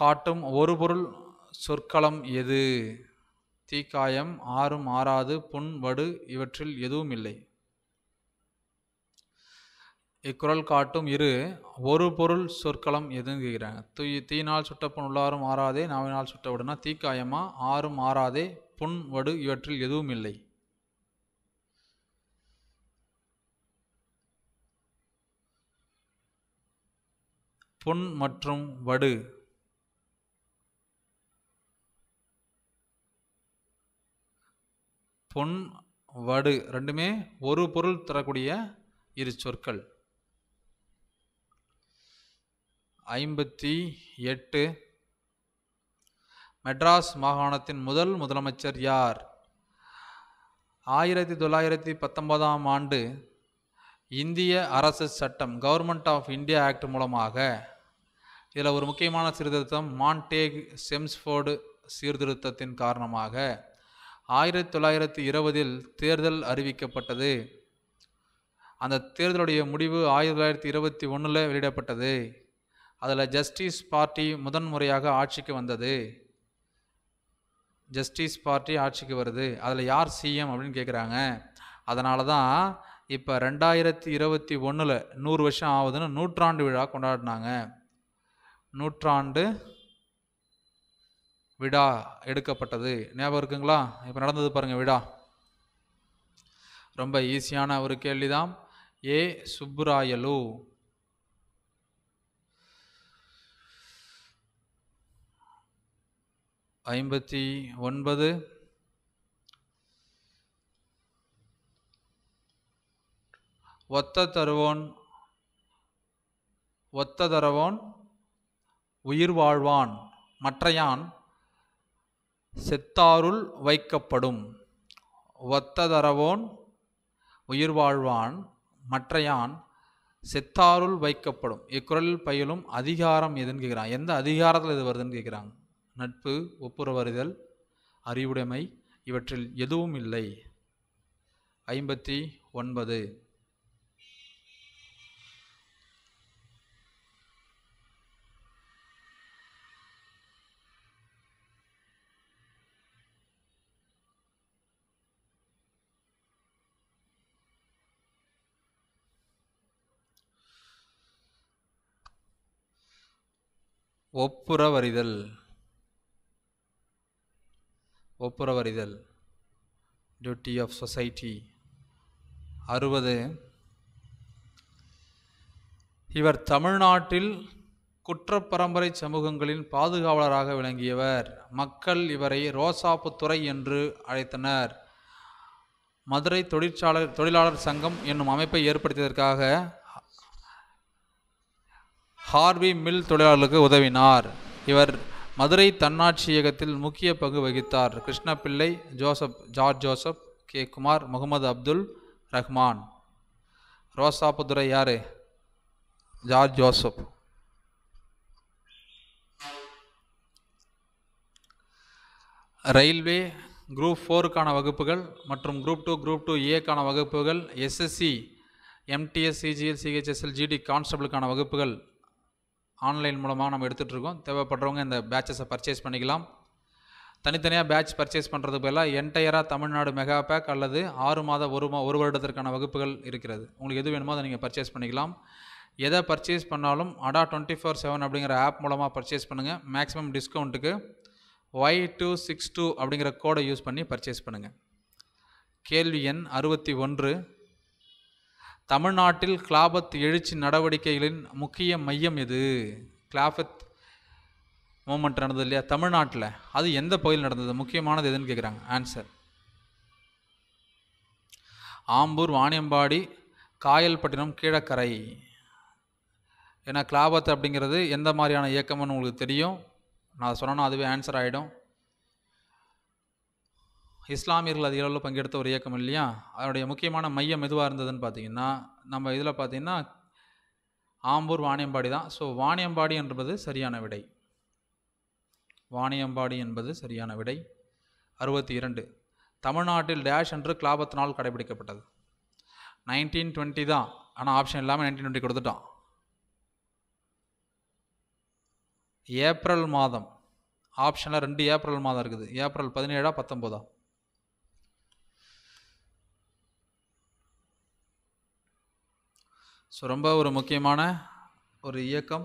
காட்டும் ஒரு பொருள் சொற்களம் எது தீக்காயம் ஆறும் ஆறாது புண் வடு இவற்றில் எதுவும் இல்லை இக்குரல் காட்டும் இரு ஒரு பொருள் சொற்களம் எதுங்குகிறாங்க தீ தீனால் சுட்டப்புண் உள்ளாரும் ஆறாதே நாவினால் சுட்ட விடுனா தீக்காயமா ஆறும் ஆறாதே புண் வடு இவற்றில் எதுவும் இல்லை புண் மற்றும் வடு பொன் வடு ரெண்டுமே ஒரு பொருள் தரக்கூடிய இரு சொற்கள் ஐம்பத்தி எட்டு மெட்ராஸ் மாகாணத்தின் முதல் முதலமைச்சர் யார் ஆயிரத்தி தொள்ளாயிரத்தி பத்தொன்பதாம் ஆண்டு இந்திய அரசு சட்டம் கவர்மெண்ட் ஆஃப் இந்தியா ஆக்ட் மூலமாக இதில் ஒரு முக்கியமான சீர்திருத்தம் மான்டேக் செம்ஸ்ஃபோர்டு சீர்திருத்தத்தின் காரணமாக ஆயிரத்தி தொள்ளாயிரத்தி இருபதில் தேர்தல் அறிவிக்கப்பட்டது அந்த தேர்தலுடைய முடிவு ஆயிரத்தி தொள்ளாயிரத்தி இருபத்தி ஒன்றில் வெளியிடப்பட்டது அதில் ஜஸ்டிஸ் பார்ட்டி முதன்முறையாக ஆட்சிக்கு வந்தது ஜஸ்டிஸ் பார்ட்டி ஆட்சிக்கு வருது அதில் யார் சிஎம் அப்படின்னு கேட்குறாங்க அதனால தான் இப்போ ரெண்டாயிரத்தி இருபத்தி ஒன்றில் நூறு வருஷம் ஆகுதுன்னு நூற்றாண்டு விழா கொண்டாடினாங்க நூற்றாண்டு விடா எடுக்கப்பட்டது ஞாபகம் இருக்குங்களா இப்போ நடந்தது பாருங்கள் விடா ரொம்ப ஈஸியான ஒரு கேள்விதான் ஏ சுப்ராயலு ஐம்பத்தி ஒன்பது ஒத்த தருவோன் ஒத்த தருவோன் உயிர் வாழ்வான் மற்றையான் செத்தாருள் வைக்கப்படும் ஒத்ததரவோன் உயிர் வாழ்வான் மற்றையான் செத்தாருள் வைக்கப்படும் இக்குரலில் பயிலும் அதிகாரம் எதுன்னு கேட்குறான் எந்த அதிகாரத்தில் இது வருதுன்னு கேட்குறாங்க நட்பு ஒப்புரவறுதல் அறிவுடைமை இவற்றில் எதுவும் இல்லை ஐம்பத்தி ஒன்பது ஒப்புரவறிதல் ஒப்புரவறிதல் டியூட்டி ஆஃப் சொசைட்டி அறுபது இவர் தமிழ்நாட்டில் குற்றப்பரம்பரை சமூகங்களின் பாதுகாவலராக விளங்கியவர் மக்கள் இவரை ரோசாப்புத்துறை என்று அழைத்தனர் மதுரை தொழிற்சாலை தொழிலாளர் சங்கம் என்னும் அமைப்பை ஏற்படுத்தியதற்காக ஹார்வி மில் தொழிலாளர்களுக்கு உதவினார் இவர் மதுரை தன்னாட்சி இயக்கத்தில் முக்கிய பங்கு வகித்தார் கிருஷ்ணப்பிள்ளை ஜோசப் ஜார்ஜ் ஜோசப் கே குமார் முகமது அப்துல் ரஹ்மான் ரோசாப்புதுரை யார் ஜார்ஜ் ஜோசப் ரயில்வே குரூப் ஃபோருக்கான வகுப்புகள் மற்றும் குரூப் டூ குரூப் டூ ஏக்கான வகுப்புகள் SSC MTS CGL CHSL GD கான்ஸ்டபிளுக்கான வகுப்புகள் ஆன்லைன் மூலமாக நம்ம எடுத்துகிட்ருக்கோம் தேவைப்படுறவங்க இந்த பேச்சஸை பர்ச்சேஸ் பண்ணிக்கலாம் தனித்தனியாக பேட்ச் பர்ச்சேஸ் பண்ணுறது பதிலாக என்டையராக தமிழ்நாடு மெகா பேக் அல்லது ஆறு மாத ஒரு மா ஒரு வருடத்திற்கான வகுப்புகள் இருக்கிறது உங்களுக்கு எது வேணுமோ அதை நீங்கள் பர்ச்சேஸ் பண்ணிக்கலாம் எதை பர்ச்சேஸ் பண்ணாலும் அடா டுவெண்ட்டி ஃபோர் செவன் அப்படிங்கிற ஆப் மூலமாக பர்ச்சேஸ் பண்ணுங்கள் மேக்ஸிமம் டிஸ்கவுண்ட்டுக்கு ஒய் டூ சிக்ஸ் டூ அப்படிங்கிற கோடை யூஸ் பண்ணி பர்ச்சேஸ் பண்ணுங்கள் கேள்வி எண் அறுபத்தி ஒன்று தமிழ்நாட்டில் கிளாபத் எழுச்சி நடவடிக்கைகளின் முக்கிய மையம் எது கிளாபத் மூமெண்ட் நடந்தது இல்லையா தமிழ்நாட்டில் அது எந்த பகுதியில் நடந்தது முக்கியமானது எதுன்னு கேட்குறாங்க ஆன்சர் ஆம்பூர் வாணியம்பாடி காயல்பட்டினம் கீழக்கரை ஏன்னா கிளாபத் அப்படிங்கிறது எந்த மாதிரியான இயக்கம்னு உங்களுக்கு தெரியும் நான் சொன்னோன்னா அதுவே ஆன்சர் ஆகிடும் இஸ்லாமியர்கள் அதிக அளவில் பங்கெடுத்த ஒரு இயக்கம் இல்லையா அதனுடைய முக்கியமான மையம் எதுவாக இருந்ததுன்னு பார்த்தீங்கன்னா நம்ம இதில் பார்த்தீங்கன்னா ஆம்பூர் வாணியம்பாடி தான் ஸோ வாணியம்பாடி என்பது சரியான விடை வாணியம்பாடி என்பது சரியான விடை அறுபத்தி இரண்டு தமிழ்நாட்டில் டேஷ் என்று கிளாபத் நாள் கடைபிடிக்கப்பட்டது நைன்டீன் டுவெண்ட்டி தான் ஆனால் ஆப்ஷன் இல்லாமல் நைன்டீன் டுவெண்ட்டி கொடுத்துட்டான் ஏப்ரல் மாதம் ஆப்ஷனில் ரெண்டு ஏப்ரல் மாதம் இருக்குது ஏப்ரல் பதினேழா பத்தொம்போதா ஸோ ரொம்ப ஒரு முக்கியமான ஒரு இயக்கம்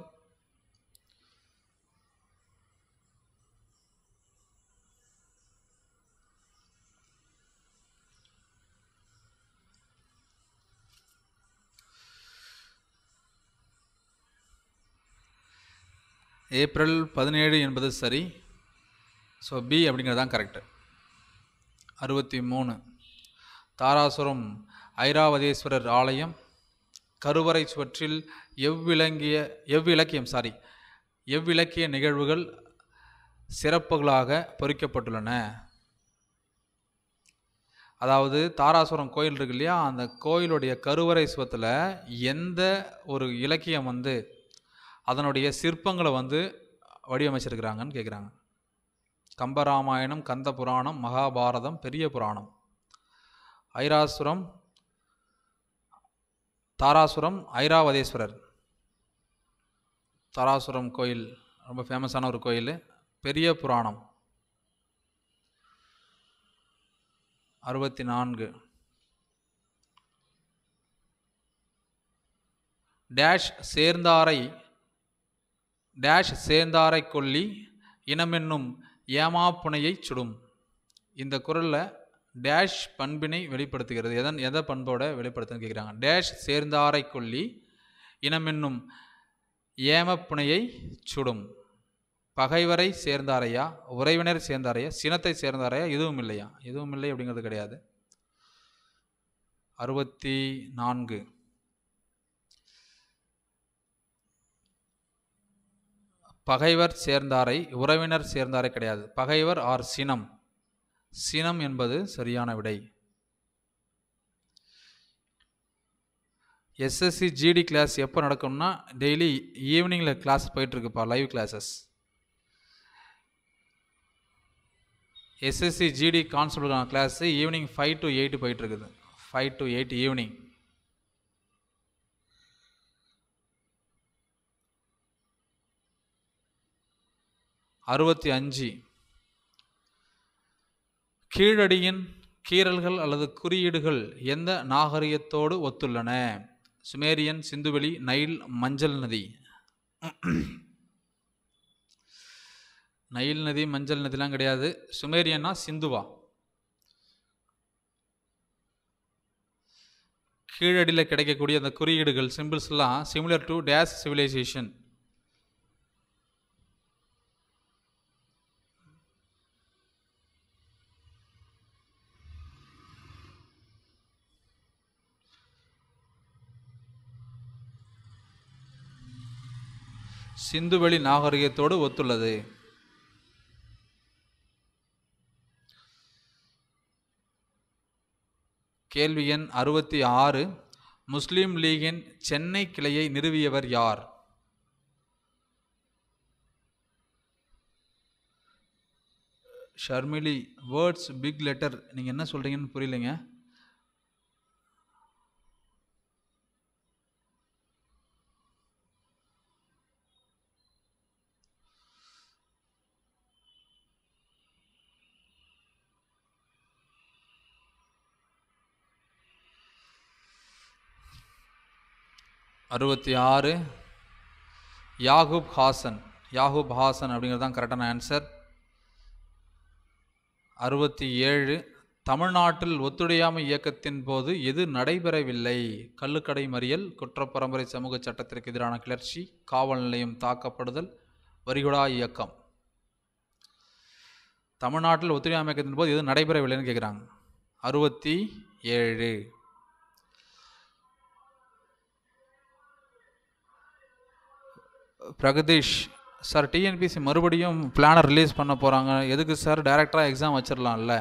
ஏப்ரல் பதினேழு என்பது சரி ஸோ பி அப்படிங்கிறது தான் கரெக்டு அறுபத்தி மூணு தாராசுரம் ஐராவதேஸ்வரர் ஆலயம் கருவறை சுவற்றில் எவ்விலங்கிய எவ்விலக்கியம் சாரி எவ்விலக்கிய நிகழ்வுகள் சிறப்புகளாக பொறிக்கப்பட்டுள்ளன அதாவது தாராசுரம் கோயில் இருக்கு இல்லையா அந்த கோயிலுடைய கருவறை சுவத்தில் எந்த ஒரு இலக்கியம் வந்து அதனுடைய சிற்பங்களை வந்து வடிவமைச்சிருக்கிறாங்கன்னு கேட்குறாங்க கம்பராமாயணம் கந்த புராணம் மகாபாரதம் பெரிய புராணம் ஐராசுரம் தாராசுரம் ஐராவதேஸ்வரர் தாராசுரம் கோயில் ரொம்ப ஃபேமஸான ஒரு கோயில் பெரிய புராணம் அறுபத்தி நான்கு டேஷ் சேர்ந்தாரை டேஷ் சேர்ந்தாரை கொல்லி இனமென்னும் ஏமாப்புனையைச் சுடும் இந்த குரலில் டேஷ் பண்பினை வெளிப்படுத்துகிறது எதன் எதை பண்போட வெளிப்படுத்துன்னு கேட்குறாங்க டேஷ் சேர்ந்தாரை கொல்லி இனமென்னும் ஏமப்புனையை சுடும் பகைவரை சேர்ந்தாரையா உறவினர் சேர்ந்தாரையா சினத்தை சேர்ந்தாரையா எதுவும் இல்லையா எதுவும் இல்லை அப்படிங்கிறது கிடையாது அறுபத்தி நான்கு பகைவர் சேர்ந்தாரை உறவினர் சேர்ந்தாரை கிடையாது பகைவர் ஆர் சினம் சினம் என்பது சரியான விடை எஸ்எஸ்சி ஜிடி கிளாஸ் எப்போ நடக்கும்னா டெய்லி ஈவினிங்கில் கிளாஸ் போயிட்டுருக்குப்பா லைவ் கிளாஸஸ் எஸ்எஸ்சி ஜிடி கான்ஸ்டபுளுக்கான class evening five to eight போயிட்டுருக்குது ஃபைவ் டு எயிட் ஈவினிங் அறுபத்தி அஞ்சு கீழடியின் கீறல்கள் அல்லது குறியீடுகள் எந்த நாகரிகத்தோடு ஒத்துள்ளன சுமேரியன் சிந்துவெளி நைல் மஞ்சள் நதி நைல் நதி மஞ்சள் நதிலாம் கிடையாது சுமேரியன்னா சிந்துவா கீழடியில் கிடைக்கக்கூடிய அந்த குறியீடுகள் சிம்பிள்ஸ்லாம் சிமிலர் டு டேஸ் சிவிலைசேஷன் சிந்துவெளி நாகரிகத்தோடு ஒத்துள்ளது கேள்வி எண் அறுபத்தி ஆறு முஸ்லீம் லீகின் சென்னை கிளையை நிறுவியவர் யார் ஷர்மிலி வேர்ட்ஸ் பிக் லெட்டர் நீங்கள் என்ன சொல்கிறீங்கன்னு புரியலைங்க அறுபத்தி ஆறு யாகுப் ஹாசன் யாகுப் ஹாசன் அப்படிங்கிறது தான் கரெக்டான ஆன்சர் அறுபத்தி ஏழு தமிழ்நாட்டில் ஒத்துழையாமை இயக்கத்தின் போது எது நடைபெறவில்லை கள்ளுக்கடை மறியல் குற்றப்பரம்பரை சமூக சட்டத்திற்கு எதிரான கிளர்ச்சி காவல் நிலையம் தாக்கப்படுதல் வரிகுடா இயக்கம் தமிழ்நாட்டில் ஒத்துழையாமை இயக்கத்தின் போது எது நடைபெறவில்லைன்னு கேட்குறாங்க அறுபத்தி ஏழு பிரகதீஷ் சார் டிஎன்பிசி மறுபடியும் பிளானை ரிலீஸ் பண்ண போகிறாங்க எதுக்கு சார் டேரெக்டாக எக்ஸாம் வச்சிடலாம்ல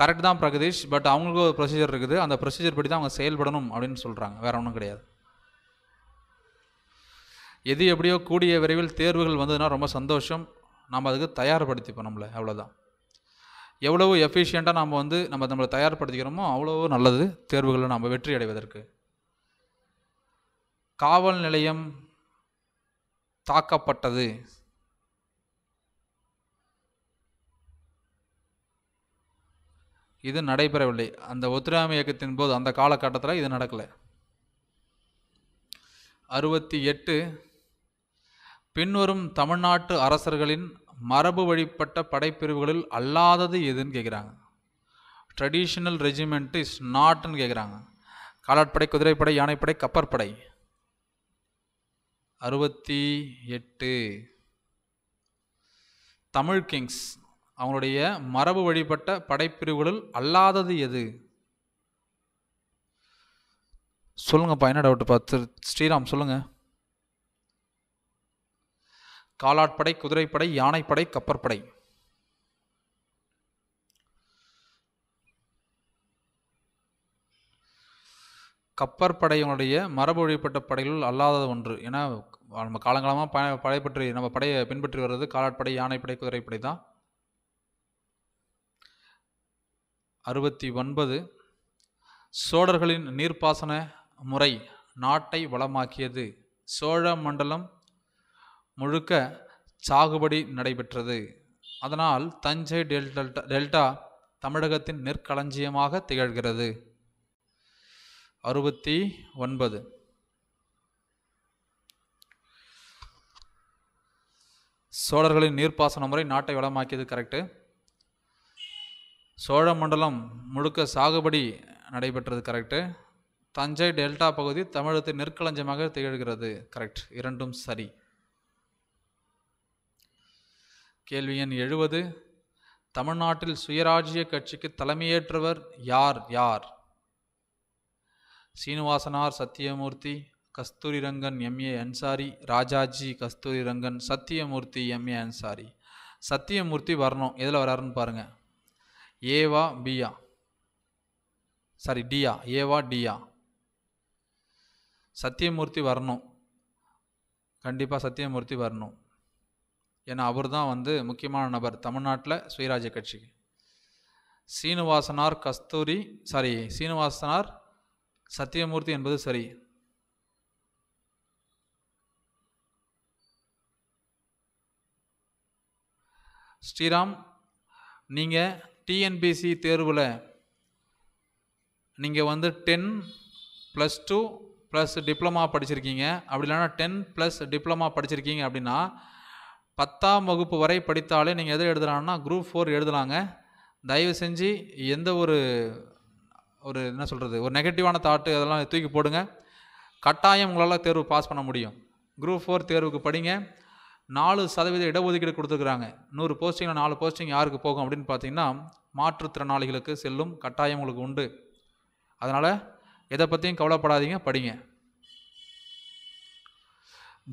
கரெக்ட் தான் பிரகதீஷ் பட் அவங்களுக்கும் ஒரு ப்ரொசீஜர் இருக்குது அந்த ப்ரொசீஜர் படி தான் அவங்க செயல்படணும் அப்படின்னு சொல்கிறாங்க வேறு ஒன்றும் கிடையாது எது எப்படியோ கூடிய விரைவில் தேர்வுகள் வந்ததுன்னா ரொம்ப சந்தோஷம் நம்ம அதுக்கு தயார்படுத்திப்போம் நம்மளை அவ்வளோதான் எவ்வளவு எஃபிஷியண்ட்டாக நம்ம வந்து நம்ம நம்மளை தயார்படுத்திக்கிறோமோ அவ்வளோ நல்லது தேர்வுகளை நம்ம வெற்றி அடைவதற்கு காவல் நிலையம் தாக்கப்பட்டது இது நடைபெறவில்லை அந்த ஒத்துழையாமை இயக்கத்தின் போது அந்த காலகட்டத்தில் இது நடக்கலை அறுபத்தி எட்டு பின்வரும் தமிழ்நாட்டு அரசர்களின் மரபு வழிப்பட்ட படைப்பிரிவுகளில் அல்லாதது எதுன்னு கேட்குறாங்க ட்ரெடிஷ்னல் ரெஜிமெண்ட் இஸ் நாட்னு கேட்குறாங்க காலாட்படை குதிரைப்படை யானைப்படை கப்பற்படை அறுபத்தி எட்டு தமிழ் கிங்ஸ் அவங்களுடைய மரபு வழிபட்ட படைப்பிரிவுகளில் அல்லாதது எது சொல்லுங்கப்பா என்ன டவுட் பார்த்து ஸ்ரீராம் சொல்லுங்க காலாட்படை குதிரைப்படை யானைப்படை கப்பற்படை கப்பற்படையினுடைய படையினுடைய மரபு வழிபட்ட படைகளுள் அல்லாத ஒன்று ஏன்னா நம்ம காலங்காலமாக ப படைப்பற்றி நம்ம படையை பின்பற்றி வர்றது காலாட்படை யானைப்படை குதிரைப்படை தான் அறுபத்தி ஒன்பது சோழர்களின் நீர்ப்பாசன முறை நாட்டை வளமாக்கியது சோழ மண்டலம் முழுக்க சாகுபடி நடைபெற்றது அதனால் தஞ்சை டெல்டா டெல்டா தமிழகத்தின் நெற்களஞ்சியமாக திகழ்கிறது அறுபத்தி ஒன்பது சோழர்களின் நீர்ப்பாசன முறை நாட்டை வளமாக்கியது கரெக்டு சோழ மண்டலம் முழுக்க சாகுபடி நடைபெற்றது கரெக்டு தஞ்சை டெல்டா பகுதி தமிழகத்தை நெற்களஞ்சமாக திகழ்கிறது கரெக்ட் இரண்டும் சரி கேள்வி எண் எழுபது தமிழ்நாட்டில் சுயராஜ்ய கட்சிக்கு தலைமையேற்றவர் யார் யார் சீனிவாசனார் சத்தியமூர்த்தி கஸ்தூரி ரங்கன் எம்ஏ அன்சாரி ராஜாஜி கஸ்தூரி ரங்கன் சத்தியமூர்த்தி எம்ஏ அன்சாரி சத்தியமூர்த்தி வரணும் எதில் வராருன்னு பாருங்கள் ஏவா பியா சாரி டியா ஏவா டியா சத்தியமூர்த்தி வரணும் கண்டிப்பாக சத்தியமூர்த்தி வரணும் ஏன்னா அவர் தான் வந்து முக்கியமான நபர் தமிழ்நாட்டில் சுயராஜ்ய கட்சிக்கு சீனிவாசனார் கஸ்தூரி சாரி சீனிவாசனார் சத்தியமூர்த்தி என்பது சரி ஸ்ரீராம் நீங்கள் டிஎன்பிசி தேர்வில் நீங்கள் வந்து ten plus two plus diploma படிச்சிருக்கீங்க அப்படி இல்லைன்னா டென் ப்ளஸ் டிப்ளமா படிச்சிருக்கீங்க அப்படின்னா பத்தாம் வகுப்பு வரை படித்தாலே நீங்கள் எதை எழுதலாம்னா குரூப் ஃபோர் எழுதலாங்க தயவு செஞ்சு எந்த ஒரு ஒரு என்ன சொல்கிறது ஒரு நெகட்டிவான தாட்டு அதெல்லாம் தூக்கி போடுங்க கட்டாயம் உங்களால் தேர்வு பாஸ் பண்ண முடியும் குரூப் ஃபோர் தேர்வுக்கு படிங்க நாலு சதவீத இடஒதுக்கீடு கொடுத்துருக்குறாங்க நூறு போஸ்டிங்கில் நாலு போஸ்டிங் யாருக்கு போகும் அப்படின்னு பார்த்தீங்கன்னா மாற்றுத்திறனாளிகளுக்கு செல்லும் கட்டாயம் உங்களுக்கு உண்டு அதனால் எதை பற்றியும் கவலைப்படாதீங்க படிங்க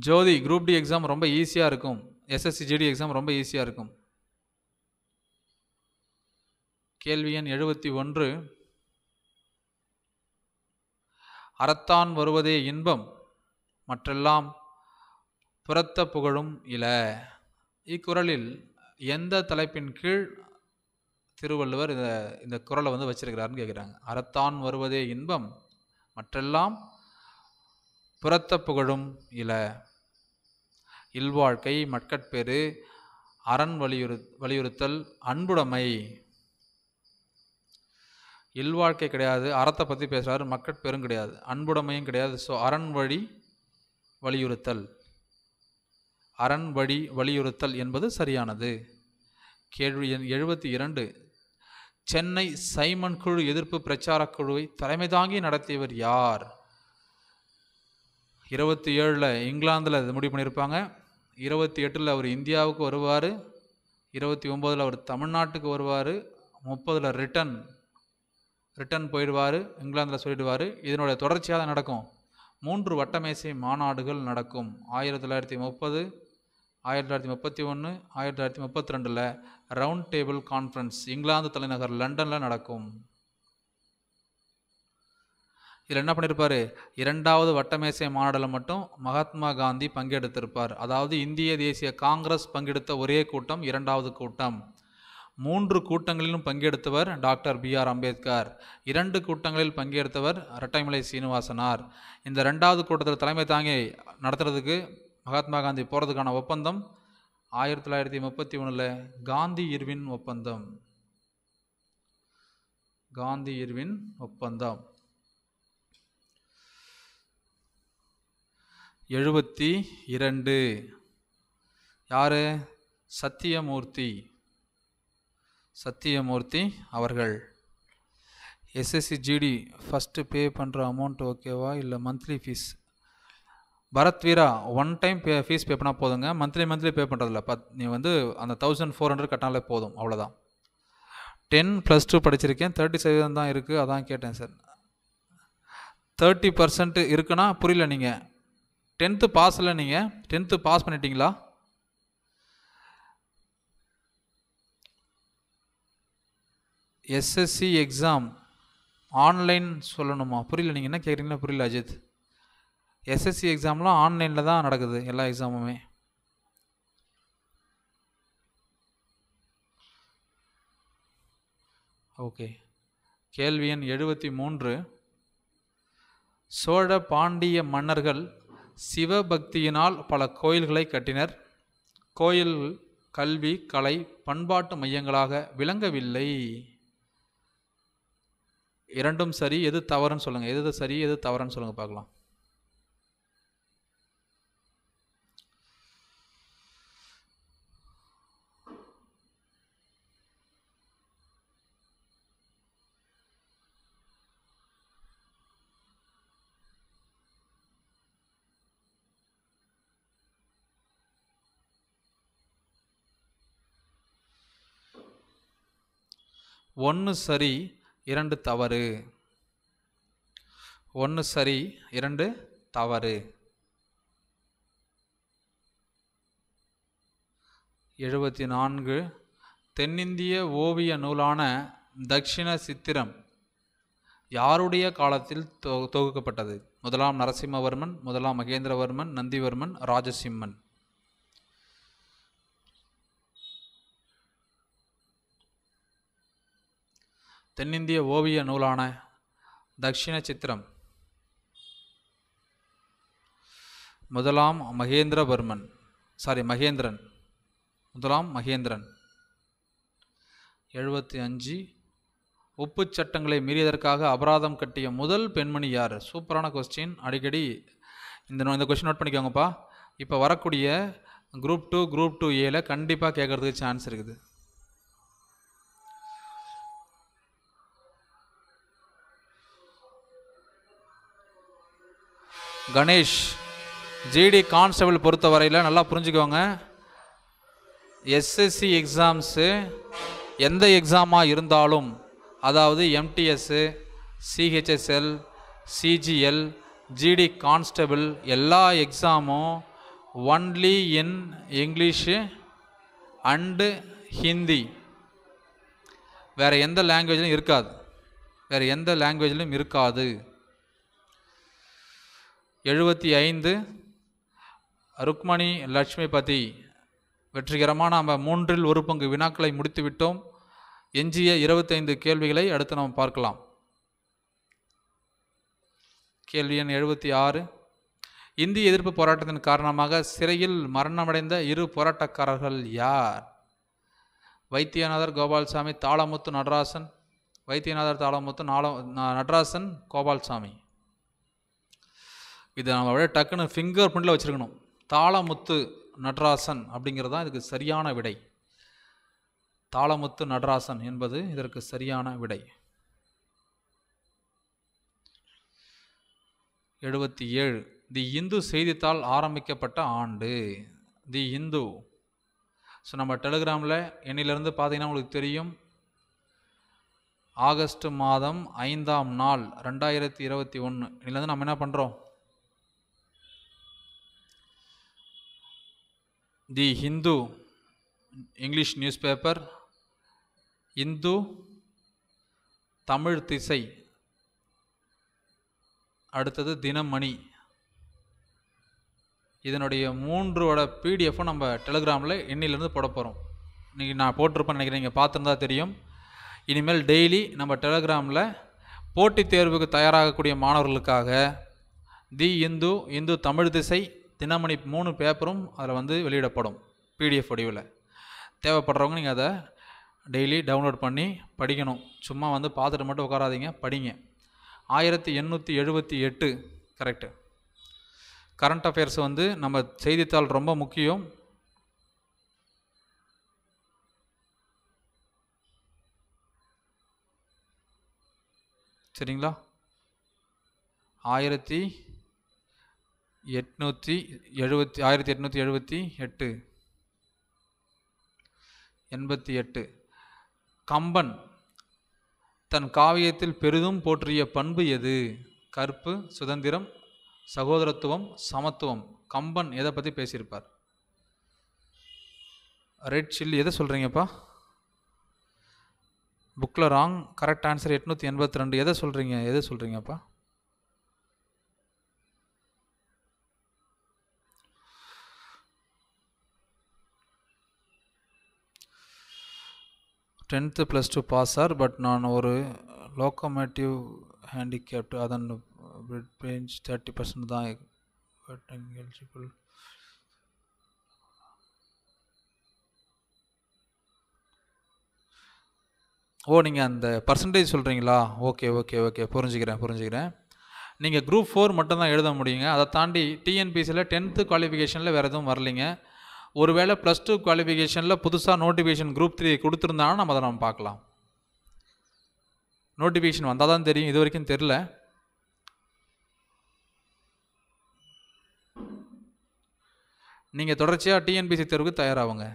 ஜோதி குரூப் டி எக்ஸாம் ரொம்ப ஈஸியாக இருக்கும் எஸ்எஸ்சி ஜிடி எக்ஸாம் ரொம்ப ஈஸியாக இருக்கும் கேள்வி எண் எழுபத்தி ஒன்று அறத்தான் வருவதே இன்பம் மற்றெல்லாம் புறத்த புகழும் இல இக்குறளில் எந்த தலைப்பின் கீழ் திருவள்ளுவர் இந்த இந்த குரலை வந்து வச்சிருக்கிறாருன்னு கேட்குறாங்க அறத்தான் வருவதே இன்பம் மற்றெல்லாம் புறத்த புகழும் இல இல்வாழ்க்கை மட்கட்பேறு அரண் வலியுறு வலியுறுத்தல் அன்புடைமை இல்வாழ்க்கை கிடையாது அறத்தை பற்றி பேசுகிறாரு மக்கள் பெரும் கிடையாது அன்புடைமையும் கிடையாது ஸோ அரண் வழி வலியுறுத்தல் அரண் வழி வலியுறுத்தல் என்பது சரியானது கேள்வி எண் எழுபத்தி இரண்டு சென்னை சைமன் குழு எதிர்ப்பு பிரச்சார குழுவை தலைமை தாங்கி நடத்தியவர் யார் இருபத்தி ஏழில் இங்கிலாந்தில் முடிவு பண்ணியிருப்பாங்க இருபத்தி எட்டில் அவர் இந்தியாவுக்கு வருவார் இருபத்தி ஒம்போதில் அவர் தமிழ்நாட்டுக்கு வருவார் முப்பதில் ரிட்டன் ரிட்டர்ன் போயிடுவார் இங்கிலாந்தில் சொல்லிடுவார் இதனுடைய தொடர்ச்சியாக நடக்கும் மூன்று வட்டமேசை மாநாடுகள் நடக்கும் ஆயிரத்தி தொள்ளாயிரத்தி முப்பது ஆயிரத்தி தொள்ளாயிரத்தி முப்பத்தி ஒன்று ஆயிரத்தி தொள்ளாயிரத்தி முப்பத்தி ரெண்டில் ரவுண்ட் டேபிள் கான்ஃபரன்ஸ் இங்கிலாந்து தலைநகர் லண்டனில் நடக்கும் இதில் என்ன பண்ணியிருப்பார் இரண்டாவது வட்டமேசை மாநாடில் மட்டும் மகாத்மா காந்தி பங்கெடுத்திருப்பார் அதாவது இந்திய தேசிய காங்கிரஸ் பங்கெடுத்த ஒரே கூட்டம் இரண்டாவது கூட்டம் மூன்று கூட்டங்களிலும் பங்கெடுத்தவர் டாக்டர் பி ஆர் அம்பேத்கர் இரண்டு கூட்டங்களில் பங்கெடுத்தவர் ரட்டைமலை சீனிவாசனார் இந்த ரெண்டாவது கூட்டத்தில் தலைமை தாங்கி நடத்துறதுக்கு மகாத்மா காந்தி போகிறதுக்கான ஒப்பந்தம் ஆயிரத்தி தொள்ளாயிரத்தி முப்பத்தி ஒன்றில் காந்தி இர்வின் ஒப்பந்தம் காந்தி இர்வின் ஒப்பந்தம் எழுபத்தி இரண்டு யார் சத்தியமூர்த்தி சத்தியமூர்த்தி அவர்கள் எஸ்எஸ்சி ஜிடி ஃபஸ்ட்டு பே பண்ணுற அமௌண்ட் ஓகேவா இல்லை monthly fees Bharath Veera one time pay fees pay பண்ணால் போதுங்க மந்த்லி மந்த்லி பே பண்ணுறதில்ல பத் நீ வந்து அந்த தௌசண்ட் ஃபோர் ஹண்ட்ரட் கட்டினாலே போதும் அவ்வளோதான் டென் ப்ளஸ் டூ படிச்சிருக்கேன் தேர்ட்டி சதவீதம் தான் இருக்குது அதான் கேட்டேன் சார் தேர்ட்டி பர்சன்ட்டு இருக்குன்னா புரியல நீங்கள் டென்த்து பாஸ் இல்லை நீங்கள் டென்த்து பாஸ் பண்ணிட்டீங்களா எஸ்எஸ்சி எக்ஸாம் ஆன்லைன் சொல்லணுமா புரியல நீங்கள் என்ன கேட்குறீங்களா புரியல அஜித் எஸ்எஸ்சி எக்ஸாம்லாம் ஆன்லைனில் தான் நடக்குது எல்லா எக்ஸாமுமே ஓகே கேள்வி எண் எழுபத்தி மூன்று சோழ பாண்டிய மன்னர்கள் சிவபக்தியினால் பல கோயில்களை கட்டினர் கோயில் கல்வி கலை பண்பாட்டு மையங்களாக விளங்கவில்லை இரண்டும் சரி எது தவறுன்னு சொல்லுங்க எது சரி எது தவறுன்னு சொல்லுங்க பார்க்கலாம் ஒன்று சரி இரண்டு தவறு ஒன்று சரி இரண்டு தவறு எழுபத்தி நான்கு தென்னிந்திய ஓவிய நூலான தக்ஷிண சித்திரம் யாருடைய காலத்தில் தொ தொகுக்கப்பட்டது முதலாம் நரசிம்மவர்மன் முதலாம் மகேந்திரவர்மன் நந்திவர்மன் ராஜசிம்மன் தென்னிந்திய ஓவிய நூலான தக்ஷிண சித்திரம் முதலாம் மகேந்திரவர்மன் சாரி மகேந்திரன் முதலாம் மகேந்திரன் எழுபத்தி அஞ்சு உப்பு சட்டங்களை மீறியதற்காக அபராதம் கட்டிய முதல் பெண்மணி யார் சூப்பரான கொஸ்டின் அடிக்கடி இந்த இந்த கொஸ்டின் நோட் பண்ணிக்கோங்கப்பா இப்போ வரக்கூடிய குரூப் டூ குரூப் டூ ஏல கண்டிப்பாக கேட்குறதுக்கு சான்ஸ் இருக்குது கணேஷ் ஜிடி கான்ஸ்டபிள் பொறுத்த வரையில் நல்லா புரிஞ்சுக்கோங்க எஸ்எஸ்சி எக்ஸாம்ஸு எந்த எக்ஸாமாக இருந்தாலும் அதாவது MTS CHSL CGL GD constable எல்லா எக்ஸாமும் only in English and Hindi வேறு எந்த லாங்குவேஜ்லையும் இருக்காது வேறு எந்த லாங்குவேஜ்லையும் இருக்காது எழுபத்தி ஐந்து ருக்மணி லட்சுமிபதி வெற்றிகரமாக நாம் மூன்றில் ஒரு பங்கு வினாக்களை முடித்துவிட்டோம் எஞ்சிய இருபத்தைந்து கேள்விகளை அடுத்து நாம் பார்க்கலாம் கேள்வி எண் எழுபத்தி ஆறு இந்திய எதிர்ப்பு போராட்டத்தின் காரணமாக சிறையில் மரணமடைந்த இரு போராட்டக்காரர்கள் யார் வைத்தியநாதர் கோபால்சாமி தாளமுத்து நடராசன் வைத்தியநாதர் தாளமுத்து நாள நடராசன் கோபால்சாமி இதை நம்ம அப்படியே டக்குன்னு ஃபிங்கர் பிரிண்டில் வச்சுருக்கணும் தாளமுத்து நடராசன் அப்படிங்கிறது தான் இதுக்கு சரியான விடை தாளமுத்து நடராசன் என்பது இதற்கு சரியான விடை எழுபத்தி ஏழு தி இந்து செய்தித்தாள் ஆரம்பிக்கப்பட்ட ஆண்டு தி இந்து ஸோ நம்ம டெலிகிராமில் என்னிலேருந்து பார்த்தீங்கன்னா உங்களுக்கு தெரியும் ஆகஸ்ட் மாதம் ஐந்தாம் நாள் ரெண்டாயிரத்தி இருபத்தி ஒன்று இன்னிலேருந்து நம்ம என்ன பண்ணுறோம் the Hindu English newspaper, Hindu Tamil திசை அடுத்தது தினமணி இதனுடைய மூன்றோட பிடிஎஃப்பும் நம்ம டெலிகிராமில் இன்னிலேருந்து போட போகிறோம் இன்றைக்கி நான் போட்டிருப்பேன் நினைக்கிறேன் நீங்கள் பார்த்துருந்தா தெரியும் இனிமேல் டெய்லி நம்ம டெலகிராமில் போட்டித் தேர்வுக்கு தயாராகக்கூடிய மாணவர்களுக்காக தி இந்து இந்து தமிழ் திசை தினமணி மூணு பேப்பரும் அதில் வந்து வெளியிடப்படும் பிடிஎஃப் வடிவில் தேவைப்படுறவங்க நீங்கள் அதை டெய்லி டவுன்லோட் பண்ணி படிக்கணும் சும்மா வந்து பார்த்துட்டு மட்டும் உட்காராதீங்க படிங்க ஆயிரத்தி எண்ணூற்றி எழுபத்தி எட்டு கரெக்டு கரண்ட் அஃபேர்ஸ் வந்து நம்ம செய்தித்தாள் ரொம்ப முக்கியம் சரிங்களா ஆயிரத்தி எட்நூற்றி எழுபத்தி ஆயிரத்தி எட்நூற்றி எழுபத்தி எட்டு எண்பத்தி எட்டு கம்பன் தன் காவியத்தில் பெரிதும் போற்றிய பண்பு எது கற்பு சுதந்திரம் சகோதரத்துவம் சமத்துவம் கம்பன் எதை பற்றி பேசியிருப்பார் ரெட் சில்லி எதை சொல்கிறீங்கப்பா புக்கில் ராங் கரெக்ட் ஆன்சர் எட்நூற்றி எண்பத்தி ரெண்டு எதை சொல்கிறீங்க எதை சொல்கிறீங்கப்பா tenth plus two pass or but நான் ஒரு லோக்கோமேட்டிவ் ஹேண்டிகேப்ட் அதன் பிரிட் ரேஞ்ச் தேர்ட்டி பர்சன்ட் தான் எலிஜிபிள் ஓ நீங்கள் அந்த பர்சன்டேஜ் சொல்கிறீங்களா ஓகே ஓகே ஓகே புரிஞ்சுக்கிறேன் புரிஞ்சுக்கிறேன் நீங்கள் குரூப் ஃபோர் மட்டும் தான் எழுத முடியுங்க அதை தாண்டி டிஎன்பிசியில் டென்த்து குவாலிஃபிகேஷனில் வேறு எதுவும் வரலைங்க ஒருவேளை ப்ளஸ் டூ குவாலிஃபிகேஷனில் புதுசாக நோட்டிஃபிகேஷன் குரூப் த்ரீ கொடுத்துருந்தாலும் நம்ம அதை நம்ம பார்க்கலாம் நோட்டிஃபிகேஷன் வந்தால் தான் தெரியும் இது வரைக்கும் தெரில நீங்கள் தொடர்ச்சியாக டிஎன்பிசி தேர்வுக்கு தயாராகுங்க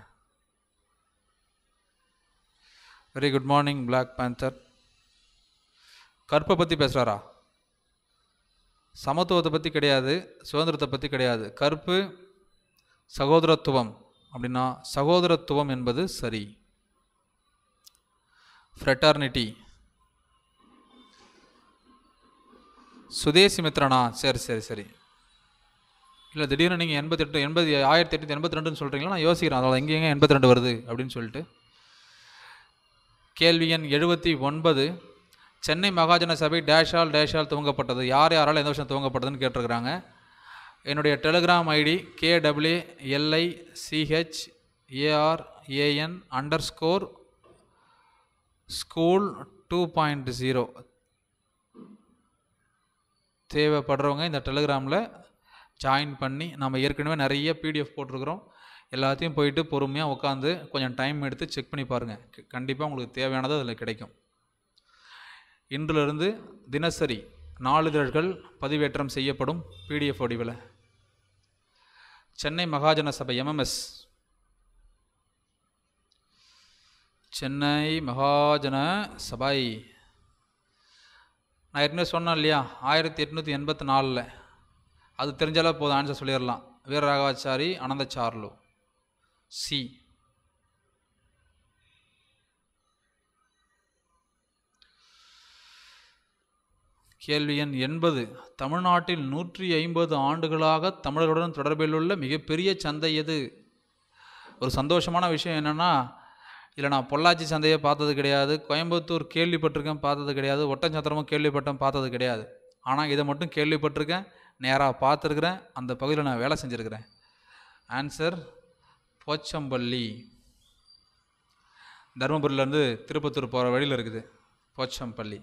very good morning black panther கற்பை பற்றி பேசுகிறாரா சமத்துவத்தை பற்றி கிடையாது சுதந்திரத்தை பற்றி கிடையாது கற்பு சகோதரத்துவம் அப்படின்னா சகோதரத்துவம் என்பது சரி ஃப்ரெட்டர்னிட்டி சுதேசி மித்ரனா சரி சரி சரி இல்லை திடீர்னு நீங்கள் எண்பத்தெட்டு எண்பது ஆயிரத்தி எட்நூற்றி எண்பத்தி ரெண்டுன்னு சொல்கிறீங்களா நான் யோசிக்கிறேன் அதனால் எங்கேயும் எண்பத்தி ரெண்டு வருது அப்படின்னு சொல்லிட்டு கேள்வி எண் எழுபத்தி ஒன்பது சென்னை மகாஜன சபை டேஷால் டேஷால் துவங்கப்பட்டது யார் யாரால் எந்த வருஷம் துவங்கப்பட்டதுன்னு கேட்டிருக்கிறாங்க என்னுடைய Telegram ID K W L I C H A R A N under score school two point zero தேவைப்படுறவங்க இந்த டெலிகிராமில் ஜாயின் பண்ணி நம்ம ஏற்கனவே நிறைய பிடிஎஃப் போட்டிருக்கிறோம் எல்லாத்தையும் போயிட்டு பொறுமையாக உட்காந்து கொஞ்சம் டைம் எடுத்து செக் பண்ணி பாருங்கள் கண்டிப்பாக உங்களுக்கு தேவையானது அதில் கிடைக்கும் இன்றிலிருந்து தினசரி நாளிதழ்கள் பதிவேற்றம் செய்யப்படும் பிடிஎஃப் வடிவில் சென்னை மகாஜன சபை எம்எம்எஸ் சென்னை மகாஜன சபை நான் ஏற்கனவே சொன்னேன் இல்லையா ஆயிரத்தி எட்நூற்றி எண்பத்தி நாலில் அது தெரிஞ்சாலே போதும் ஆன்சர் சொல்லிடலாம் வீரராகவாச்சாரி அனந்தச்சார்லு சி கேள்வி எண் எண்பது தமிழ்நாட்டில் நூற்றி ஐம்பது ஆண்டுகளாக தமிழர்களுடன் தொடர்பில் உள்ள மிகப்பெரிய சந்தை எது ஒரு சந்தோஷமான விஷயம் என்னென்னா இதில் நான் பொள்ளாச்சி சந்தையை பார்த்தது கிடையாது கோயம்புத்தூர் கேள்விப்பட்டிருக்கேன் பார்த்தது கிடையாது ஒட்டஞ்சத்திரமும் கேள்விப்பட்டேன் பார்த்தது கிடையாது ஆனால் இதை மட்டும் கேள்விப்பட்டிருக்கேன் நேராக பார்த்துருக்குறேன் அந்த பகுதியில் நான் வேலை செஞ்சுருக்கிறேன் ஆன்சர் போச்சம்பள்ளி தருமபுரியிலேருந்து திருப்பத்தூர் போகிற வழியில் இருக்குது போச்சம்பள்ளி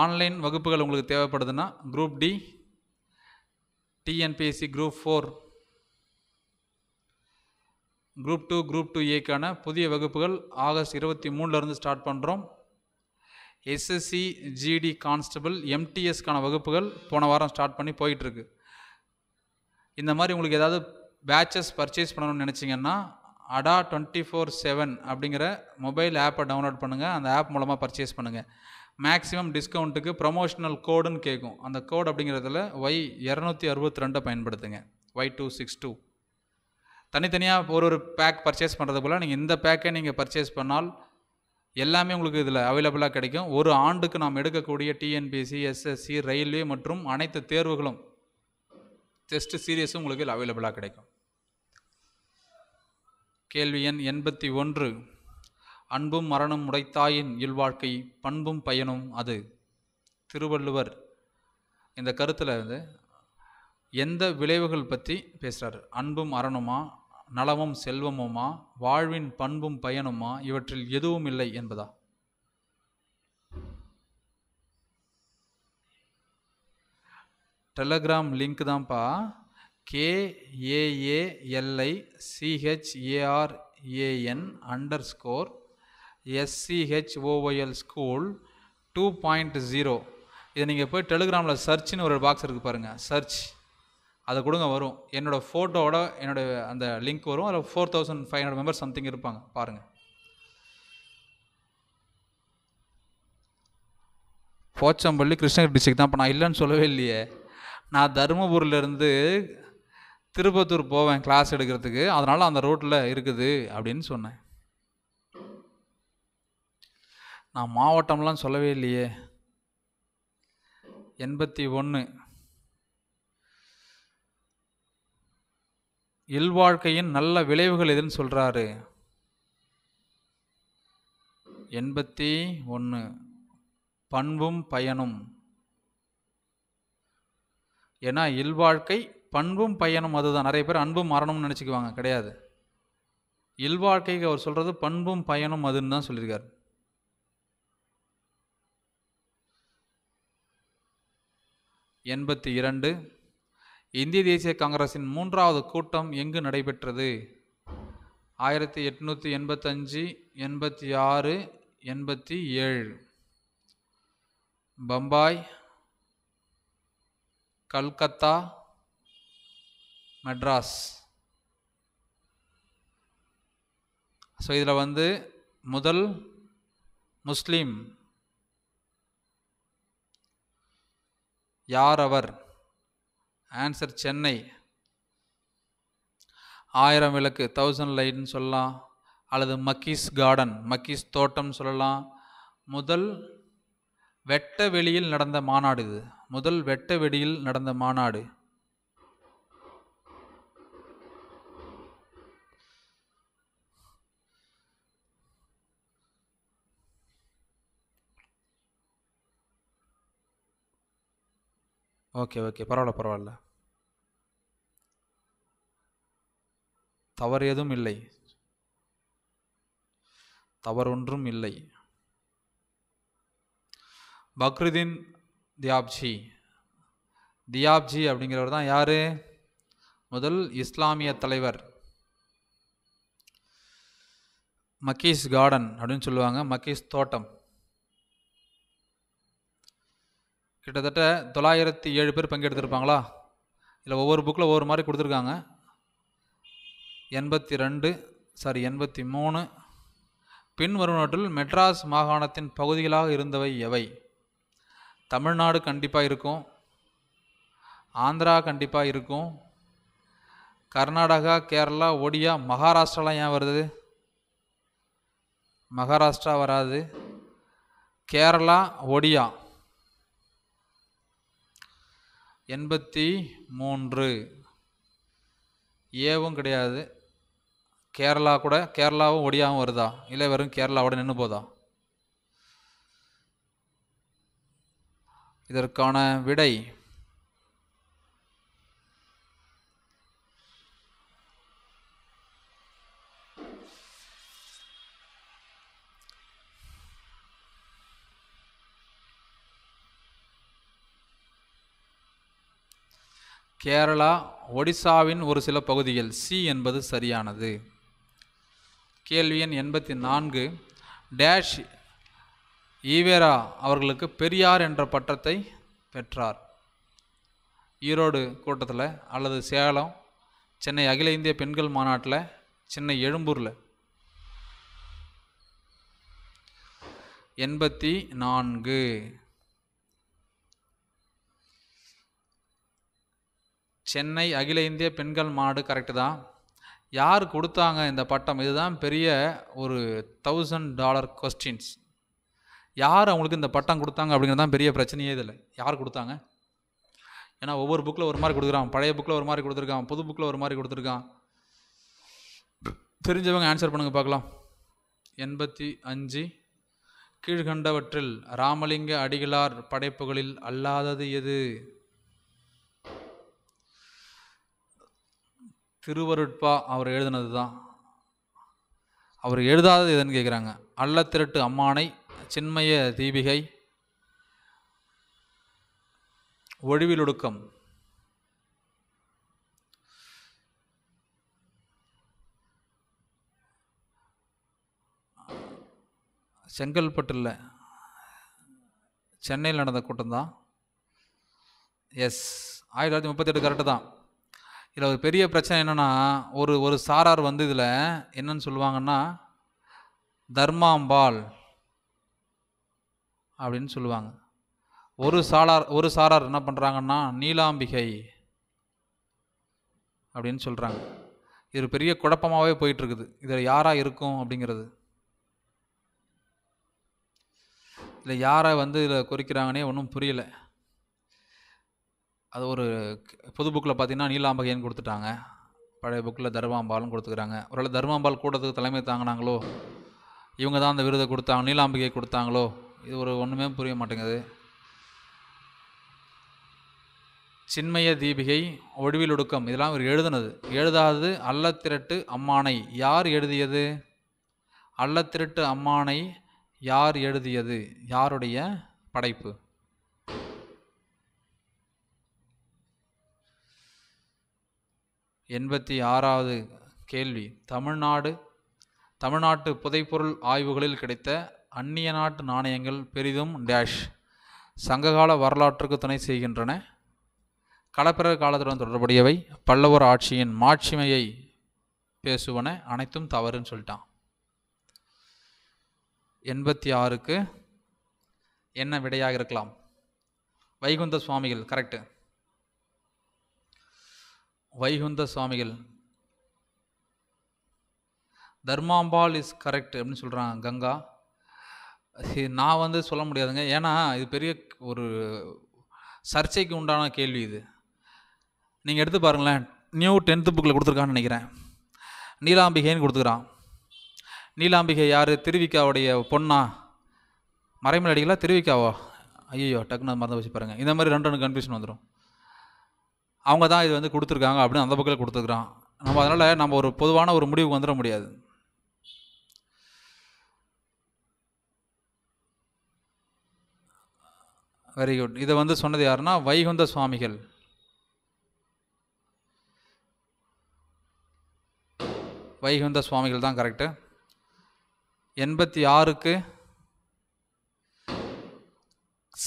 ஆன்லைன் வகுப்புகள் உங்களுக்கு தேவைப்படுதுன்னா group D TNPSC group four group two group two ஏக்கான புதிய வகுப்புகள் ஆகஸ்ட் இருபத்தி மூணுலேருந்து ஸ்டார்ட் பண்ணுறோம் எஸ்எஸ்சி ஜிடி கான்ஸ்டபிள் எம்டிஎஸ்க்கான வகுப்புகள் போன வாரம் ஸ்டார்ட் பண்ணி போயிட்டுருக்கு இந்த மாதிரி உங்களுக்கு ஏதாவது பேட்சஸ் பர்ச்சேஸ் பண்ணணும்னு நினச்சிங்கன்னா அடா டுவெண்ட்டி ஃபோர் செவன் அப்படிங்கிற மொபைல் ஆப்பை டவுன்லோட் பண்ணுங்கள் அந்த ஆப் மூலமாக பர்ச்சேஸ் பண்ணுங்கள் மேக்ஸிமம் டிஸ்கவுண்ட்டுக்கு ப்ரொமோஷனல் கோடுன்னு கேட்கும் அந்த கோடு அப்படிங்கிறதுல ஒய் இரநூத்தி அறுபத்தி ரெண்டை பயன்படுத்துங்க ஒய் டூ சிக்ஸ் டூ தனித்தனியாக ஒரு ஒரு பேக் பர்ச்சேஸ் பண்ணுறது போல் நீங்கள் இந்த பேக்கை நீங்கள் பர்ச்சேஸ் பண்ணால் எல்லாமே உங்களுக்கு இதில் அவைலபிளாக கிடைக்கும் ஒரு ஆண்டுக்கு நாம் எடுக்கக்கூடிய டிஎன்பிசி எஸ்எஸ்சி ரயில்வே மற்றும் அனைத்து தேர்வுகளும் டெஸ்ட் சீரியஸும் உங்களுக்கு இதில் அவைலபிளாக கிடைக்கும் கேள்வி எண் எண்பத்தி ஒன்று அன்பும் மரணம் உடைத்தாயின் இல்வாழ்க்கை பண்பும் பயனும் அது திருவள்ளுவர் இந்த கருத்தில் வந்து எந்த விளைவுகள் பற்றி பேசுகிறார் அன்பும் அரணுமா நலமும் செல்வமுமா வாழ்வின் பண்பும் பயனுமா இவற்றில் எதுவும் இல்லை என்பதா டெலகிராம் லிங்க் தான்ப்பா K A A L I C H A R A N under score S C H O O L school two point zero இதை நீங்கள் போய் டெலிகிராமில் சர்ச்னு ஒரு பாக்ஸ் இருக்குது பாருங்கள் சர்ச் அதை கொடுங்க வரும் என்னோடய ஃபோட்டோவோட என்னோடய அந்த லிங்க் வரும் அதில் four thousand five hundred members something இருப்பாங்க பாருங்கள் போச்சம்பள்ளி கிருஷ்ணகிரி டிஸ்ட்ரிக் தான் இப்போ நான் இல்லைன்னு சொல்லவே இல்லையே நான் தருமபுரியிலேருந்து திருப்பத்தூர் போவேன் கிளாஸ் எடுக்கிறதுக்கு அதனால் அந்த ரோட்டில் இருக்குது அப்படின்னு சொன்னேன் நான் மாவட்டம்லாம் சொல்லவே இல்லையே எண்பத்தி ஒன்று இல்வாழ்க்கையின் நல்ல விளைவுகள் எதுன்னு சொல்கிறாரு எண்பத்தி ஒன்று பண்பும் பயனும் ஏன்னா இல்வாழ்க்கை பண்பும் பயனும் அதுதான் நிறைய பேர் அன்பும் மரணம்னு நினச்சிக்குவாங்க கிடையாது இல்வாழ்க்கைக்கு அவர் சொல்கிறது பண்பும் பயனும் அதுன்னு தான் சொல்லியிருக்காரு எண்பத்தி இரண்டு இந்திய தேசிய காங்கிரஸின் மூன்றாவது கூட்டம் எங்கு நடைபெற்றது ஆயிரத்தி எட்நூற்றி எண்பத்தஞ்சு எண்பத்தி ஆறு எண்பத்தி ஏழு பம்பாய் கல்கத்தா மெட்ராஸ் ஸோ இதில் வந்து முதல் முஸ்லீம் யார் அவர் ஆன்சர் சென்னை ஆயிரம் விளக்கு தௌசண்ட் லைட்னு சொல்லலாம் அல்லது மக்கீஸ் கார்டன் மக்கீஸ் தோட்டம் சொல்லலாம் முதல் வெட்ட வெளியில் நடந்த மாநாடு இது முதல் வெட்ட வெளியில் நடந்த மாநாடு ஓகே, ஓகே. பரவாயில்ல பரவாயில்ல தவறு எதுவும் இல்லை. தவறு ஒன்றும் இல்லை. பக்ருதீன் தியாப்ஜி. தியாப்ஜி அப்படிங்கிறவர் தான் யாரு? முதல் இஸ்லாமிய தலைவர். மக்கீஸ் கார்டன் அப்படின்னு சொல்லுவாங்க. மக்கீஸ் தோட்டம். கிட்டத்தட்ட தொள்ளாயிரத்தி ஏழு பேர் பங்கெடுத்திருப்பாங்களா இதில் ஒவ்வொரு புக்கில் ஒவ்வொரு மாதிரி கொடுத்துருக்காங்க எண்பத்தி ரெண்டு சாரி எண்பத்தி மூணு பின்வருவனவற்றில் மெட்ராஸ் மாகாணத்தின் பகுதிகளாக இருந்தவை எவை தமிழ்நாடு கண்டிப்பாக இருக்கும் ஆந்திரா கண்டிப்பாக இருக்கும் கர்நாடகா கேரளா ஒடியா மகாராஷ்டிராலாம் ஏன் வருது மகாராஷ்டிரா வராது கேரளா ஒடியா எண்பத்தி மூன்று ஏவும் கிடையாது கேரளா கூட கேரளாவும் ஒடியாகவும் வருதா இல்லை வெறும் கேரளாவோட நின்று போதா இதற்கான விடை கேரளா ஒடிசாவின் ஒரு சில பகுதிகள் சி என்பது சரியானது கேள்வி எண் எண்பத்தி நான்கு டேஷ் ஈவேரா அவர்களுக்கு பெரியார் என்ற பட்டத்தை பெற்றார் ஈரோடு கூட்டத்தில் அல்லது சேலம் சென்னை அகில இந்திய பெண்கள் மாநாட்டில் சென்னை எழும்பூரில் எண்பத்தி நான்கு சென்னை அகில இந்திய பெண்கள் மாடு கரெக்டு தான் யார் கொடுத்தாங்க இந்த பட்டம் இதுதான் பெரிய ஒரு தௌசண்ட் டாலர் கொஸ்டின்ஸ் யார் அவங்களுக்கு இந்த பட்டம் கொடுத்தாங்க அப்படிங்கிறது தான் பெரிய பிரச்சனையே இதில் யார் கொடுத்தாங்க ஏன்னா ஒவ்வொரு புக்கில் ஒரு மாதிரி கொடுக்குறான் பழைய புக்கில் ஒரு மாதிரி கொடுத்துருக்கான் புது புக்கில் ஒரு மாதிரி கொடுத்துருக்கான் தெரிஞ்சவங்க ஆன்சர் பண்ணுங்கள் பார்க்கலாம் எண்பத்தி அஞ்சு கீழ்கண்டவற்றில் ராமலிங்க அடிகளார் படைப்புகளில் அல்லாதது எது திருவருட்பா அவர் எழுதுனது தான் அவர் எழுதாதது எதுன்னு கேட்குறாங்க அள்ளத்திரட்டு அம்மானை சின்மய தீபிகை ஒழிவிலொடுக்கம் செங்கல்பட்டில் சென்னையில் நடந்த கூட்டம் தான் எஸ் ஆயிரத்தி தொள்ளாயிரத்தி முப்பத்தெட்டு கரெக்டு தான் இதில் ஒரு பெரிய பிரச்சனை என்னென்னா ஒரு ஒரு சாரார் வந்து இதில் என்னன்னு சொல்லுவாங்கன்னா தர்மாம்பாள் அப்படின்னு சொல்லுவாங்க ஒரு சாரார் ஒரு சாரார் என்ன பண்ணுறாங்கன்னா நீலாம்பிகை அப்படின்னு சொல்கிறாங்க இது பெரிய குழப்பமாகவே போயிட்டுருக்குது இதில் யாராக இருக்கும் அப்படிங்கிறது இதில் யாரை வந்து இதில் குறிக்கிறாங்கன்னே ஒன்றும் புரியலை அது ஒரு புது புக்கில் பார்த்தீங்கன்னா நீலாம்பகையன் கொடுத்துட்டாங்க பழைய புக்கில் தர்மாம்பாலும் கொடுத்துக்கிறாங்க ஒருவேளை தர்மாம்பால் கூட்டத்துக்கு தலைமை தாங்கினாங்களோ இவங்க தான் அந்த விருதை கொடுத்தாங்க நீலாம்பிகை கொடுத்தாங்களோ இது ஒரு ஒன்றுமே புரிய மாட்டேங்குது சின்மய தீபிகை ஒடுவில் ஒடுக்கம் இதெல்லாம் இவர் எழுதுனது எழுதாதது அல்லத்திரட்டு அம்மானை யார் எழுதியது அல்லத்திரட்டு அம்மானை யார் எழுதியது யாருடைய படைப்பு எண்பத்தி ஆறாவது கேள்வி தமிழ்நாடு தமிழ்நாட்டு புதைப்பொருள் ஆய்வுகளில் கிடைத்த அந்நிய நாட்டு நாணயங்கள் பெரிதும் டேஷ் சங்ககால வரலாற்றுக்கு துணை செய்கின்றன களப்பிரர் காலத்துடன் தொடர்புடையவை பல்லவர் ஆட்சியின் மாட்சிமையை பேசுவன அனைத்தும் தவறுன்னு சொல்லிட்டான் எண்பத்தி ஆறுக்கு என்ன விடையாக இருக்கலாம் வைகுந்த சுவாமிகள் கரெக்டு வைகுந்த சுவாமிகள் தர்மாம்பால் இஸ் கரெக்ட் அப்படின்னு சொல்கிறாங்க கங்கா நான் வந்து சொல்ல முடியாதுங்க ஏன்னா இது பெரிய ஒரு சர்ச்சைக்கு உண்டான கேள்வி இது நீங்கள் எடுத்து பாருங்களேன் நியூ டென்த்து புக்கில் கொடுத்துருக்கான்னு நினைக்கிறேன் நீலாம்பிகைன்னு கொடுத்துக்கிறான் நீலாம்பிகை யார் திருவிக்காவுடைய பொண்ணா மறைமலை அடிக்கலாம் திருவிக்காவோ ஐயோ டக்குன்னு மறந்து வச்சு பாருங்கள் இந்த மாதிரி ரெண்டு ரெண்டு கன்ஃபியூஷன் வந்துடும் அவங்க தான் இது வந்து கொடுத்துருக்காங்க அப்படின்னு அந்த பக்கம் கொடுத்துருக்குறான் நம்ம அதனால் நம்ம ஒரு பொதுவான ஒரு முடிவுக்கு வந்துட முடியாது வெரி குட் இதை வந்து சொன்னது யாருன்னா வைகுந்த சுவாமிகள் வைகுந்த சுவாமிகள் தான் கரெக்டு எண்பத்தி ஆறுக்கு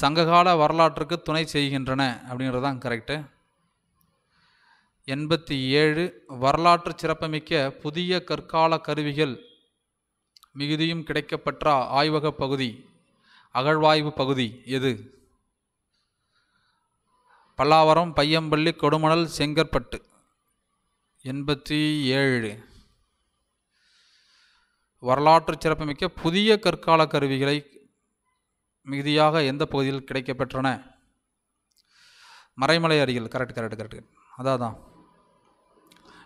சங்ககால வரலாற்றுக்கு துணை செய்கின்றன அப்படின்றது தான் கரெக்டு எண்பத்தி ஏழு வரலாற்று சிறப்புமிக்க புதிய கற்கால கருவிகள் மிகுதியும் கிடைக்கப்பெற்ற ஆய்வக பகுதி அகழ்வாய்வு பகுதி எது பல்லாவரம் பையம்பள்ளி கொடுமணல் செங்கற்பட்டு எண்பத்தி ஏழு வரலாற்று சிறப்புமிக்க புதிய கற்கால கருவிகளை மிகுதியாக எந்த பகுதியில் கிடைக்கப்பெற்றன மறைமலை அருகில் கரெக்ட் கரெக்ட் கரெக்ட் அதான்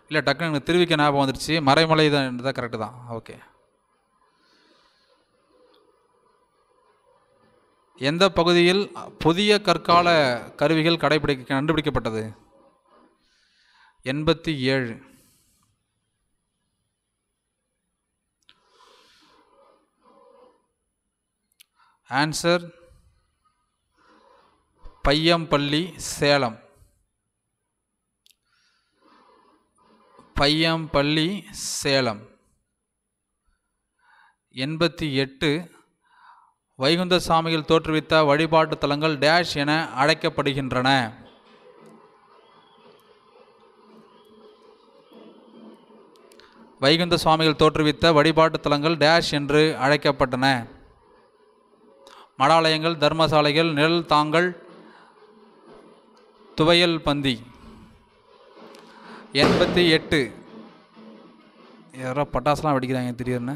இல்லை டக்குனு எனக்கு திருவிக்க ஞாபகம் வந்துடுச்சு மறைமலை தான் தான் கரெக்டு தான் ஓகே எந்த பகுதியில் புதிய கற்கால கருவிகள் கடைபிடிக்க கண்டுபிடிக்கப்பட்டது எண்பத்தி ஏழு ஆன்சர் பையம்பள்ளி சேலம் பையம்பள்ளி சேலம் எண்பத்தி எட்டு வைகுந்தசாமியில் தோற்றுவித்த வழிபாட்டு தலங்கள் டேஷ் என அழைக்கப்படுகின்றன வைகுந்த சுவாமிகள் தோற்றுவித்த வழிபாட்டு தலங்கள் டேஷ் என்று அழைக்கப்பட்டன மடாலயங்கள் தர்மசாலைகள் நிழல் தாங்கள் துவையல் பந்தி எண்பத்தி எட்டு யாரோ பட்டாசுலாம் வெடிக்கிறாங்க திடீர்னு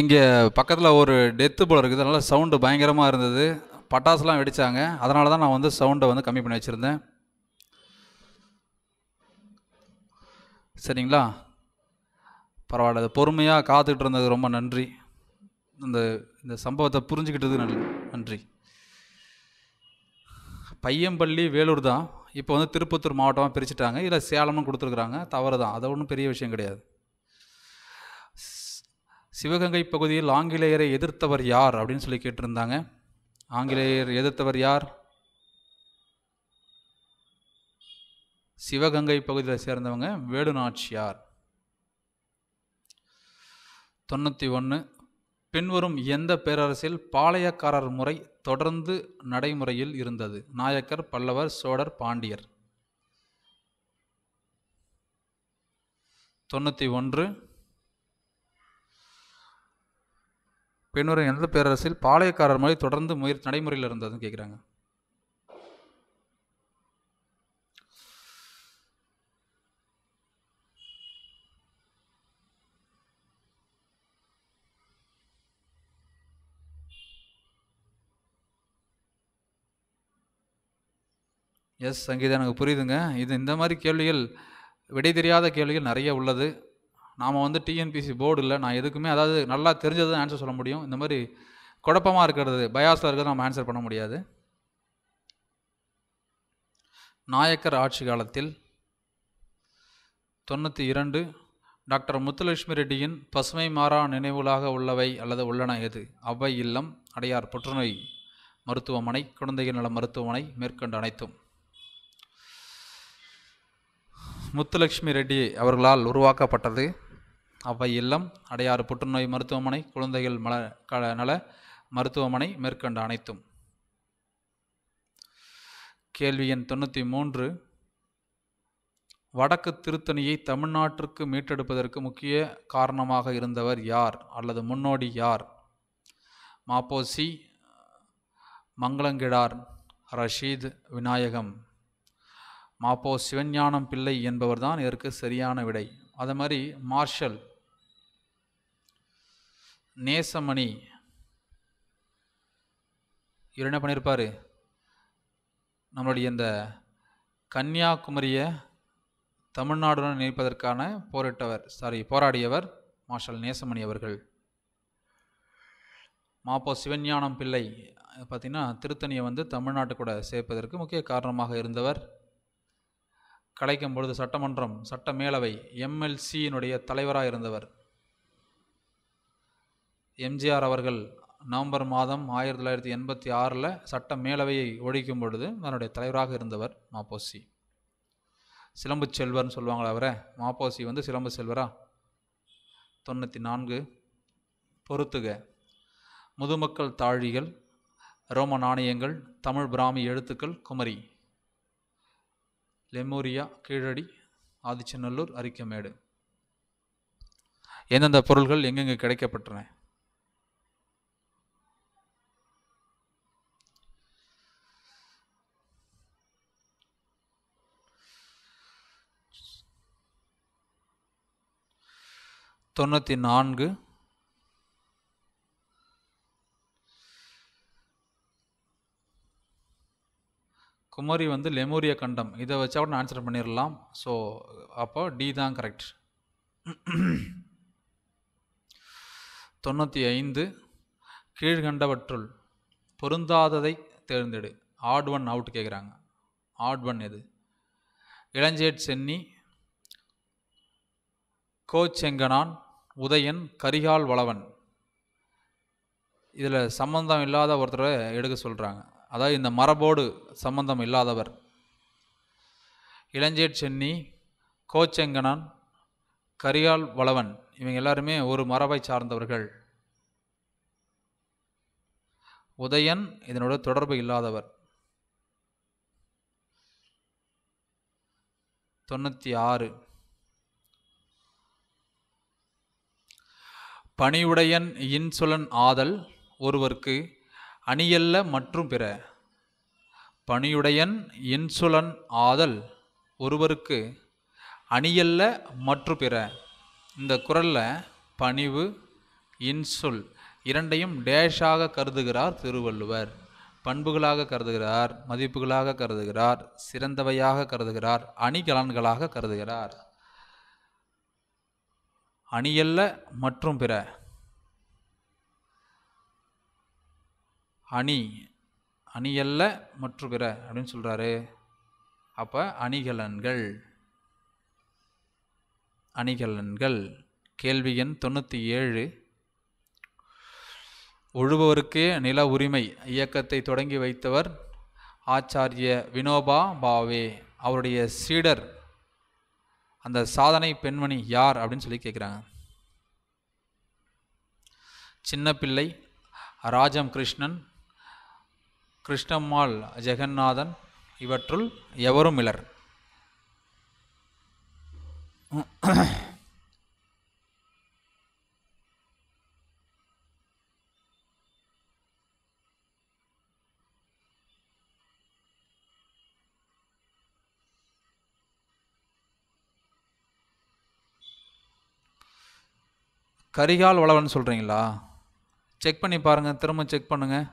இங்கே பக்கத்தில் ஒரு டெத்து போல் இருக்குது அதனால் சவுண்டு பயங்கரமாக இருந்தது பட்டாசுலாம் வெடித்தாங்க அதனால தான் நான் வந்து சவுண்டை வந்து கம்மி பண்ணி வச்சுருந்தேன் சரிங்களா பரவாயில்ல அது பொறுமையாக காத்துக்கிட்டு இருந்தது ரொம்ப நன்றி இந்த இந்த சம்பவத்தை புரிஞ்சுக்கிட்டதுக்கு நன்றி நன்றி பையம்பள்ளி வேலூர் தான் இப்போ வந்து திருப்பத்தூர் மாவட்டமாக பிரிச்சுட்டாங்க இல்லை சேலம்னு கொடுத்துருக்குறாங்க தவறு தான் அது ஒன்றும் பெரிய விஷயம் கிடையாது சிவகங்கை பகுதியில் ஆங்கிலேயரை எதிர்த்தவர் யார் அப்படின்னு சொல்லி கேட்டிருந்தாங்க ஆங்கிலேயர் எதிர்த்தவர் யார் சிவகங்கை பகுதியில் சேர்ந்தவங்க வேலுநாச்சியார் தொண்ணூற்றி ஒன்று பின்வரும் எந்த பேரரசில் பாளையக்காரர் முறை தொடர்ந்து நடைமுறையில் இருந்தது நாயக்கர் பல்லவர் சோழர் பாண்டியர் தொண்ணூற்றி ஒன்று பெண்ணுரிமை எந்த பேரரசில் பாளையக்காரர் மொழி தொடர்ந்து முயற் நடைமுறையில் இருந்ததுன்னு கேட்குறாங்க எஸ் சங்கீதா எனக்கு புரியுதுங்க இது இந்த மாதிரி கேள்விகள் விடை தெரியாத கேள்விகள் நிறைய உள்ளது நாம் வந்து டிஎன்பிசி போர்டு இல்லை நான் எதுக்குமே அதாவது நல்லா தெரிஞ்சது தான் ஆன்சர் சொல்ல முடியும் இந்த மாதிரி குழப்பமாக இருக்கிறது பயாஸில் இருக்கிறது நம்ம ஆன்சர் பண்ண முடியாது நாயக்கர் ஆட்சி காலத்தில் தொண்ணூற்றி இரண்டு டாக்டர் முத்துலட்சுமி ரெட்டியின் பசுமை மாறா நினைவுகளாக உள்ளவை அல்லது உள்ளன எது அவ்வை இல்லம் அடையார் புற்றுநோய் மருத்துவமனை குழந்தைகள் நல மருத்துவமனை மேற்கொண்டு அனைத்தும் முத்துலட்சுமி ரெட்டி அவர்களால் உருவாக்கப்பட்டது அவை இல்லம் அடையாறு புற்றுநோய் மருத்துவமனை குழந்தைகள் மல க நல மருத்துவமனை மேற்கண்ட அனைத்தும் கேள்வி எண் தொண்ணூற்றி மூன்று வடக்கு திருத்தணியை தமிழ்நாட்டிற்கு மீட்டெடுப்பதற்கு முக்கிய காரணமாக இருந்தவர் யார் அல்லது முன்னோடி யார் மாப்போசி மங்களங்கிடார் ரஷீத் விநாயகம் மாப்போ சிவஞானம் பிள்ளை என்பவர்தான் இதற்கு சரியான விடை அதே மாதிரி மார்ஷல் நேசமணி இவர் என்ன பண்ணியிருப்பார் நம்மளுடைய இந்த கன்னியாகுமரியை தமிழ்நாடுடன் நினைப்பதற்கான போரிட்டவர் சாரி போராடியவர் மார்ஷல் நேசமணி அவர்கள் மாப்போ சிவஞானம் பிள்ளை பார்த்திங்கன்னா திருத்தணியை வந்து தமிழ்நாட்டு கூட சேர்ப்பதற்கு முக்கிய காரணமாக இருந்தவர் கலைக்கும் பொழுது சட்டமன்றம் சட்ட மேலவை எம்எல்சியினுடைய தலைவராக இருந்தவர் எம்ஜிஆர் அவர்கள் நவம்பர் மாதம் ஆயிரத்தி தொள்ளாயிரத்தி எண்பத்தி ஆறில் சட்ட மேலவையை ஒழிக்கும் பொழுது அதனுடைய தலைவராக இருந்தவர் மாப்போசி சிலம்பு செல்வர்னு சொல்லுவாங்களா அவரை மாப்போசி வந்து சிலம்பு செல்வரா தொண்ணூற்றி நான்கு பொறுத்துக முதுமக்கள் தாழிகள் ரோம நாணயங்கள் தமிழ் பிராமி எழுத்துக்கள் குமரி லெமோரியா கீழடி ஆதிச்சநல்லூர் அரிக்கமேடு எந்தெந்த பொருள்கள் எங்கெங்கே கிடைக்கப்பட்டன தொண்ணூற்றி நான்கு குமரி வந்து லெமோரிய கண்டம் இதை வச்சா கூட ஆன்சர் பண்ணிடலாம் ஸோ அப்போ டி தான் கரெக்ட் தொண்ணூற்றி ஐந்து கீழ்கண்டவற்றுள் பொருந்தாததை தேர்ந்தெடு ஆட் ஒன் அவுட் கேட்குறாங்க ஆட் ஒன் எது இளஞ்சேட் சென்னி கோச்செங்கனான் உதயன் கரிகால் வளவன் இதில் சம்மந்தம் இல்லாத ஒருத்தரை எடுக்க சொல்கிறாங்க அதாவது இந்த மரபோடு சம்பந்தம் இல்லாதவர் இளஞ்சேட் சென்னி கோச்செங்கனான் கரியால் வளவன் இவங்க எல்லாருமே ஒரு மரபை சார்ந்தவர்கள் உதயன் இதனோட தொடர்பு இல்லாதவர் தொண்ணூற்றி ஆறு பணியுடையன் இன்சுலன் ஆதல் ஒருவர்க்கு அணியல்ல மற்றும் பிற பணியுடையன் இன்சுலன் ஆதல் ஒருவருக்கு அணியல்ல மற்றும் பிற இந்த குரலில் பணிவு இன்சுல் இரண்டையும் டேஷாக கருதுகிறார் திருவள்ளுவர் பண்புகளாக கருதுகிறார் மதிப்புகளாக கருதுகிறார் சிறந்தவையாக கருதுகிறார் அணிகலன்களாக கருதுகிறார் அணியல்ல மற்றும் பிற அணி அணியல்ல மற்றும் பிற அப்படின்னு சொல்கிறாரு அப்போ அணிகலன்கள் அணிகலன்கள் கேள்வி எண் தொண்ணூற்றி ஏழு உழுபவருக்கே நில உரிமை இயக்கத்தை தொடங்கி வைத்தவர் ஆச்சாரிய வினோபா பாவே அவருடைய சீடர் அந்த சாதனை பெண்மணி யார் அப்படின்னு சொல்லி கேட்குறாங்க சின்ன பிள்ளை ராஜம் கிருஷ்ணன் கிருஷ்ணம்மாள் ஜெகநாதன் இவற்றுள் எவரும் இலர் கரிகால் வளவன் சொல்கிறீங்களா செக் பண்ணி பாருங்கள் திரும்ப செக் பண்ணுங்கள்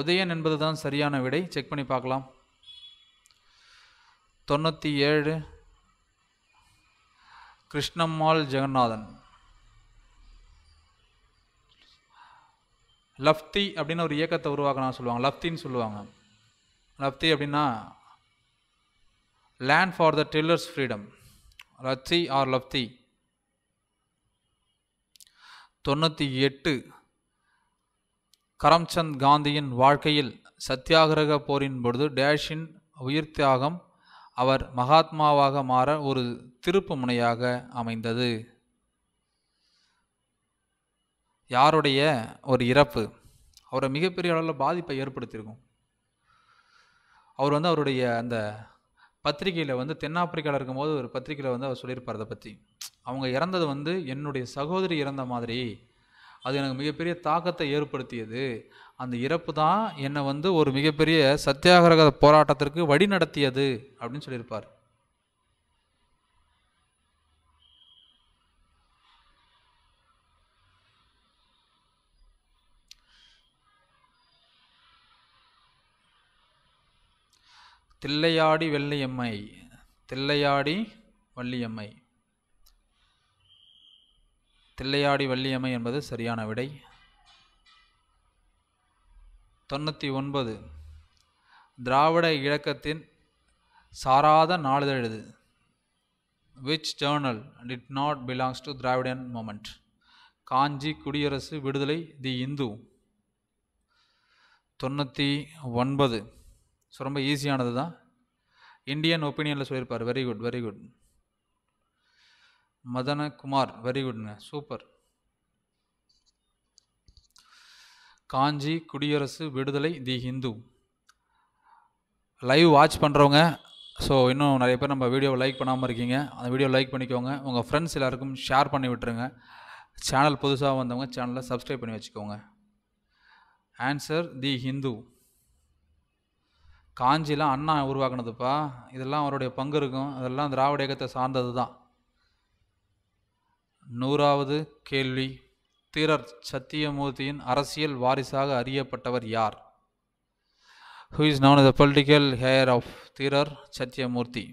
உதயன் என்பது தான் சரியான விடை செக் பண்ணி பார்க்கலாம் தொண்ணூற்றி ஏழு கிருஷ்ணம்மாள் ஜெகநாதன் லஃப்தி அப்படின்னு ஒரு இயக்கத்தை உருவாக்கினா சொல்லுவாங்க லப்தின்னு சொல்லுவாங்க லஃப்தி அப்படின்னா land for the tillers freedom லத்தி ஆர் லஃப்தி தொண்ணூற்றி எட்டு கரம்சந்த் காந்தியின் வாழ்க்கையில் சத்தியாகிரக போரின் பொழுது டேஷின் உயிர் தியாகம் அவர் மகாத்மாவாக மாற ஒரு திருப்பு முனையாக அமைந்தது யாருடைய ஒரு இறப்பு அவரை மிகப்பெரிய அளவில் பாதிப்பை ஏற்படுத்தியிருக்கும் அவர் வந்து அவருடைய அந்த பத்திரிகையில் வந்து தென்னாப்பிரிக்காவில் இருக்கும்போது ஒரு பத்திரிகையில் வந்து அவர் சொல்லியிருப்பார் அதை பற்றி அவங்க இறந்தது வந்து என்னுடைய சகோதரி இறந்த மாதிரி அது எனக்கு மிகப்பெரிய தாக்கத்தை ஏற்படுத்தியது அந்த இறப்பு தான் என்னை வந்து ஒரு மிகப்பெரிய சத்தியாகிரக போராட்டத்திற்கு வழி நடத்தியது அப்படின்னு சொல்லியிருப்பார் தில்லையாடி வெள்ளையம்மை தில்லையாடி வள்ளியம்மை தில்லையாடி வள்ளியம்மை என்பது சரியான விடை தொண்ணூற்றி ஒன்பது திராவிட இலக்கத்தின் சாராத நாளிதழ் இது which journal did not belongs to Dravidian movement Kanchi Kudiyarasu Viduthalai தி இந்து தொண்ணூற்றி ஒன்பது ஸோ ரொம்ப ஈஸியானது தான் இந்தியன் ஒப்பீனியனில் சொல்லியிருப்பார் very good very good Madanakumar very குட்ங்க super Kanchi Kudiyarasu Viduthalai the Hindu live watch பண்ணுறவங்க ஸோ இன்னும் நிறைய பேர் நம்ம வீடியோவை லைக் பண்ணாமல் இருக்கீங்க அந்த வீடியோ லைக் பண்ணிக்கோங்க உங்கள் ஃப்ரெண்ட்ஸ் எல்லாருக்கும் ஷேர் பண்ணி விட்டுருங்க சேனல் புதுசாக வந்தவங்க சேனலை சப்ஸ்கிரைப் பண்ணி வச்சுக்கோங்க ஆன்சர் தி ஹிந்து காஞ்சிலாம் அண்ணா உருவாக்குனதுப்பா இதெல்லாம் அவருடைய பங்கு இருக்கும் அதெல்லாம் திராவிட இயக்கத்தை சார்ந்தது தான் நூறாவது கேள்வி தீரர் சத்தியமூர்த்தியின் அரசியல் வாரிசாக அறியப்பட்டவர் யார் who is known the political heir of Dheerar Sathyamurthy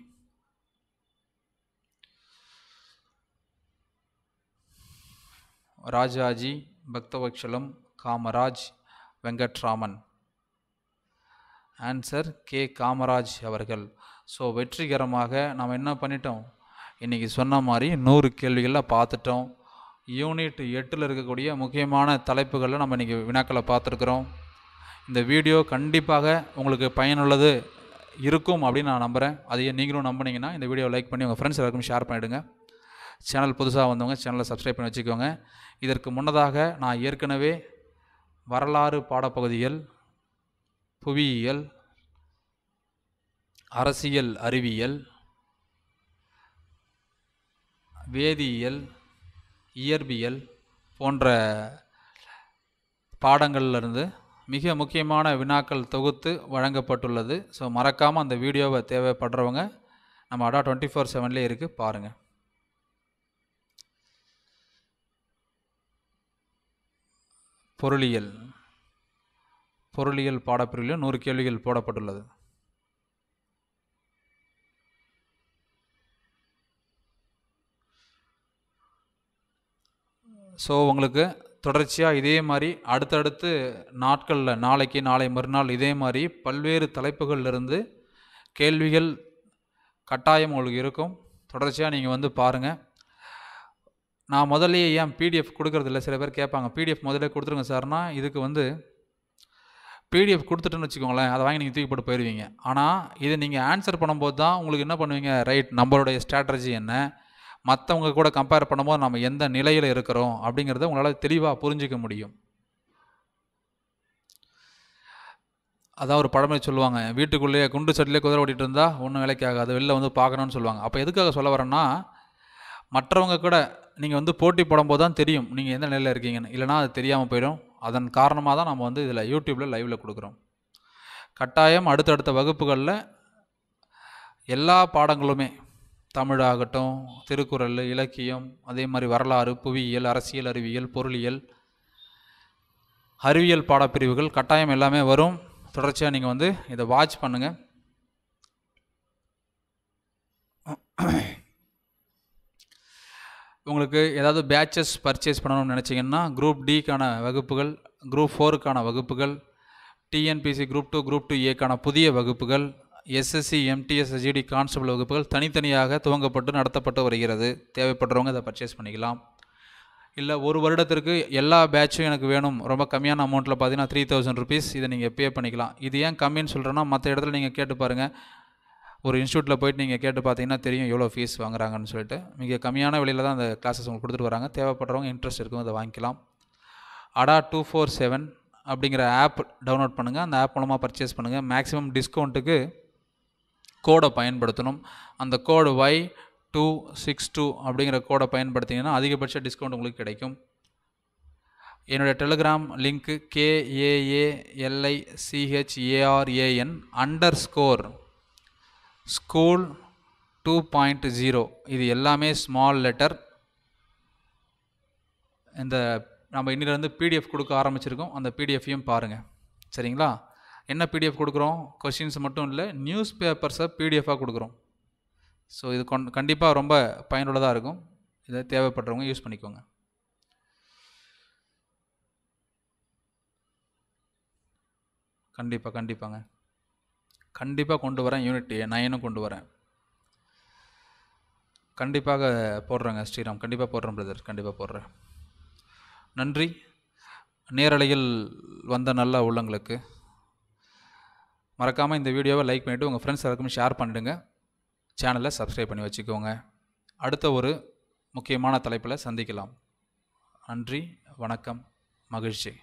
Rajaji Bhaktavatsalam Kamaraj Venkatraman answer K Kamaraj அவர்கள் ஸோ வெற்றிகரமாக நாம் என்ன பண்ணிட்டோம் இன்றைக்கி சொன்ன மாதிரி நூறு கேள்விகளில் பார்த்துட்டோம் யூனிட் எட்டில் இருக்கக்கூடிய முக்கியமான தலைப்புகளில் நம்ம இன்றைக்கி வினாக்களை பார்த்துருக்குறோம் இந்த வீடியோ கண்டிப்பாக உங்களுக்கு பயனுள்ளது இருக்கும் அப்படின்னு நான் நம்புகிறேன் அதையே நீங்களும் நம்பினீங்கன்னா இந்த வீடியோ லைக் பண்ணி உங்கள் ஃப்ரெண்ட்ஸ் எல்லாருக்கும் ஷேர் பண்ணிவிடுங்க சேனல் புதுசாக வந்தவங்க சேனலை சப்ஸ்கிரைப் பண்ணி வச்சுக்கோங்க இதற்கு முன்னதாக நான் ஏற்கனவே வரலாறு பாடப்பகுதிகள் புவியியல் அரசியல் அறிவியல் வேதியியல் இயற்பியல் போன்ற பாடங்கள்லேருந்து மிக முக்கியமான வினாக்கள் தொகுத்து வழங்கப்பட்டுள்ளது ஸோ மறக்காமல் அந்த வீடியோவை தேவைப்படுறவங்க நம்ம அடா டுவெண்ட்டி ஃபோர் செவன்லேயே இருக்குது பாருங்கள் பொருளியல் பொருளியல் பாடப்பிரிவிலும் நூறு கேள்விகள் போடப்பட்டுள்ளது ஸோ உங்களுக்கு தொடர்ச்சியாக இதே மாதிரி அடுத்தடுத்து நாட்களில் நாளைக்கு நாளை மறுநாள் இதே மாதிரி பல்வேறு தலைப்புகளிலிருந்து கேள்விகள் கட்டாயம் உங்களுக்கு இருக்கும் தொடர்ச்சியாக நீங்கள் வந்து பாருங்கள் நான் முதல்லையே ஏன் பிடிஎஃப் கொடுக்குறதில்ல சில பேர் கேட்பாங்க பிடிஎஃப் முதலே கொடுத்துருங்க சார்னா இதுக்கு வந்து பிடிஎஃப் கொடுத்துட்டுன்னு வச்சுக்கோங்களேன் அதை வாங்கி நீங்கள் தூக்கி போட்டு போயிடுவீங்க ஆனால் இதை நீங்கள் ஆன்சர் பண்ணும்போது தான் உங்களுக்கு என்ன பண்ணுவீங்க ரைட் நம்மளுடைய ஸ்ட்ராட்டஜி என்ன மற்றவங்க கூட கம்பேர் பண்ணும்போது நம்ம எந்த நிலையில் இருக்கிறோம் அப்படிங்கிறத உங்களால் தெளிவாக புரிஞ்சிக்க முடியும் அதான் ஒரு படமே சொல்லுவாங்க வீட்டுக்குள்ளேயே குண்டு சட்டிலே குதிரை ஓட்டிகிட்டு இருந்தால் ஒன்றும் வேலைக்கு ஆகாது வெளில வந்து பார்க்கணும்னு சொல்லுவாங்க அப்போ எதுக்காக சொல்ல வரேன்னா மற்றவங்க கூட நீங்கள் வந்து போட்டி போடும்போது தான் தெரியும் நீங்கள் எந்த நிலையில் இருக்கீங்கன்னு இல்லைனா அது தெரியாமல் போயிடும் அதன் காரணமாக தான் நம்ம வந்து இதில் யூடியூப்பில் லைவில் கொடுக்குறோம் கட்டாயம் அடுத்தடுத்த வகுப்புகளில் எல்லா பாடங்களுமே தமிழாகட்டும் திருக்குறள் இலக்கியம் அதே மாதிரி வரலாறு புவியியல் அரசியல் அறிவியல் பொருளியல் அறிவியல் பாடப்பிரிவுகள் கட்டாயம் எல்லாமே வரும் தொடர்ச்சியாக நீங்கள் வந்து இதை வாட்ச் பண்ணுங்கள் உங்களுக்கு ஏதாவது பேட்சஸ் பர்ச்சேஸ் பண்ணணும்னு நினச்சிங்கன்னா குரூப் டிக்கான வகுப்புகள் குரூப் ஃபோருக்கான வகுப்புகள் TNPC group two group two ஏக்கான புதிய வகுப்புகள் எஸ்எஸ்சி எம்டிஎஸ் ஜிடி கான்ஸ்டபிள் வகுப்புகள் தனித்தனியாக துவங்கப்பட்டு நடத்தப்பட்டு வருகிறது தேவைப்படுறவங்க அதை பர்ச்சேஸ் பண்ணிக்கலாம் இல்லை ஒரு வருடத்திற்கு எல்லா பேட்சும் எனக்கு வேணும் ரொம்ப கம்மியான அமௌண்ட்டில் பார்த்தீங்கன்னா த்ரீ தௌசண்ட் ருபீஸ் இதை நீங்கள் பே பண்ணிக்கலாம் இது ஏன் கம்மின்னு சொல்கிறேன்னா மற்ற இடத்துல நீங்கள் கேட்டு பாருங்கள் ஒரு இன்ஸ்டியூட்டில் போயிட்டு நீங்கள் கேட்டு பார்த்தீங்கன்னா தெரியும் எவ்வளோ ஃபீஸ் வாங்குறாங்கன்னு சொல்லிட்டு மிக கம்மியான விலையில் தான் அந்த கிளாஸஸ் உங்களுக்கு கொடுத்துட்டு வராங்க தேவைப்படுறவங்க இன்ட்ரெஸ்ட் இருக்கும் அதை வாங்கிக்கலாம் அடா டூ ஃபோர் செவன் அப்படிங்கிற ஆப் டவுன்லோட் பண்ணுங்கள் அந்த ஆப் மூலமாக பர்ச்சேஸ் பண்ணுங்கள் மேக்ஸிமம் டிஸ்கவுண்ட்டுக்கு கோடை பயன்படுத்தணும் அந்த code Y two six two அப்படிங்கிற கோடை பயன்படுத்திங்கன்னா அதிகபட்ச டிஸ்கவுண்ட் உங்களுக்கு கிடைக்கும் என்னுடைய டெலிகிராம் லிங்க்கு K A A L I C H A R A N under score school two point zero இது எல்லாமே ஸ்மால் லெட்டர் இந்த நம்ம இன்னிலேருந்து பிடிஎஃப் கொடுக்க ஆரம்பிச்சிருக்கோம் அந்த பிடிஎஃப்பையும் பாருங்கள் சரிங்களா என்ன பிடிஎஃப் கொடுக்குறோம் கொஷின்ஸ் மட்டும் இல்லை நியூஸ் பேப்பர்ஸை பிடிஎஃபாக கொடுக்குறோம் ஸோ இது கொண் கண்டிப்பாக ரொம்ப பயனுள்ளதாக இருக்கும் இதை தேவைப்படுறவங்க யூஸ் பண்ணிக்கோங்க கண்டிப்பாக கண்டிப்பாங்க கண்டிப்பாக கொண்டு வரேன் யூனிட் நைனும் கொண்டு வரேன் கண்டிப்பாக போடுறேங்க ஸ்ரீராம் கண்டிப்பாக போடுறேன் பிரதர் கண்டிப்பாக போடுறேன் நன்றி நேரலையில் வந்த நல்ல உள்ளங்களுக்கு மறக்காமல் இந்த வீடியோவை லைக் பண்ணிவிட்டு உங்கள் ஃப்ரெண்ட்ஸ் எல்லாருக்கும் ஷேர் பண்ணிடுங்க சேனலை சப்ஸ்கிரைப் பண்ணி வச்சுக்கோங்க அடுத்த ஒரு முக்கியமான தலைப்பில் சந்திக்கலாம் நன்றி வணக்கம் மகிழ்ச்சி